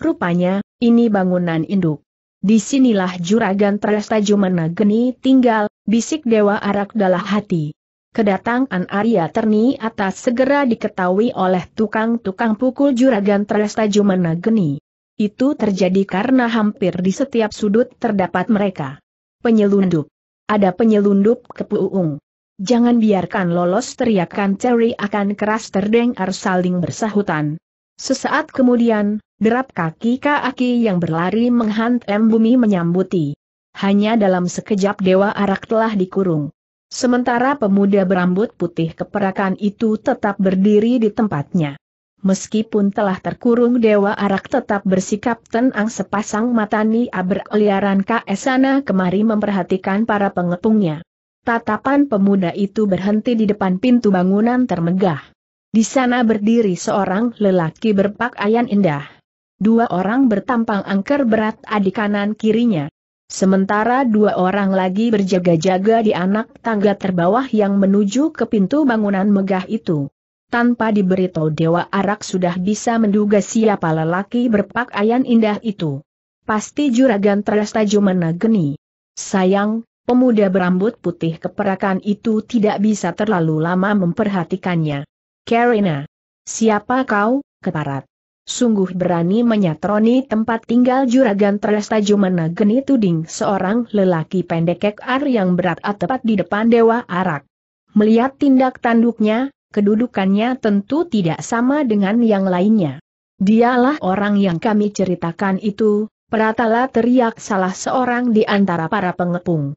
Rupanya, ini bangunan induk. Disinilah juragan Jumana Geni tinggal, bisik Dewa Arak dalam hati. Kedatangan Arya Terni atas segera diketahui oleh tukang-tukang pukul juragan Jumana Geni. Itu terjadi karena hampir di setiap sudut terdapat mereka. Penyelundup. Ada penyelundup kepuung. Jangan biarkan lolos teriakan Terry akan keras terdengar saling bersahutan. Sesaat kemudian, derap kaki kaki yang berlari menghantam bumi menyambuti. Hanya dalam sekejap Dewa Arak telah dikurung. Sementara pemuda berambut putih keperakan itu tetap berdiri di tempatnya. Meskipun telah terkurung Dewa Arak tetap bersikap tenang sepasang mata Nia berkeliaran ke sana kemari memperhatikan para pengepungnya. Tatapan pemuda itu berhenti di depan pintu bangunan termegah. Di sana berdiri seorang lelaki berpakaian indah. Dua orang bertampang angker berat di kanan kirinya. Sementara dua orang lagi berjaga-jaga di anak tangga terbawah yang menuju ke pintu bangunan megah itu. Tanpa diberitahu Dewa Arak sudah bisa menduga siapa lelaki berpakaian indah itu. Pasti juragan Trastajumana geni. Sayang, Pemuda berambut putih keperakan itu tidak bisa terlalu lama memperhatikannya. Karina. Siapa kau, keparat? Sungguh berani menyatroni tempat tinggal juragan Jumana Geni Tuding seorang lelaki pendek ar yang berat tepat di depan Dewa Arak. Melihat tindak tanduknya, kedudukannya tentu tidak sama dengan yang lainnya. Dialah orang yang kami ceritakan itu, Pratala teriak salah seorang di antara para pengepung.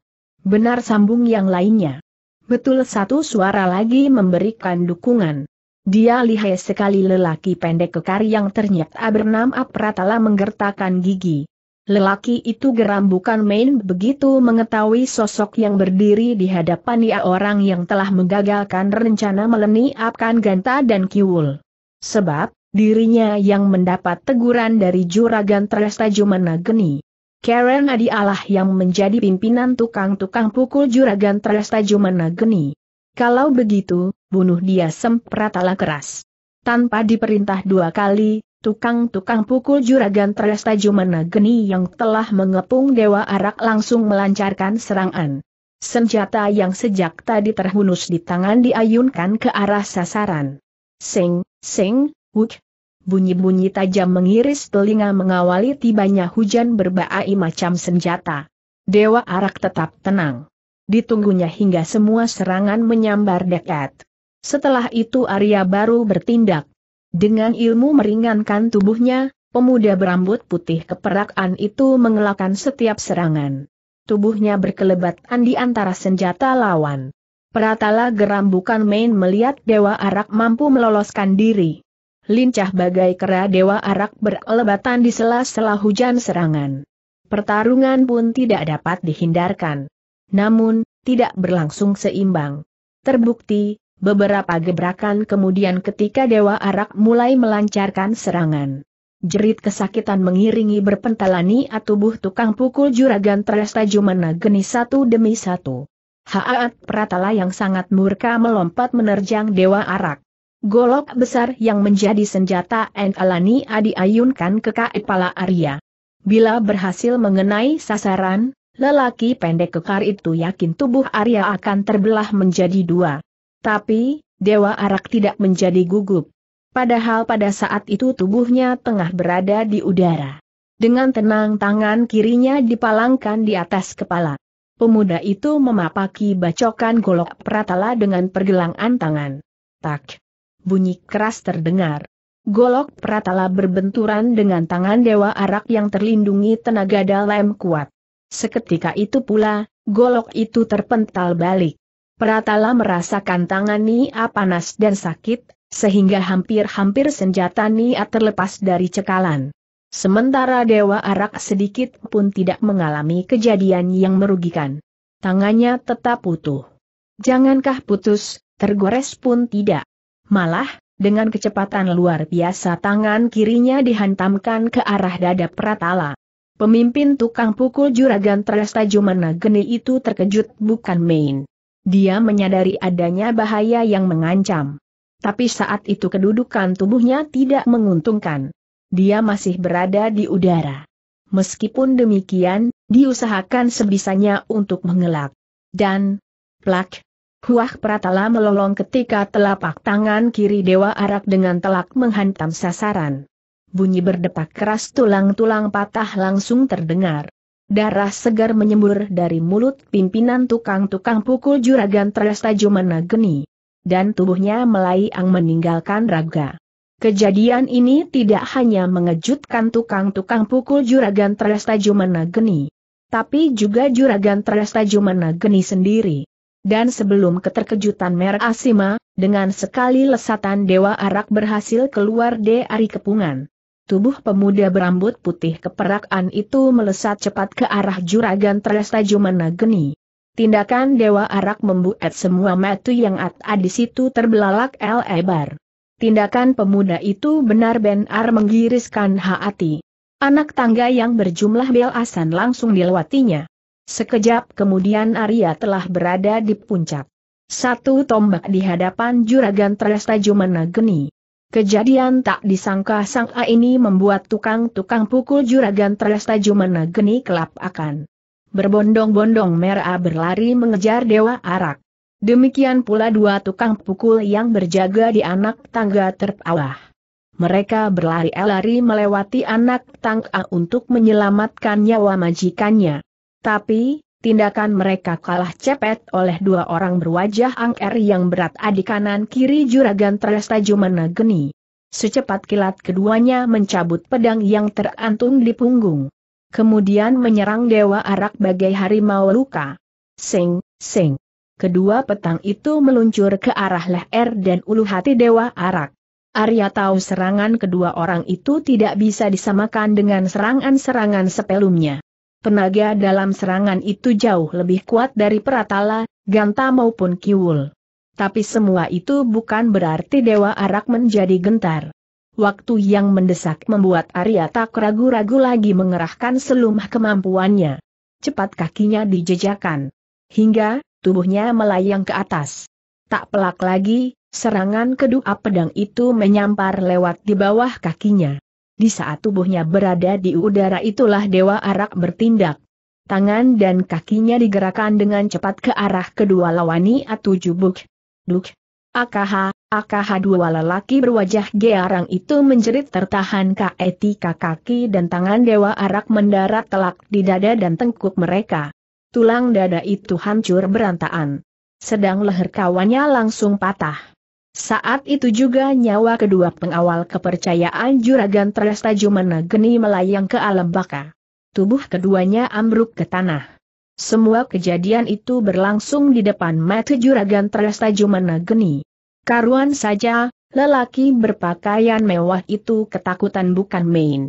Benar sambung yang lainnya. Betul satu suara lagi memberikan dukungan. Dia lihai sekali lelaki pendek kekar yang ternyata bernama Pratala menggertakkan gigi. Lelaki itu geram bukan main begitu mengetahui sosok yang berdiri di hadapan dia orang yang telah menggagalkan rencana meleni Apkan Ganta dan Kiul. Sebab, dirinya yang mendapat teguran dari Juragan Trestajumena Geni. Karen Adi Allah yang menjadi pimpinan tukang-tukang pukul juragan Jumana Geni. Kalau begitu, bunuh dia sempratala keras. Tanpa diperintah dua kali, tukang-tukang pukul juragan Jumana Geni yang telah mengepung Dewa Arak langsung melancarkan serangan. Senjata yang sejak tadi terhunus di tangan diayunkan ke arah sasaran. Sing, sing, wuk, bunyi-bunyi tajam mengiris telinga mengawali tibanya hujan berbaai macam senjata. Dewa Arak tetap tenang. Ditunggunya hingga semua serangan menyambar dekat. Setelah itu Arya baru bertindak. Dengan ilmu meringankan tubuhnya, pemuda berambut putih keperakan itu mengelakkan setiap serangan. Tubuhnya berkelebatan di antara senjata lawan. Pratala geram bukan main melihat Dewa Arak mampu meloloskan diri lincah bagai kera dewa arak berlebatan di sela-sela hujan serangan. Pertarungan pun tidak dapat dihindarkan. Namun, tidak berlangsung seimbang. Terbukti, beberapa gebrakan kemudian ketika Dewa Arak mulai melancarkan serangan. Jerit kesakitan mengiringi berpentalani tubuh tukang pukul juragan jumana geni satu demi satu. Haat Pratala yang sangat murka melompat menerjang Dewa Arak. Golok besar yang menjadi senjata Adi ayunkan ke kepala Arya. Bila berhasil mengenai sasaran, lelaki pendek kekar itu yakin tubuh Arya akan terbelah menjadi dua. Tapi, Dewa Arak tidak menjadi gugup. Padahal pada saat itu tubuhnya tengah berada di udara. Dengan tenang tangan kirinya dipalangkan di atas kepala. Pemuda itu memapaki bacokan golok pratala dengan pergelangan tangan. Tak bunyi keras terdengar. Golok Pratala berbenturan dengan tangan Dewa Arak yang terlindungi tenaga dalam kuat. Seketika itu pula, golok itu terpental balik. Pratala merasakan tangan Nia panas dan sakit, sehingga hampir-hampir senjata Nia terlepas dari cekalan. Sementara Dewa Arak sedikit pun tidak mengalami kejadian yang merugikan. Tangannya tetap utuh. Jangankah putus, tergores pun tidak. Malah, dengan kecepatan luar biasa tangan kirinya dihantamkan ke arah dada Pratala. Pemimpin tukang pukul juragan Jumana Geni itu terkejut bukan main. Dia menyadari adanya bahaya yang mengancam. Tapi saat itu kedudukan tubuhnya tidak menguntungkan. Dia masih berada di udara. Meskipun demikian, diusahakan sebisanya untuk mengelak. Dan, plak, Huah Pratala melolong ketika telapak tangan kiri Dewa Arak dengan telak menghantam sasaran. Bunyi berdepak keras tulang-tulang patah langsung terdengar. Darah segar menyembur dari mulut pimpinan tukang-tukang pukul juragan Jumana Geni. Dan tubuhnya melayang meninggalkan raga. Kejadian ini tidak hanya mengejutkan tukang-tukang pukul juragan Jumana Geni. Tapi juga juragan Jumana Geni sendiri dan sebelum keterkejutan Mer Asima, dengan sekali lesatan Dewa Arak berhasil keluar dari kepungan. Tubuh pemuda berambut putih keperakan itu melesat cepat ke arah juragan Trestajumena Geni. Tindakan Dewa Arak membuat semua metu yang ada di situ terbelalak lebar. Tindakan pemuda itu benar-benar menggiriskan hati. Anak tangga yang berjumlah belasan langsung dilewatinya. Sekejap kemudian Arya telah berada di puncak. Satu tombak di hadapan juragan Trestaju menageni. Kejadian tak disangka sang A ini membuat tukang-tukang pukul juragan Trestaju menageni kelap akan. Berbondong-bondong merah berlari mengejar Dewa Arak. Demikian pula dua tukang pukul yang berjaga di anak tangga terpawah. Mereka berlari-lari melewati anak tangga untuk menyelamatkan nyawa majikannya. Tapi, tindakan mereka kalah cepet oleh dua orang berwajah angker yang berat di kanan kiri juragan Tresta Jumana Geni. Secepat kilat keduanya mencabut pedang yang terantung di punggung. Kemudian menyerang Dewa Arak bagai harimau luka. Sing, sing. Kedua petang itu meluncur ke arah leher dan ulu hati Dewa Arak. Arya tahu serangan kedua orang itu tidak bisa disamakan dengan serangan-serangan sebelumnya. Tenaga dalam serangan itu jauh lebih kuat dari Pratala, Ganta maupun Kiwul. Tapi semua itu bukan berarti Dewa Arak menjadi gentar. Waktu yang mendesak membuat Arya tak ragu-ragu lagi mengerahkan selumah kemampuannya. Cepat kakinya dijejakan. Hingga, tubuhnya melayang ke atas. Tak pelak lagi, serangan kedua pedang itu menyampar lewat di bawah kakinya. Di saat tubuhnya berada di udara itulah Dewa Arak bertindak. Tangan dan kakinya digerakkan dengan cepat ke arah kedua lawani atau jubuk. Duk. Akaha, akaha dua lelaki berwajah gearang itu menjerit tertahan ke etika kaki dan tangan Dewa Arak mendarat telak di dada dan tengkuk mereka. Tulang dada itu hancur berantakan. Sedang leher kawannya langsung patah. Saat itu juga nyawa kedua pengawal kepercayaan Juragan Trestajumena geni melayang ke alam baka. Tubuh keduanya ambruk ke tanah. Semua kejadian itu berlangsung di depan mata Juragan Trestajumena geni. Karuan saja, lelaki berpakaian mewah itu ketakutan bukan main.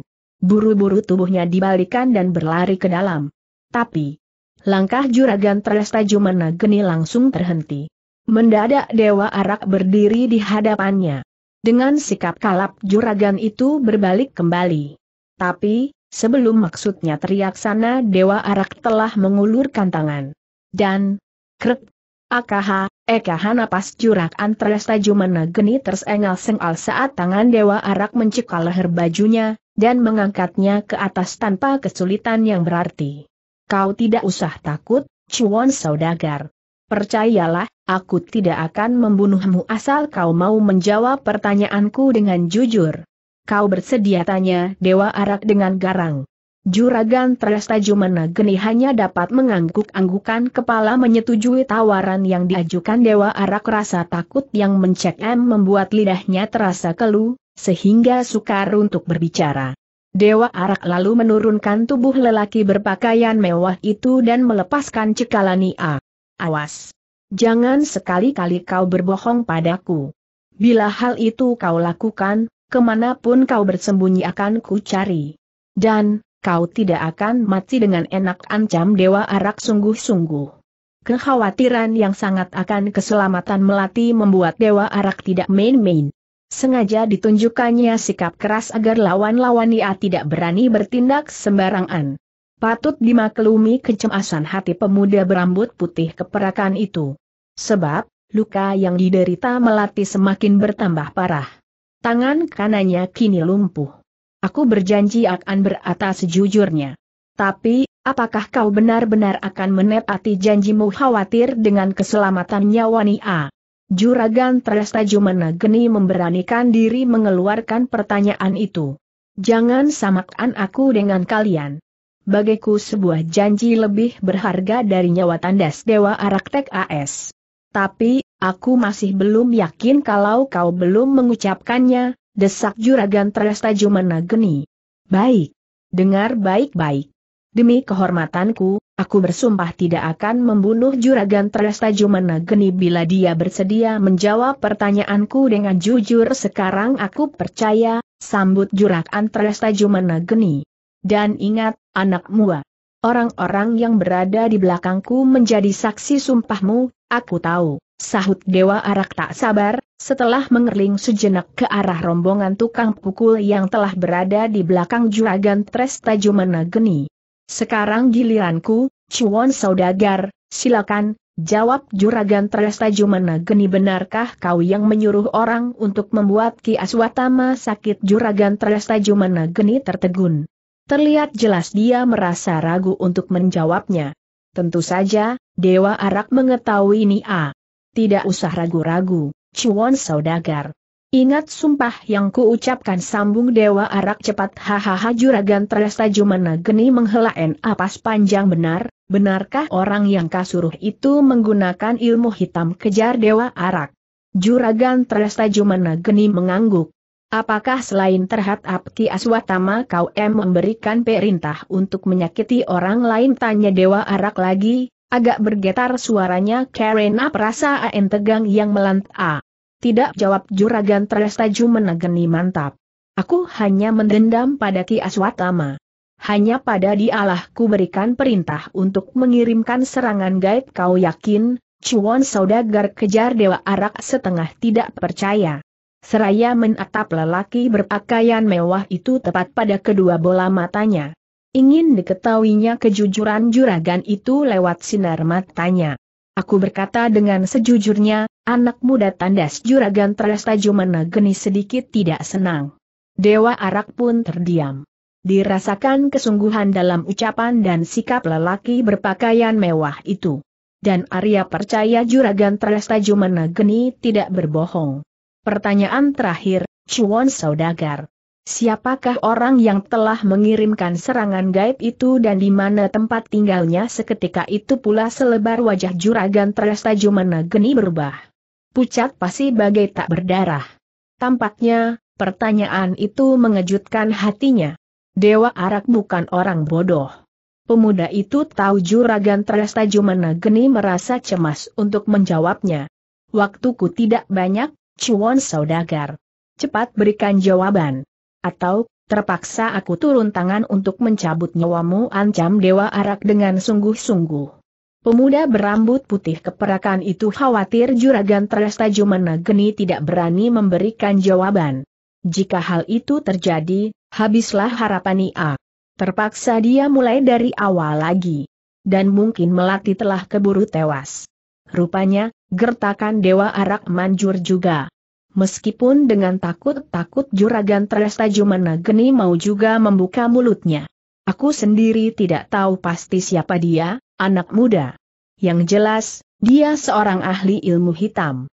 Buru-buru tubuhnya dibalikan dan berlari ke dalam. Tapi, langkah Juragan Trestajumena geni langsung terhenti. Mendadak Dewa Arak berdiri di hadapannya. Dengan sikap kalap juragan itu berbalik kembali. Tapi, sebelum maksudnya teriak sana Dewa Arak telah mengulurkan tangan. Dan, krek, akaha, ekaha napas antres tajumana geni tersengal-sengal saat tangan Dewa Arak mencekal leher bajunya, dan mengangkatnya ke atas tanpa kesulitan yang berarti. Kau tidak usah takut, Cuan Saudagar. Percayalah, aku tidak akan membunuhmu asal kau mau menjawab pertanyaanku dengan jujur. Kau bersedia tanya Dewa Arak dengan garang. Juragan Trestajumena Geni hanya dapat mengangguk-anggukan kepala menyetujui tawaran yang diajukan Dewa Arak rasa takut yang mencekam membuat lidahnya terasa keluh, sehingga sukar untuk berbicara. Dewa Arak lalu menurunkan tubuh lelaki berpakaian mewah itu dan melepaskan cekalani A awas. Jangan sekali-kali kau berbohong padaku. Bila hal itu kau lakukan, kemanapun kau bersembunyi akan ku cari. Dan, kau tidak akan mati dengan enak ancam Dewa Arak sungguh-sungguh. Kekhawatiran yang sangat akan keselamatan Melati membuat Dewa Arak tidak main-main. Sengaja ditunjukkannya sikap keras agar lawan lawan ia tidak berani bertindak sembarangan. Patut dimaklumi kecemasan hati pemuda berambut putih keperakan itu. Sebab, luka yang diderita melati semakin bertambah parah. Tangan kanannya kini lumpuh. Aku berjanji akan beratas sejujurnya. Tapi, apakah kau benar-benar akan menepati janjimu khawatir dengan keselamatan nyawa Nia? Juragan Tresta Jumena Geni memberanikan diri mengeluarkan pertanyaan itu. Jangan samakan aku dengan kalian bagiku sebuah janji lebih berharga dari nyawa tandas Dewa Araktek AS. Tapi, aku masih belum yakin kalau kau belum mengucapkannya, desak juragan Jumana geni. Baik. Dengar baik-baik. Demi kehormatanku, aku bersumpah tidak akan membunuh juragan Jumana geni bila dia bersedia menjawab pertanyaanku dengan jujur sekarang aku percaya, sambut juragan Jumana geni. Dan ingat, anak mua. Orang-orang yang berada di belakangku menjadi saksi sumpahmu, aku tahu, sahut Dewa Arak tak sabar, setelah mengerling sejenak ke arah rombongan tukang pukul yang telah berada di belakang juragan Tresta Jumana Geni. Sekarang giliranku, Cuan Saudagar, silakan, jawab juragan Tresta Jumana Geni benarkah kau yang menyuruh orang untuk membuat Ki Aswatama sakit juragan Tresta Jumana Geni tertegun. Terlihat jelas dia merasa ragu untuk menjawabnya. Tentu saja, Dewa Arak mengetahui ini. Nia. Tidak usah ragu-ragu, Cuan Saudagar. Ingat sumpah yang kuucapkan sambung Dewa Arak cepat hahaha juragan terasa Jumana Geni menghela Apas panjang benar, benarkah orang yang kasuruh itu menggunakan ilmu hitam kejar Dewa Arak? Juragan terasa Jumana Geni mengangguk, Apakah selain terhadap Ki Aswatama kau em memberikan perintah untuk menyakiti orang lain? Tanya Dewa Arak lagi, agak bergetar suaranya karena perasaan tegang yang melanta. Tidak jawab juragan Trestaju menegeni mantap. Aku hanya mendendam pada Ki Aswatama. Hanya pada dialah ku berikan perintah untuk mengirimkan serangan gaib kau yakin, Cuan saudagar kejar Dewa Arak setengah tidak percaya. Seraya menatap lelaki berpakaian mewah itu tepat pada kedua bola matanya. Ingin diketahuinya kejujuran juragan itu lewat sinar matanya. Aku berkata dengan sejujurnya, anak muda tandas juragan Trestajumena geni sedikit tidak senang. Dewa Arak pun terdiam. Dirasakan kesungguhan dalam ucapan dan sikap lelaki berpakaian mewah itu. Dan Arya percaya juragan Trestajumena geni tidak berbohong. Pertanyaan terakhir, Chuan Saudagar. Siapakah orang yang telah mengirimkan serangan gaib itu dan di mana tempat tinggalnya seketika itu pula selebar wajah juragan Trestajumana geni berubah. Pucat pasti bagai tak berdarah. Tampaknya, pertanyaan itu mengejutkan hatinya. Dewa Arak bukan orang bodoh. Pemuda itu tahu juragan Trestajumana geni merasa cemas untuk menjawabnya. Waktuku tidak banyak, Cuan saudagar. Cepat berikan jawaban. Atau, terpaksa aku turun tangan untuk mencabut nyawamu ancam Dewa Arak dengan sungguh-sungguh. Pemuda berambut putih keperakan itu khawatir juragan Terestaju Menageni tidak berani memberikan jawaban. Jika hal itu terjadi, habislah harapan Ia. Terpaksa dia mulai dari awal lagi. Dan mungkin Melati telah keburu tewas. Rupanya, Gertakan Dewa Arak manjur juga. Meskipun dengan takut-takut juragan Trestajumana Geni mau juga membuka mulutnya. Aku sendiri tidak tahu pasti siapa dia, anak muda. Yang jelas, dia seorang ahli ilmu hitam.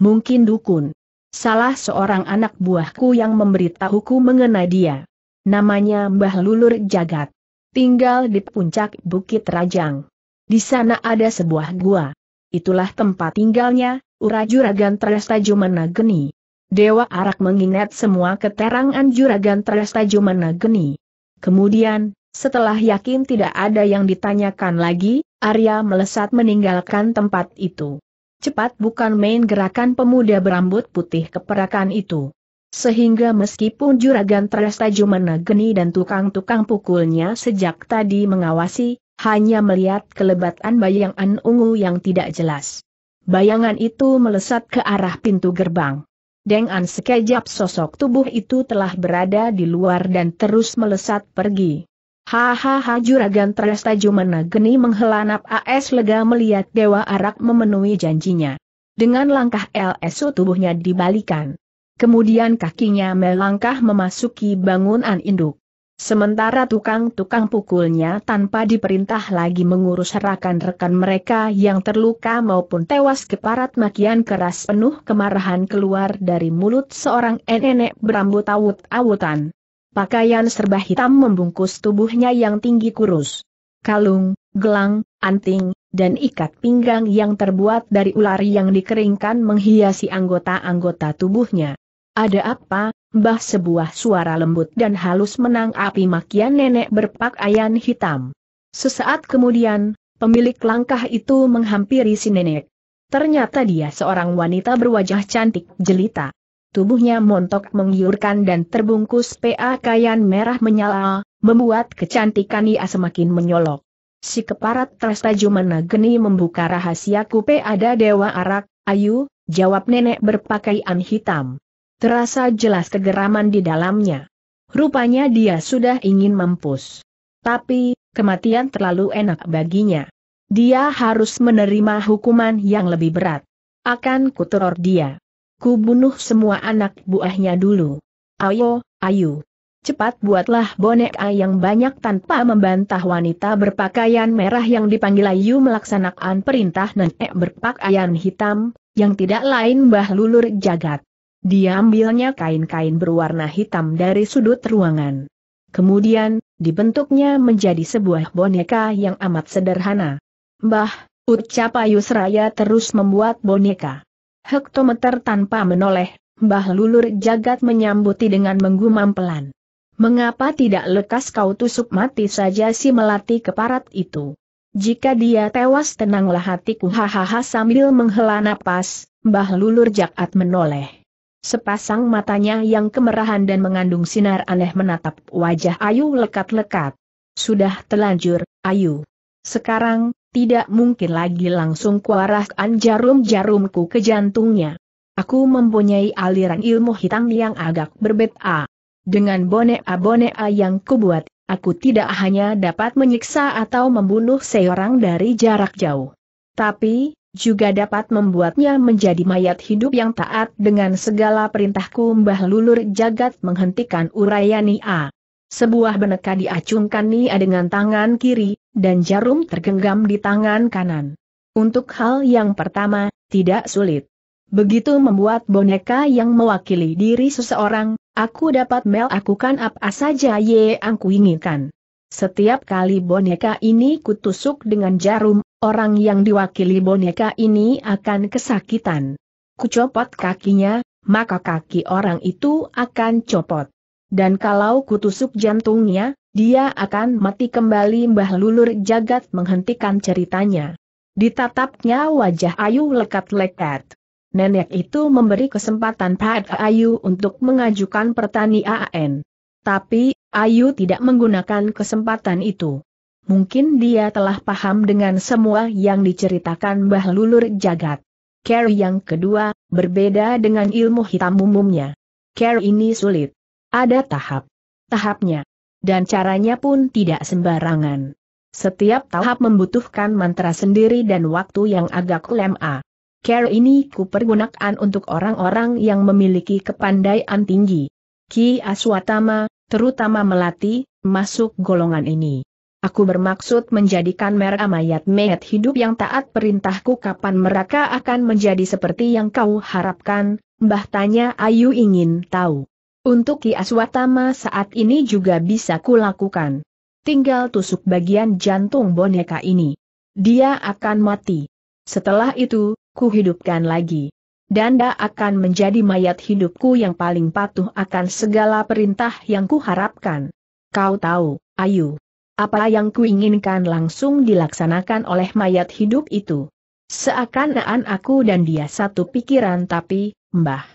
Mungkin dukun. Salah seorang anak buahku yang memberitahuku mengenai dia. Namanya Mbah Lulur Jagat. Tinggal di puncak Bukit Rajang. Di sana ada sebuah gua itulah tempat tinggalnya, ura juragan Tresta Jumana Geni. Dewa Arak mengingat semua keterangan juragan Tresta Jumana Geni. Kemudian, setelah yakin tidak ada yang ditanyakan lagi, Arya melesat meninggalkan tempat itu. Cepat bukan main gerakan pemuda berambut putih keperakan itu. Sehingga meskipun juragan Trestaju geni dan tukang-tukang pukulnya sejak tadi mengawasi, hanya melihat kelebatan bayangan ungu yang tidak jelas. Bayangan itu melesat ke arah pintu gerbang. Dengan sekejap sosok tubuh itu telah berada di luar dan terus melesat pergi. Hahaha juragan Trestaju geni menghela AS lega melihat Dewa Arak memenuhi janjinya. Dengan langkah LSU tubuhnya dibalikan. Kemudian kakinya melangkah memasuki bangunan induk. Sementara tukang-tukang pukulnya tanpa diperintah lagi mengurus rekan-rekan mereka yang terluka maupun tewas keparat makian keras penuh kemarahan keluar dari mulut seorang nenek berambut awut-awutan. Pakaian serba hitam membungkus tubuhnya yang tinggi kurus. Kalung, gelang, anting, dan ikat pinggang yang terbuat dari ular yang dikeringkan menghiasi anggota-anggota tubuhnya. Ada apa? Bah sebuah suara lembut dan halus menang api makian nenek berpakaian hitam. Sesaat kemudian, pemilik langkah itu menghampiri si nenek. Ternyata dia seorang wanita berwajah cantik jelita. Tubuhnya montok menggiurkan dan terbungkus pakaian merah menyala, membuat kecantikan ia semakin menyolok. Si keparat Trastaju menageni membuka rahasiaku kupe ada dewa arak, ayu, jawab nenek berpakaian hitam. Terasa jelas kegeraman di dalamnya. Rupanya dia sudah ingin mampus. Tapi, kematian terlalu enak baginya. Dia harus menerima hukuman yang lebih berat. Akan kuteror dia. Kubunuh semua anak buahnya dulu. Ayo, ayo. Cepat buatlah boneka yang banyak tanpa membantah wanita berpakaian merah yang dipanggil Ayu melaksanakan perintah nenek berpakaian hitam, yang tidak lain bah Lulur Jagat. Diambilnya kain-kain berwarna hitam dari sudut ruangan. Kemudian, dibentuknya menjadi sebuah boneka yang amat sederhana. Bah, ucap Ayu terus membuat boneka. Hektometer tanpa menoleh, bah lulur jagat menyambuti dengan menggumam pelan. Mengapa tidak lekas kau tusuk mati saja si melati keparat itu? Jika dia tewas tenanglah hatiku hahaha sambil menghela napas, bah lulur jagat menoleh. Sepasang matanya yang kemerahan dan mengandung sinar aneh menatap wajah Ayu lekat-lekat. Sudah telanjur, Ayu. Sekarang, tidak mungkin lagi langsung kuarahkan jarum-jarumku ke jantungnya. Aku mempunyai aliran ilmu hitam yang agak berbeda. Dengan bonek boneka yang kubuat, aku tidak hanya dapat menyiksa atau membunuh seorang dari jarak jauh. Tapi, juga dapat membuatnya menjadi mayat hidup yang taat dengan segala perintahku Mbah Lulur Jagat menghentikan uraian Nia. Sebuah boneka diacungkan Nia dengan tangan kiri, dan jarum tergenggam di tangan kanan. Untuk hal yang pertama, tidak sulit. Begitu membuat boneka yang mewakili diri seseorang, aku dapat melakukan apa saja yang aku inginkan. Setiap kali boneka ini kutusuk dengan jarum, orang yang diwakili boneka ini akan kesakitan. Kucopot kakinya, maka kaki orang itu akan copot. Dan kalau kutusuk jantungnya, dia akan mati kembali Mbah Lulur Jagat menghentikan ceritanya. Ditatapnya wajah Ayu lekat-lekat. Nenek itu memberi kesempatan Pak Ayu untuk mengajukan pertanyaan. Tapi, Ayu tidak menggunakan kesempatan itu. Mungkin dia telah paham dengan semua yang diceritakan Mbah Lulur Jagat. Care yang kedua, berbeda dengan ilmu hitam umumnya. Care ini sulit. Ada tahap. Tahapnya. Dan caranya pun tidak sembarangan. Setiap tahap membutuhkan mantra sendiri dan waktu yang agak lama. Care ini kupergunakan untuk orang-orang yang memiliki kepandaian tinggi. Ki Aswatama, terutama Melati, masuk golongan ini. Aku bermaksud menjadikan mereka mayat-mayat hidup yang taat perintahku kapan mereka akan menjadi seperti yang kau harapkan, mbah tanya Ayu ingin tahu. Untuk Ki Aswatama saat ini juga bisa kulakukan. Tinggal tusuk bagian jantung boneka ini. Dia akan mati. Setelah itu, kuhidupkan lagi. Danda akan menjadi mayat hidupku yang paling patuh akan segala perintah yang kuharapkan. Kau tahu, Ayu. Apa yang kuinginkan langsung dilaksanakan oleh mayat hidup itu. Seakan-akan aku dan dia satu pikiran tapi, mbah.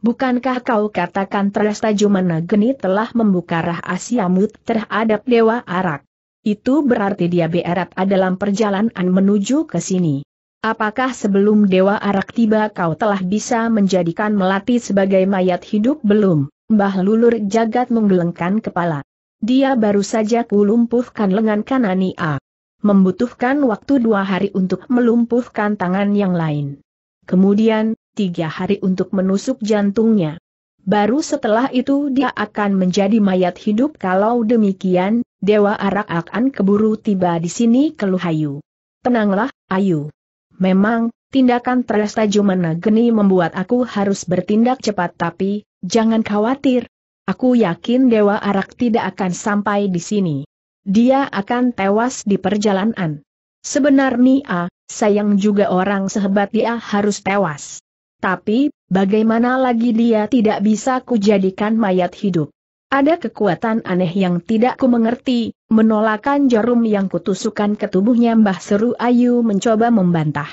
Bukankah kau katakan Trastajumana Geni telah membuka rahasiamu terhadap Dewa Arak? Itu berarti dia berat dalam perjalanan menuju ke sini. Apakah sebelum Dewa Arak tiba kau telah bisa menjadikan Melati sebagai mayat hidup belum? Mbah Lulur Jagat menggelengkan kepala. Dia baru saja kulumpuhkan lengan kanan A. Membutuhkan waktu dua hari untuk melumpuhkan tangan yang lain. Kemudian, tiga hari untuk menusuk jantungnya. Baru setelah itu dia akan menjadi mayat hidup kalau demikian, Dewa Arak akan keburu tiba di sini keluhayu. Tenanglah, Ayu. Memang, tindakan Jumana Geni membuat aku harus bertindak cepat tapi, jangan khawatir. Aku yakin Dewa Arak tidak akan sampai di sini. Dia akan tewas di perjalanan. Sebenarnya, sayang juga orang sehebat dia harus tewas. Tapi, bagaimana lagi dia tidak bisa kujadikan mayat hidup. Ada kekuatan aneh yang tidak ku mengerti, menolakan jarum yang kutusukan ke tubuhnya Mbah Seru Ayu mencoba membantah.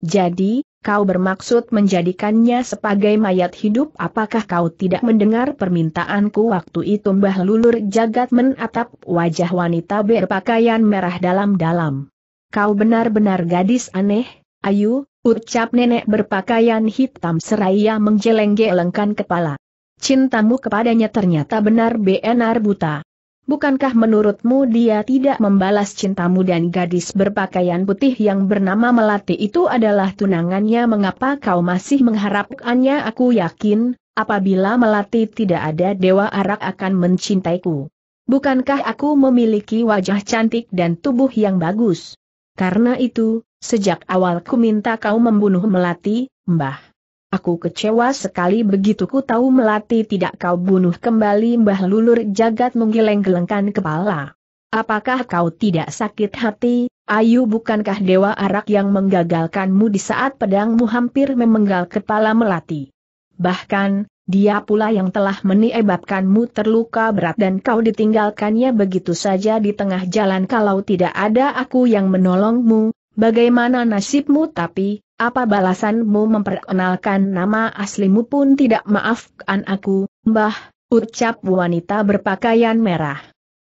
Jadi, kau bermaksud menjadikannya sebagai mayat hidup apakah kau tidak mendengar permintaanku waktu itu Mbah Lulur Jagat menatap wajah wanita berpakaian merah dalam-dalam. Kau benar-benar gadis aneh, Ayu, ucap nenek berpakaian hitam seraya menggeleng gelengkan kepala cintamu kepadanya ternyata benar-benar buta. Bukankah menurutmu dia tidak membalas cintamu dan gadis berpakaian putih yang bernama Melati itu adalah tunangannya mengapa kau masih mengharapkannya aku yakin, apabila Melati tidak ada Dewa Arak akan mencintaiku. Bukankah aku memiliki wajah cantik dan tubuh yang bagus? Karena itu, sejak awal ku minta kau membunuh Melati, mbah. Aku kecewa sekali begitu ku tahu melati tidak kau bunuh kembali Mbah Lulur jagat menggeleng-gelengkan kepala. Apakah kau tidak sakit hati, Ayu bukankah Dewa Arak yang menggagalkanmu di saat pedangmu hampir memenggal kepala melati? Bahkan, dia pula yang telah meniebabkanmu terluka berat dan kau ditinggalkannya begitu saja di tengah jalan kalau tidak ada aku yang menolongmu, Bagaimana nasibmu tapi, apa balasanmu memperkenalkan nama aslimu pun tidak maafkan aku, mbah, ucap wanita berpakaian merah.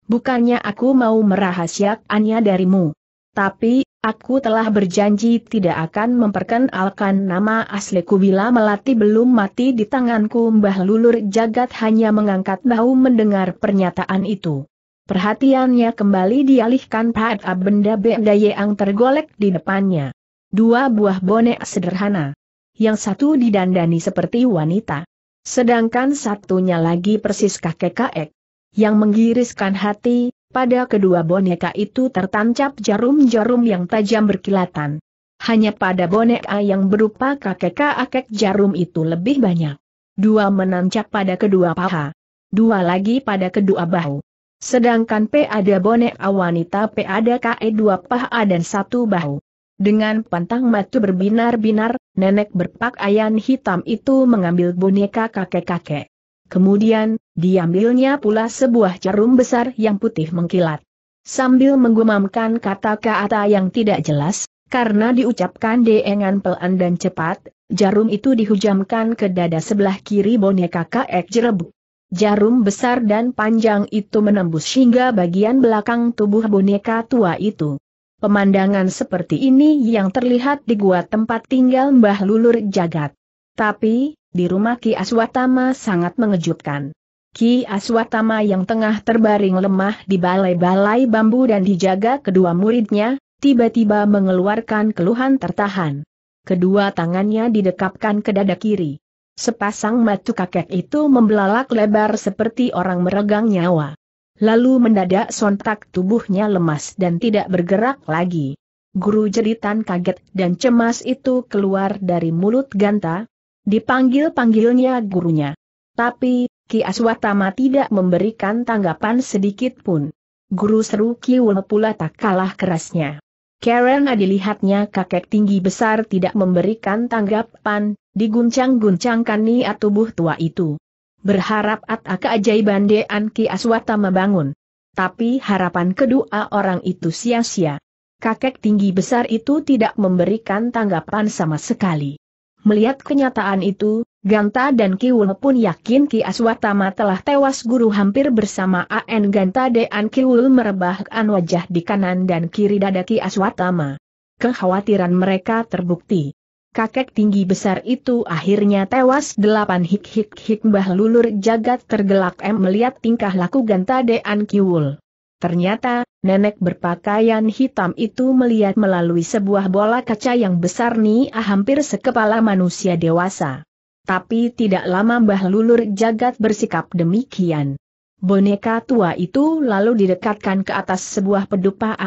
Bukannya aku mau merahasiakannya darimu. Tapi, aku telah berjanji tidak akan memperkenalkan nama asliku bila melati belum mati di tanganku Mbah Lulur Jagat hanya mengangkat bahu mendengar pernyataan itu. Perhatiannya kembali dialihkan pada benda benda yang tergolek di depannya. Dua buah bonek sederhana. Yang satu didandani seperti wanita. Sedangkan satunya lagi persis kakek-kakek. Yang menggiriskan hati, pada kedua boneka itu tertancap jarum-jarum yang tajam berkilatan. Hanya pada boneka yang berupa kakek-kakek jarum itu lebih banyak. Dua menancap pada kedua paha. Dua lagi pada kedua bahu. Sedangkan P ada bonek wanita P ada KE dua paha dan satu bahu. Dengan pantang mata berbinar-binar, nenek berpakaian hitam itu mengambil boneka kakek-kakek. Kemudian, diambilnya pula sebuah jarum besar yang putih mengkilat. Sambil menggumamkan kata-kata yang tidak jelas, karena diucapkan dengan pelan dan cepat, jarum itu dihujamkan ke dada sebelah kiri boneka kakek jerebu. Jarum besar dan panjang itu menembus hingga bagian belakang tubuh boneka tua itu. Pemandangan seperti ini yang terlihat di gua tempat tinggal Mbah Lulur Jagat. Tapi, di rumah Ki Aswatama sangat mengejutkan. Ki Aswatama yang tengah terbaring lemah di balai-balai bambu dan dijaga kedua muridnya, tiba-tiba mengeluarkan keluhan tertahan. Kedua tangannya didekapkan ke dada kiri. Sepasang mata kakek itu membelalak lebar seperti orang meregang nyawa. Lalu mendadak sontak tubuhnya lemas dan tidak bergerak lagi. Guru jeritan kaget dan cemas itu keluar dari mulut Ganta. Dipanggil-panggilnya gurunya. Tapi, Ki Aswatama tidak memberikan tanggapan sedikit pun. Guru seru Ki Wul pula tak kalah kerasnya. Karen dilihatnya kakek tinggi besar tidak memberikan tanggapan, diguncang-guncangkan niat tubuh tua itu. Berharap atak keajaiban Dean Anki Aswata membangun. Tapi harapan kedua orang itu sia-sia. Kakek tinggi besar itu tidak memberikan tanggapan sama sekali. Melihat kenyataan itu, Ganta dan Kiul pun yakin Ki Aswatama telah tewas guru hampir bersama An Ganta dan Kiul merebahkan wajah di kanan dan kiri dada Ki Aswatama. Kekhawatiran mereka terbukti. Kakek tinggi besar itu akhirnya tewas delapan hik-hik-hik mbah lulur jagat tergelak M melihat tingkah laku Ganta dan Kiul. Ternyata, nenek berpakaian hitam itu melihat melalui sebuah bola kaca yang besar nih ah, hampir sekepala manusia dewasa. Tapi tidak lama Mbah Lulur Jagat bersikap demikian. Boneka tua itu lalu didekatkan ke atas sebuah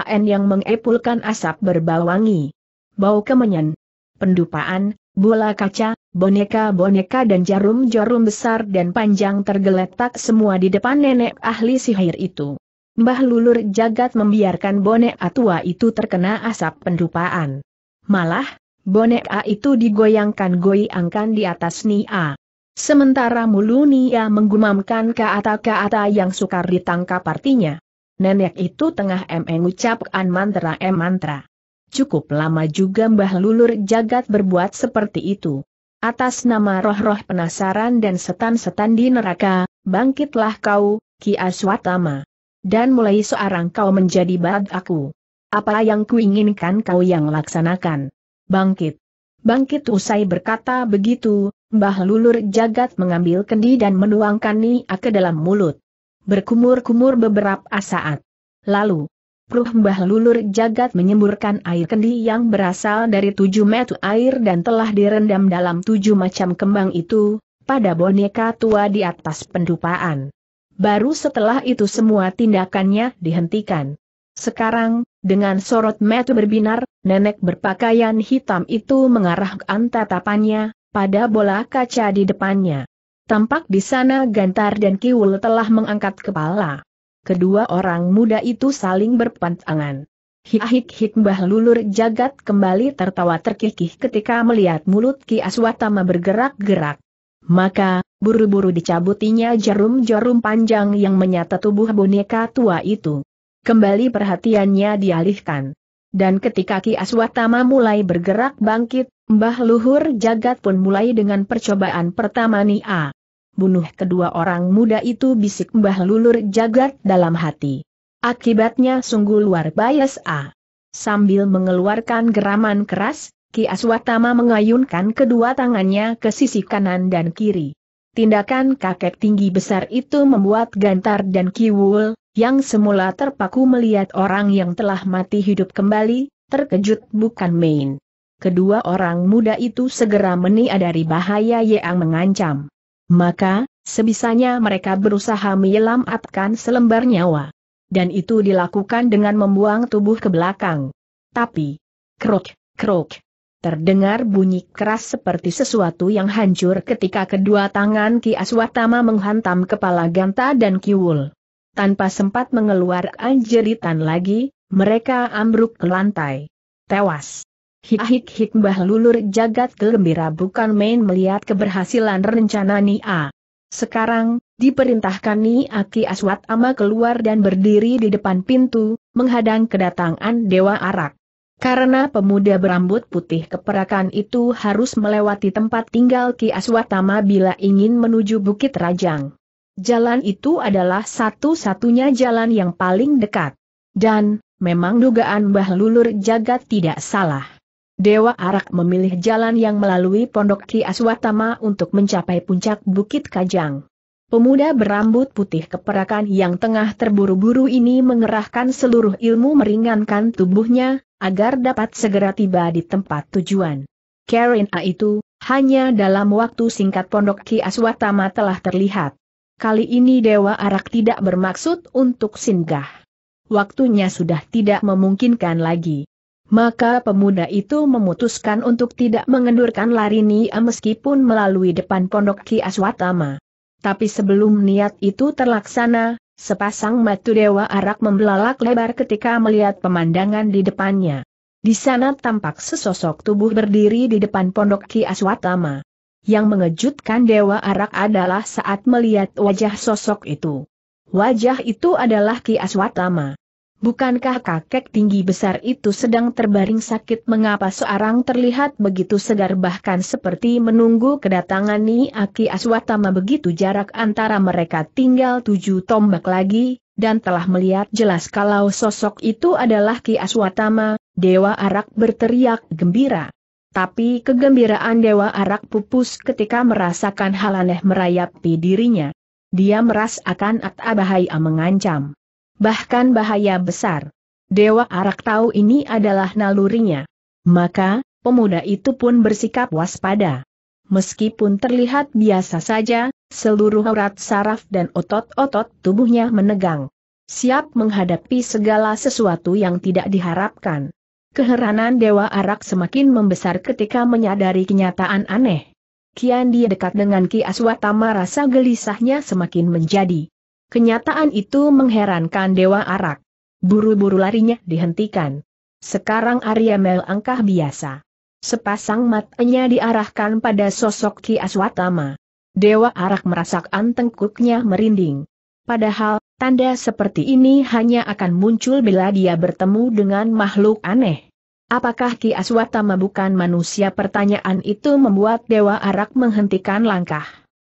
an yang mengepulkan asap berbawangi. Bau kemenyan. Pendupaan, bola kaca, boneka-boneka dan jarum-jarum besar dan panjang tergeletak semua di depan nenek ahli sihir itu. Mbah Lulur Jagat membiarkan boneka tua itu terkena asap pendupaan. Malah, Bonek A itu digoyangkan goyangkan di atas Nia. Sementara mulu Nia menggumamkan kata-kata yang sukar ditangkap artinya. Nenek itu tengah mengucapkan mantra em mantra. Cukup lama juga Mbah Lulur Jagat berbuat seperti itu. Atas nama roh-roh penasaran dan setan-setan di neraka, bangkitlah kau, Ki Aswatama. Dan mulai seorang kau menjadi bad aku. Apa yang kuinginkan kau yang laksanakan bangkit. Bangkit usai berkata begitu, Mbah Lulur Jagat mengambil kendi dan menuangkan Nia ke dalam mulut. Berkumur-kumur beberapa saat. Lalu, Pruh Mbah Lulur Jagat menyemburkan air kendi yang berasal dari tujuh metu air dan telah direndam dalam tujuh macam kembang itu, pada boneka tua di atas pendupaan. Baru setelah itu semua tindakannya dihentikan. Sekarang, dengan sorot mata berbinar, nenek berpakaian hitam itu mengarahkan tatapannya, pada bola kaca di depannya. Tampak di sana Gantar dan Kiwul telah mengangkat kepala. Kedua orang muda itu saling berpantangan. Hik-hik Mbah Lulur Jagat kembali tertawa terkikih ketika melihat mulut Ki Aswatama bergerak-gerak. Maka, buru-buru dicabutinya jarum-jarum panjang yang menyata tubuh boneka tua itu. Kembali perhatiannya dialihkan. Dan ketika Ki Aswatama mulai bergerak bangkit, Mbah Luhur Jagat pun mulai dengan percobaan pertama Nia. Bunuh kedua orang muda itu bisik Mbah Luhur Jagat dalam hati. Akibatnya sungguh luar biasa. Sambil mengeluarkan geraman keras, Ki Aswatama mengayunkan kedua tangannya ke sisi kanan dan kiri. Tindakan kakek tinggi besar itu membuat Gantar dan Kiwul, yang semula terpaku melihat orang yang telah mati hidup kembali, terkejut bukan main. Kedua orang muda itu segera meniadari bahaya yang mengancam. Maka, sebisanya mereka berusaha menyelamatkan selembar nyawa. Dan itu dilakukan dengan membuang tubuh ke belakang. Tapi, krok, krok. Terdengar bunyi keras seperti sesuatu yang hancur ketika kedua tangan Ki Aswatama menghantam kepala Ganta dan Kiwul. Tanpa sempat mengeluarkan jeritan lagi, mereka ambruk ke lantai. Tewas. hik hik Lulur jagat gembira bukan main melihat keberhasilan rencana Nia. Sekarang, diperintahkan Nia Ki Aswat Ama keluar dan berdiri di depan pintu, menghadang kedatangan Dewa Arak. Karena pemuda berambut putih keperakan itu harus melewati tempat tinggal Ki Aswatama bila ingin menuju Bukit Rajang. Jalan itu adalah satu-satunya jalan yang paling dekat. Dan, memang dugaan Mbah Lulur Jagat tidak salah. Dewa Arak memilih jalan yang melalui Pondok Ki Aswatama untuk mencapai puncak Bukit Kajang. Pemuda berambut putih keperakan yang tengah terburu-buru ini mengerahkan seluruh ilmu meringankan tubuhnya, agar dapat segera tiba di tempat tujuan. Karen A itu, hanya dalam waktu singkat Pondok Ki Aswatama telah terlihat. Kali ini Dewa Arak tidak bermaksud untuk singgah. Waktunya sudah tidak memungkinkan lagi. Maka pemuda itu memutuskan untuk tidak mengendurkan lari Nia meskipun melalui depan pondok Ki Aswatama. Tapi sebelum niat itu terlaksana, sepasang matu dewa arak membelalak lebar ketika melihat pemandangan di depannya. Di sana tampak sesosok tubuh berdiri di depan pondok Ki Aswatama. Yang mengejutkan Dewa Arak adalah saat melihat wajah sosok itu. Wajah itu adalah Ki Aswatama. Bukankah kakek tinggi besar itu sedang terbaring sakit mengapa seorang terlihat begitu segar bahkan seperti menunggu kedatangan Ni Aki Aswatama begitu jarak antara mereka tinggal tujuh tombak lagi, dan telah melihat jelas kalau sosok itu adalah Ki Aswatama, Dewa Arak berteriak gembira. Tapi kegembiraan Dewa Arak pupus ketika merasakan hal aneh merayapi dirinya. Dia merasakan akan bahaya mengancam. Bahkan bahaya besar. Dewa Arak tahu ini adalah nalurinya. Maka, pemuda itu pun bersikap waspada. Meskipun terlihat biasa saja, seluruh urat saraf dan otot-otot tubuhnya menegang. Siap menghadapi segala sesuatu yang tidak diharapkan. Keheranan Dewa Arak semakin membesar ketika menyadari kenyataan aneh. Kian dia dekat dengan Ki Aswatama rasa gelisahnya semakin menjadi. Kenyataan itu mengherankan Dewa Arak. Buru-buru larinya dihentikan. Sekarang Arya angkah biasa. Sepasang matanya diarahkan pada sosok Ki Aswatama. Dewa Arak merasakan tengkuknya merinding. Padahal, tanda seperti ini hanya akan muncul bila dia bertemu dengan makhluk aneh. Apakah Ki Aswatama bukan manusia? Pertanyaan itu membuat Dewa Arak menghentikan langkah.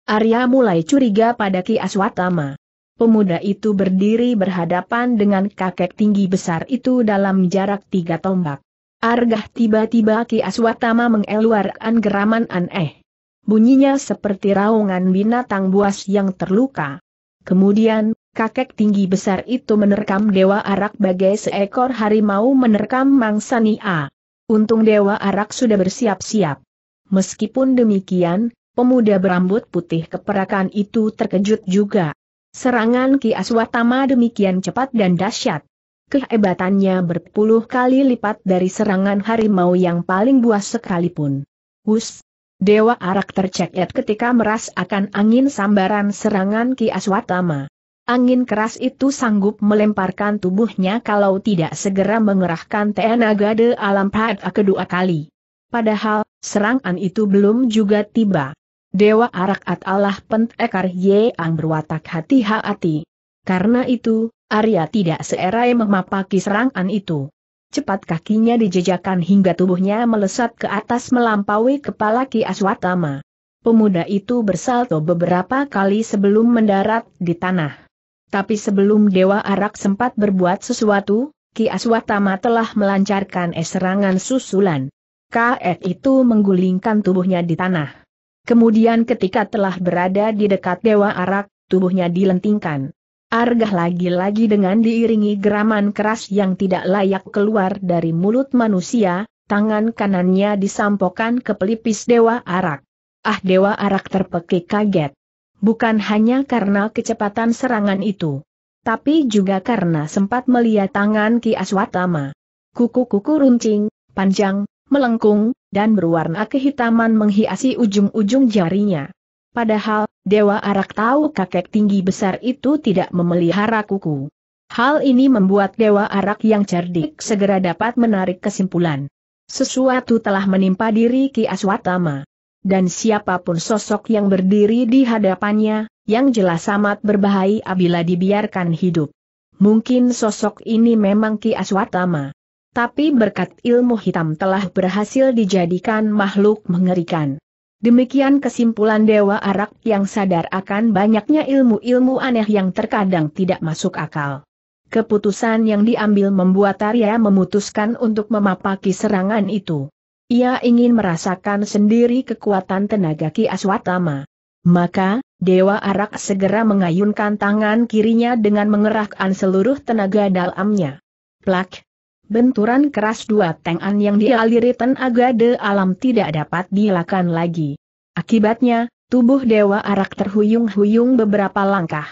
Arya mulai curiga pada Ki Aswatama. Pemuda itu berdiri berhadapan dengan kakek tinggi besar itu dalam jarak tiga tombak. Argah tiba-tiba Ki Aswatama mengeluarkan geraman aneh. Bunyinya seperti raungan binatang buas yang terluka. Kemudian, kakek tinggi besar itu menerkam Dewa Arak bagai seekor harimau menerkam Nia. Untung Dewa Arak sudah bersiap-siap. Meskipun demikian, pemuda berambut putih keperakan itu terkejut juga. Serangan Ki Aswatama demikian cepat dan dahsyat. Kehebatannya berpuluh kali lipat dari serangan harimau yang paling buas sekalipun. Hus! Dewa Arak tercekik ketika merasakan angin sambaran serangan Ki Aswatama. Angin keras itu sanggup melemparkan tubuhnya kalau tidak segera mengerahkan tenaga de alam pad kedua kali. Padahal, serangan itu belum juga tiba. Dewa Arakat Allah Pentekar Yeang berwatak hati-hati. Karena itu, Arya tidak seerai memapaki serangan itu. Cepat kakinya dijejakan hingga tubuhnya melesat ke atas melampaui kepala Ki Aswatama. Pemuda itu bersalto beberapa kali sebelum mendarat di tanah. Tapi sebelum Dewa Arak sempat berbuat sesuatu, Ki Aswatama telah melancarkan serangan susulan. Kaet itu menggulingkan tubuhnya di tanah. Kemudian ketika telah berada di dekat Dewa Arak, tubuhnya dilentingkan. Argah lagi-lagi dengan diiringi geraman keras yang tidak layak keluar dari mulut manusia, tangan kanannya disampokan ke pelipis Dewa Arak. Ah Dewa Arak terpekik kaget bukan hanya karena kecepatan serangan itu. Tapi juga karena sempat melihat tangan Ki Aswatama. Kuku-kuku runcing, panjang, melengkung, dan berwarna kehitaman menghiasi ujung-ujung jarinya. Padahal, Dewa Arak tahu kakek tinggi besar itu tidak memelihara kuku. Hal ini membuat Dewa Arak yang cerdik segera dapat menarik kesimpulan. Sesuatu telah menimpa diri Ki Aswatama dan siapapun sosok yang berdiri di hadapannya, yang jelas amat berbahaya bila dibiarkan hidup. Mungkin sosok ini memang Ki Aswatama. Tapi berkat ilmu hitam telah berhasil dijadikan makhluk mengerikan. Demikian kesimpulan Dewa Arak yang sadar akan banyaknya ilmu-ilmu aneh yang terkadang tidak masuk akal. Keputusan yang diambil membuat Arya memutuskan untuk memapaki serangan itu. Ia ingin merasakan sendiri kekuatan tenaga Ki Aswatama. Maka, Dewa Arak segera mengayunkan tangan kirinya dengan mengerahkan seluruh tenaga dalamnya. Plak! Benturan keras dua tangan yang dialiri tenaga de alam tidak dapat dilakukan lagi. Akibatnya, tubuh Dewa Arak terhuyung-huyung beberapa langkah.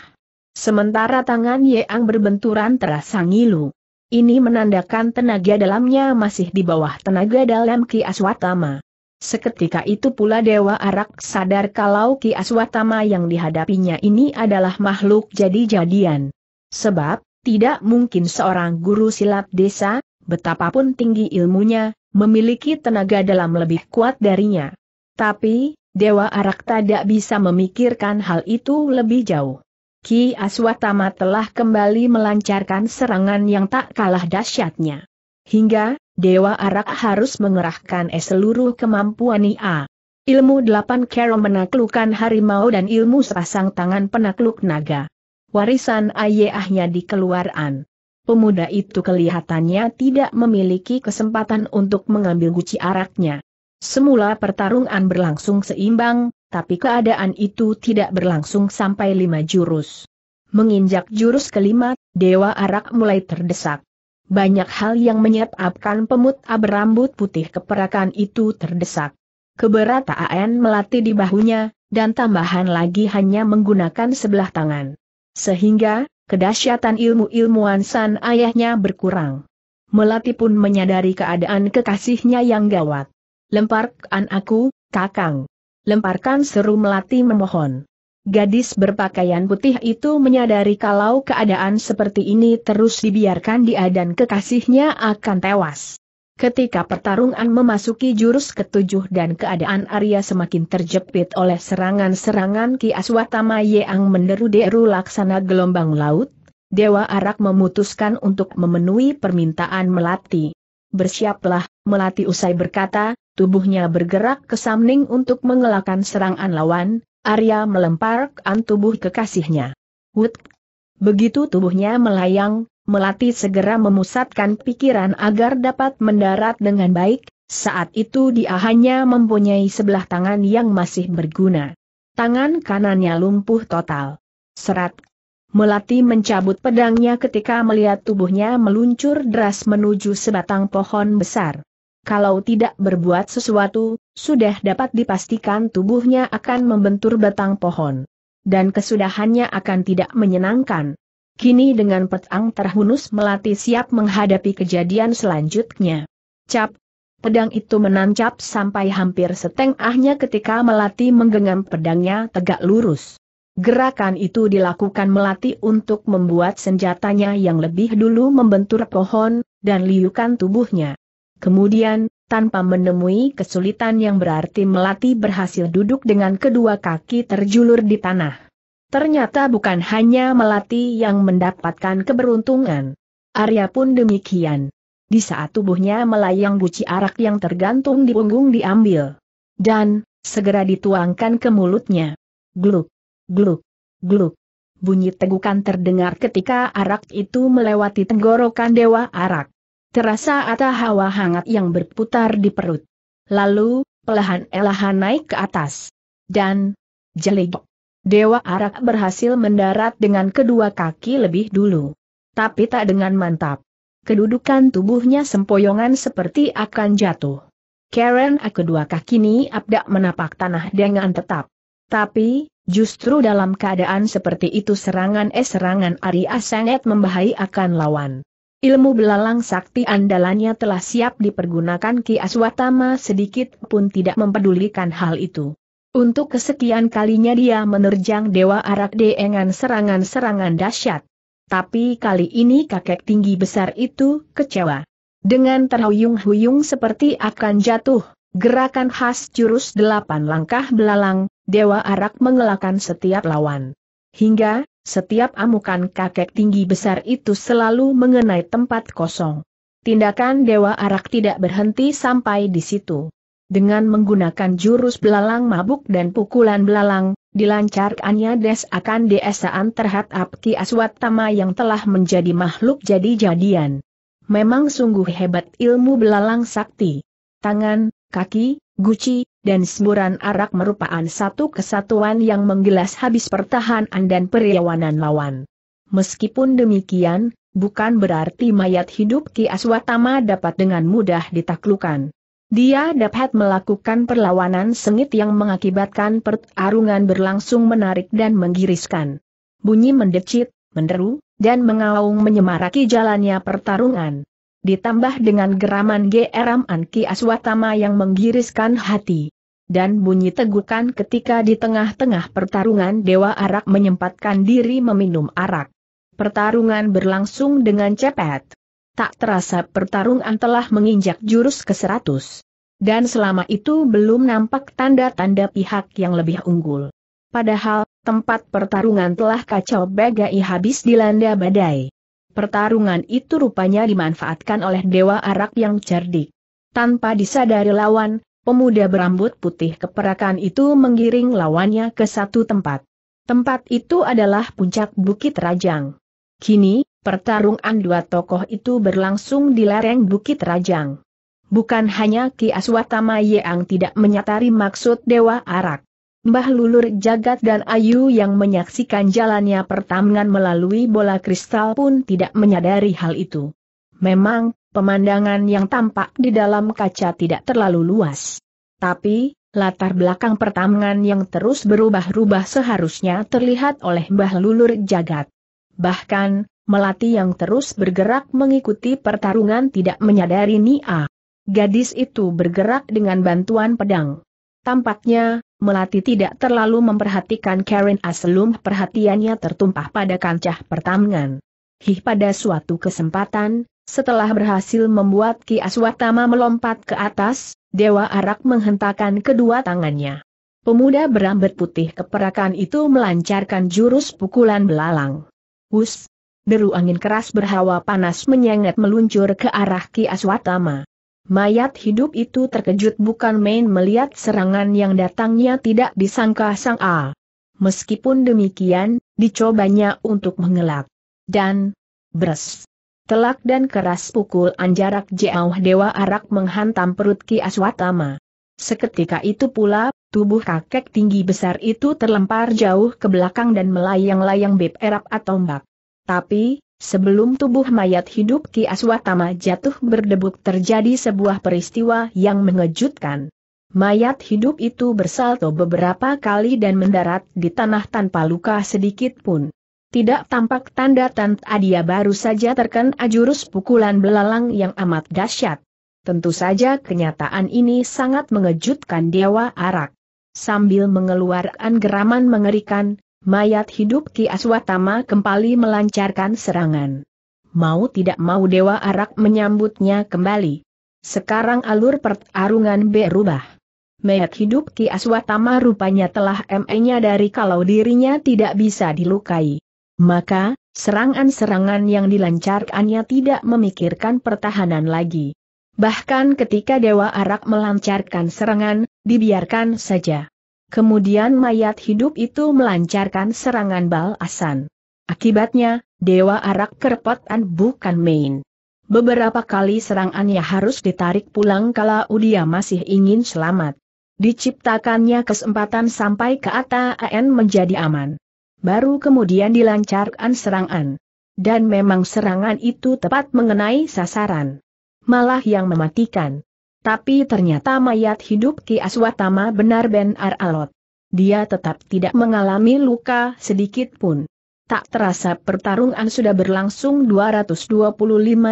Sementara tangan Yeang berbenturan terasa ngilu. Ini menandakan tenaga dalamnya masih di bawah tenaga dalam Ki Aswatama. Seketika itu pula Dewa Arak sadar kalau Ki Aswatama yang dihadapinya ini adalah makhluk jadi-jadian. Sebab, tidak mungkin seorang guru silat desa, betapapun tinggi ilmunya, memiliki tenaga dalam lebih kuat darinya. Tapi, Dewa Arak tidak bisa memikirkan hal itu lebih jauh. Ki Aswatama telah kembali melancarkan serangan yang tak kalah dahsyatnya. Hingga, Dewa Arak harus mengerahkan es seluruh kemampuan IA. Ilmu delapan kero menaklukkan harimau dan ilmu sepasang tangan penakluk naga. Warisan ayahnya dikeluaran. Pemuda itu kelihatannya tidak memiliki kesempatan untuk mengambil guci araknya. Semula pertarungan berlangsung seimbang, tapi keadaan itu tidak berlangsung sampai lima jurus. Menginjak jurus kelima, Dewa Arak mulai terdesak. Banyak hal yang menyetapkan pemut berambut putih keperakan itu terdesak. Keberataan melatih di bahunya, dan tambahan lagi hanya menggunakan sebelah tangan. Sehingga, kedahsyatan ilmu-ilmuan san ayahnya berkurang. Melati pun menyadari keadaan kekasihnya yang gawat. Lemparkan aku, kakang lemparkan seru melati memohon. Gadis berpakaian putih itu menyadari kalau keadaan seperti ini terus dibiarkan dia dan kekasihnya akan tewas. Ketika pertarungan memasuki jurus ketujuh dan keadaan Arya semakin terjepit oleh serangan-serangan Ki Aswatama yang menderu-deru laksana gelombang laut, Dewa Arak memutuskan untuk memenuhi permintaan Melati. Bersiaplah, Melati usai berkata, tubuhnya bergerak ke samping untuk mengelakkan serangan lawan, Arya melemparkan tubuh kekasihnya. Wut! Begitu tubuhnya melayang, Melati segera memusatkan pikiran agar dapat mendarat dengan baik, saat itu dia hanya mempunyai sebelah tangan yang masih berguna. Tangan kanannya lumpuh total. Serat Melati mencabut pedangnya ketika melihat tubuhnya meluncur deras menuju sebatang pohon besar kalau tidak berbuat sesuatu, sudah dapat dipastikan tubuhnya akan membentur batang pohon. Dan kesudahannya akan tidak menyenangkan. Kini dengan petang terhunus melati siap menghadapi kejadian selanjutnya. Cap! Pedang itu menancap sampai hampir setengahnya ketika melati menggenggam pedangnya tegak lurus. Gerakan itu dilakukan melati untuk membuat senjatanya yang lebih dulu membentur pohon, dan liukan tubuhnya. Kemudian, tanpa menemui kesulitan yang berarti Melati berhasil duduk dengan kedua kaki terjulur di tanah. Ternyata bukan hanya Melati yang mendapatkan keberuntungan. Arya pun demikian. Di saat tubuhnya melayang buci arak yang tergantung di punggung diambil. Dan, segera dituangkan ke mulutnya. Gluk, gluk, gluk. Bunyi tegukan terdengar ketika arak itu melewati tenggorokan Dewa Arak terasa ada hawa hangat yang berputar di perut. Lalu, pelahan-elahan naik ke atas. Dan, jelek. Dewa Arak berhasil mendarat dengan kedua kaki lebih dulu. Tapi tak dengan mantap. Kedudukan tubuhnya sempoyongan seperti akan jatuh. Karen A kedua kaki ini abdak menapak tanah dengan tetap. Tapi, justru dalam keadaan seperti itu serangan eh serangan Arya sangat membahayakan akan lawan. Ilmu belalang sakti andalannya telah siap dipergunakan Ki Aswatama sedikit pun tidak mempedulikan hal itu. Untuk kesekian kalinya dia menerjang Dewa Arak dengan serangan-serangan dahsyat. Tapi kali ini kakek tinggi besar itu kecewa. Dengan terhuyung-huyung seperti akan jatuh, gerakan khas jurus delapan langkah belalang, Dewa Arak mengelakkan setiap lawan. Hingga, setiap amukan kakek tinggi besar itu selalu mengenai tempat kosong. Tindakan Dewa Arak tidak berhenti sampai di situ. Dengan menggunakan jurus belalang mabuk dan pukulan belalang, dilancarkannya des akan desaan terhadap Ki Aswatama yang telah menjadi makhluk jadi-jadian. Memang sungguh hebat ilmu belalang sakti. Tangan, kaki, guci, dan semburan arak merupakan satu kesatuan yang menggelas habis pertahanan dan periawanan lawan. Meskipun demikian, bukan berarti mayat hidup Ki Aswatama dapat dengan mudah ditaklukan. Dia dapat melakukan perlawanan sengit yang mengakibatkan pertarungan berlangsung menarik dan menggiriskan. Bunyi mendecit, menderu, dan mengaung menyemaraki jalannya pertarungan. Ditambah dengan geraman geram Anki Aswatama yang menggiriskan hati dan bunyi tegukan ketika di tengah-tengah pertarungan Dewa Arak menyempatkan diri meminum arak. Pertarungan berlangsung dengan cepat. Tak terasa pertarungan telah menginjak jurus ke-100. Dan selama itu belum nampak tanda-tanda pihak yang lebih unggul. Padahal, tempat pertarungan telah kacau bagai habis dilanda badai. Pertarungan itu rupanya dimanfaatkan oleh Dewa Arak yang cerdik. Tanpa disadari lawan, Pemuda berambut putih keperakan itu menggiring lawannya ke satu tempat. Tempat itu adalah puncak Bukit Rajang. Kini, pertarungan dua tokoh itu berlangsung di lereng Bukit Rajang. Bukan hanya Ki Aswatama yang tidak menyatari maksud Dewa Arak. Mbah Lulur Jagat dan Ayu yang menyaksikan jalannya pertambangan melalui bola kristal pun tidak menyadari hal itu. Memang, pemandangan yang tampak di dalam kaca tidak terlalu luas. Tapi, latar belakang pertambangan yang terus berubah-ubah seharusnya terlihat oleh Mbah Lulur Jagat. Bahkan, Melati yang terus bergerak mengikuti pertarungan tidak menyadari Nia. Gadis itu bergerak dengan bantuan pedang. Tampaknya, Melati tidak terlalu memperhatikan Karen Aslum perhatiannya tertumpah pada kancah pertambangan. Hih pada suatu kesempatan, setelah berhasil membuat Ki Aswatama melompat ke atas, Dewa Arak menghentakkan kedua tangannya. Pemuda berambut putih keperakan itu melancarkan jurus pukulan belalang. Hus! Deru angin keras berhawa panas menyengat meluncur ke arah Ki Aswatama. Mayat hidup itu terkejut bukan main melihat serangan yang datangnya tidak disangka sang A. Meskipun demikian, dicobanya untuk mengelak. Dan, bres, Telak dan keras pukul anjarak Jauh Dewa Arak menghantam perut Ki Aswatama. Seketika itu pula, tubuh kakek tinggi besar itu terlempar jauh ke belakang dan melayang-layang bib erap atau mbak. Tapi, sebelum tubuh mayat hidup Ki Aswatama jatuh berdebuk terjadi sebuah peristiwa yang mengejutkan. Mayat hidup itu bersalto beberapa kali dan mendarat di tanah tanpa luka sedikit pun tidak tampak tanda tanda dia baru saja terkena jurus pukulan belalang yang amat dahsyat. Tentu saja kenyataan ini sangat mengejutkan Dewa Arak. Sambil mengeluarkan geraman mengerikan, mayat hidup Ki Aswatama kembali melancarkan serangan. Mau tidak mau Dewa Arak menyambutnya kembali. Sekarang alur pertarungan berubah. Mayat hidup Ki Aswatama rupanya telah dari kalau dirinya tidak bisa dilukai. Maka, serangan-serangan yang dilancarkannya tidak memikirkan pertahanan lagi. Bahkan ketika Dewa Arak melancarkan serangan, dibiarkan saja. Kemudian mayat hidup itu melancarkan serangan balasan. Akibatnya, Dewa Arak kerepotan bukan main. Beberapa kali serangannya harus ditarik pulang kalau dia masih ingin selamat. Diciptakannya kesempatan sampai ke ATAN menjadi aman. Baru kemudian dilancarkan serangan. Dan memang serangan itu tepat mengenai sasaran. Malah yang mematikan. Tapi ternyata mayat hidup Ki Aswatama benar benar alot. Dia tetap tidak mengalami luka sedikit pun. Tak terasa pertarungan sudah berlangsung 225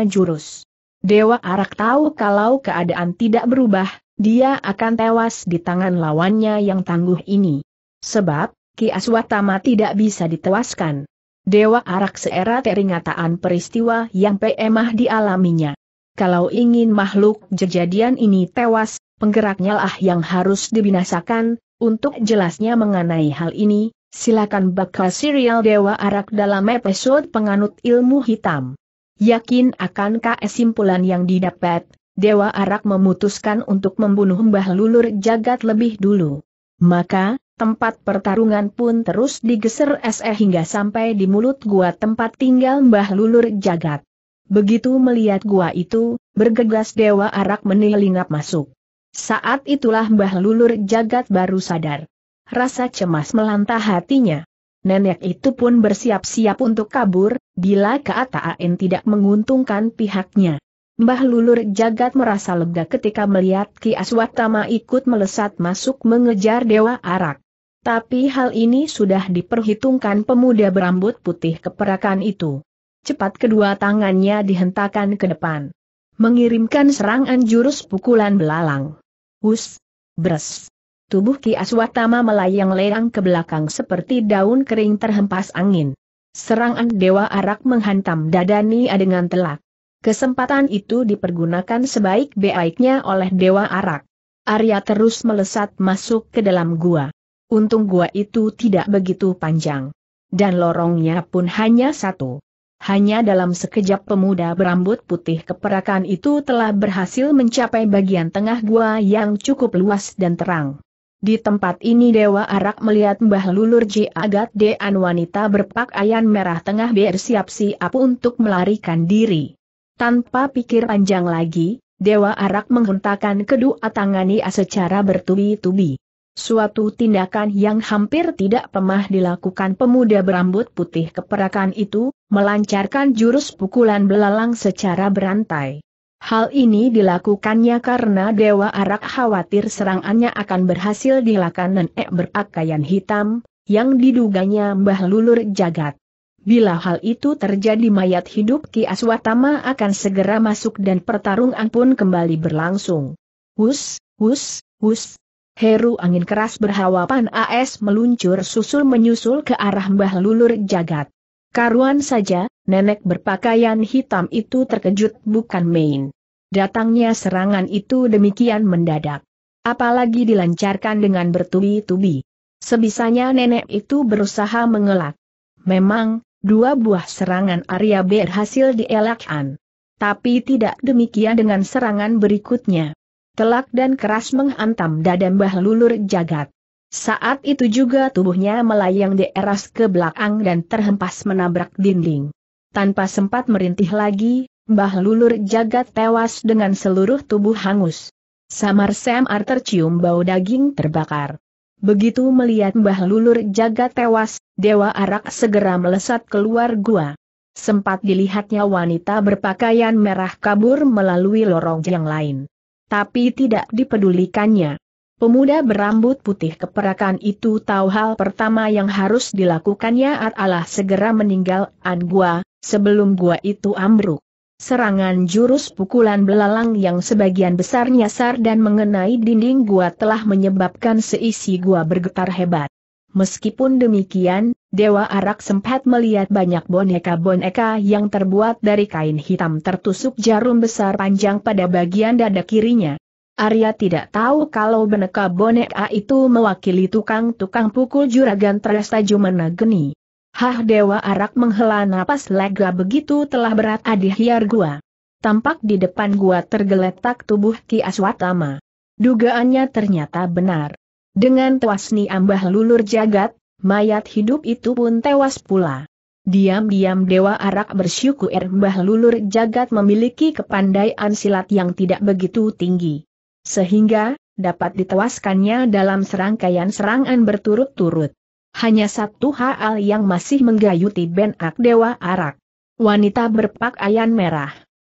jurus. Dewa Arak tahu kalau keadaan tidak berubah, dia akan tewas di tangan lawannya yang tangguh ini. Sebab, Ki Aswatama tidak bisa ditewaskan. Dewa Arak seera teringataan peristiwa yang PMah dialaminya. Kalau ingin makhluk kejadian ini tewas, penggeraknya lah yang harus dibinasakan, untuk jelasnya mengenai hal ini, silakan baca serial Dewa Arak dalam episode penganut ilmu hitam. Yakin akan kesimpulan yang didapat, Dewa Arak memutuskan untuk membunuh Mbah Lulur Jagat lebih dulu. Maka, tempat pertarungan pun terus digeser SE hingga sampai di mulut gua tempat tinggal Mbah Lulur Jagat. Begitu melihat gua itu, bergegas Dewa Arak menilingap masuk. Saat itulah Mbah Lulur Jagat baru sadar. Rasa cemas melantah hatinya. Nenek itu pun bersiap-siap untuk kabur, bila keataan tidak menguntungkan pihaknya. Mbah Lulur Jagat merasa lega ketika melihat Ki Aswatama ikut melesat masuk mengejar Dewa Arak. Tapi hal ini sudah diperhitungkan pemuda berambut putih keperakan itu. Cepat kedua tangannya dihentakkan ke depan. Mengirimkan serangan jurus pukulan belalang. Hus! Bres! Tubuh Ki Aswatama melayang-layang ke belakang seperti daun kering terhempas angin. Serangan Dewa Arak menghantam Dadani dengan telak. Kesempatan itu dipergunakan sebaik-baiknya oleh Dewa Arak. Arya terus melesat masuk ke dalam gua. Untung gua itu tidak begitu panjang. Dan lorongnya pun hanya satu. Hanya dalam sekejap pemuda berambut putih keperakan itu telah berhasil mencapai bagian tengah gua yang cukup luas dan terang. Di tempat ini Dewa Arak melihat Mbah Lulur Ji Agat Dean wanita berpakaian merah tengah bersiap-siap untuk melarikan diri. Tanpa pikir panjang lagi, Dewa Arak menghentakkan kedua tangani secara bertubi-tubi. Suatu tindakan yang hampir tidak pemah dilakukan pemuda berambut putih keperakan itu, melancarkan jurus pukulan belalang secara berantai. Hal ini dilakukannya karena Dewa Arak khawatir serangannya akan berhasil dilakukan nenek berpakaian hitam, yang diduganya Mbah Lulur Jagat. Bila hal itu terjadi mayat hidup Ki Aswatama akan segera masuk dan pertarungan pun kembali berlangsung. Hus, hus, hus. Heru angin keras berhawapan AS meluncur susul menyusul ke arah Mbah Lulur Jagat. Karuan saja, nenek berpakaian hitam itu terkejut bukan main. Datangnya serangan itu demikian mendadak. Apalagi dilancarkan dengan bertubi-tubi. Sebisanya nenek itu berusaha mengelak. Memang, dua buah serangan Arya berhasil dielakkan. Tapi tidak demikian dengan serangan berikutnya telak dan keras menghantam dada Mbah Lulur Jagat. Saat itu juga tubuhnya melayang di eras ke belakang dan terhempas menabrak dinding. Tanpa sempat merintih lagi, Mbah Lulur Jagat tewas dengan seluruh tubuh hangus. Samar Samar tercium bau daging terbakar. Begitu melihat Mbah Lulur Jagat tewas, Dewa Arak segera melesat keluar gua. Sempat dilihatnya wanita berpakaian merah kabur melalui lorong yang lain tapi tidak dipedulikannya. Pemuda berambut putih keperakan itu tahu hal pertama yang harus dilakukannya adalah segera meninggal, an gua, sebelum gua itu ambruk. Serangan jurus pukulan belalang yang sebagian besar nyasar dan mengenai dinding gua telah menyebabkan seisi gua bergetar hebat. Meskipun demikian, Dewa Arak sempat melihat banyak boneka-boneka yang terbuat dari kain hitam tertusuk jarum besar panjang pada bagian dada kirinya. Arya tidak tahu kalau boneka-boneka itu mewakili tukang-tukang pukul juragan Tresta Jumana Geni. Hah Dewa Arak menghela napas lega begitu telah berat hiar gua. Tampak di depan gua tergeletak tubuh Ki Aswatama. Dugaannya ternyata benar. Dengan tewas ambah lulur jagat, mayat hidup itu pun tewas pula. Diam-diam Dewa Arak bersyukur Mbah Lulur Jagat memiliki kepandaian silat yang tidak begitu tinggi. Sehingga, dapat ditewaskannya dalam serangkaian serangan berturut-turut. Hanya satu hal yang masih menggayuti benak Dewa Arak. Wanita berpakaian merah.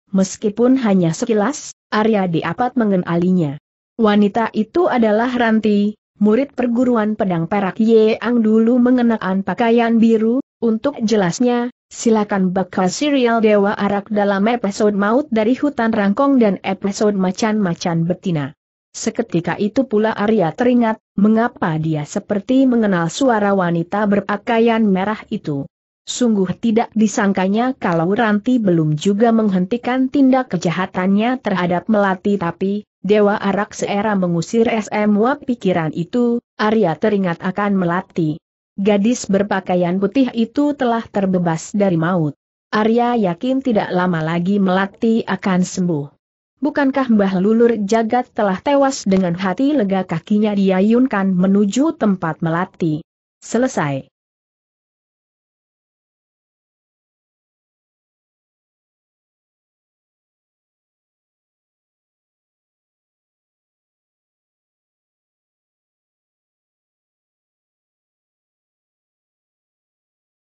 Meskipun hanya sekilas, Arya diapat mengenalinya. Wanita itu adalah Ranti, murid perguruan pedang perak Ang dulu mengenakan pakaian biru, untuk jelasnya, silakan bakal serial Dewa Arak dalam episode Maut dari Hutan Rangkong dan episode Macan-Macan Betina. Seketika itu pula Arya teringat, mengapa dia seperti mengenal suara wanita berpakaian merah itu. Sungguh tidak disangkanya kalau Ranti belum juga menghentikan tindak kejahatannya terhadap Melati tapi, Dewa Arak seera mengusir SM semua pikiran itu, Arya teringat akan melati. Gadis berpakaian putih itu telah terbebas dari maut. Arya yakin tidak lama lagi melati akan sembuh. Bukankah Mbah Lulur Jagat telah tewas dengan hati lega kakinya diayunkan menuju tempat melati? Selesai.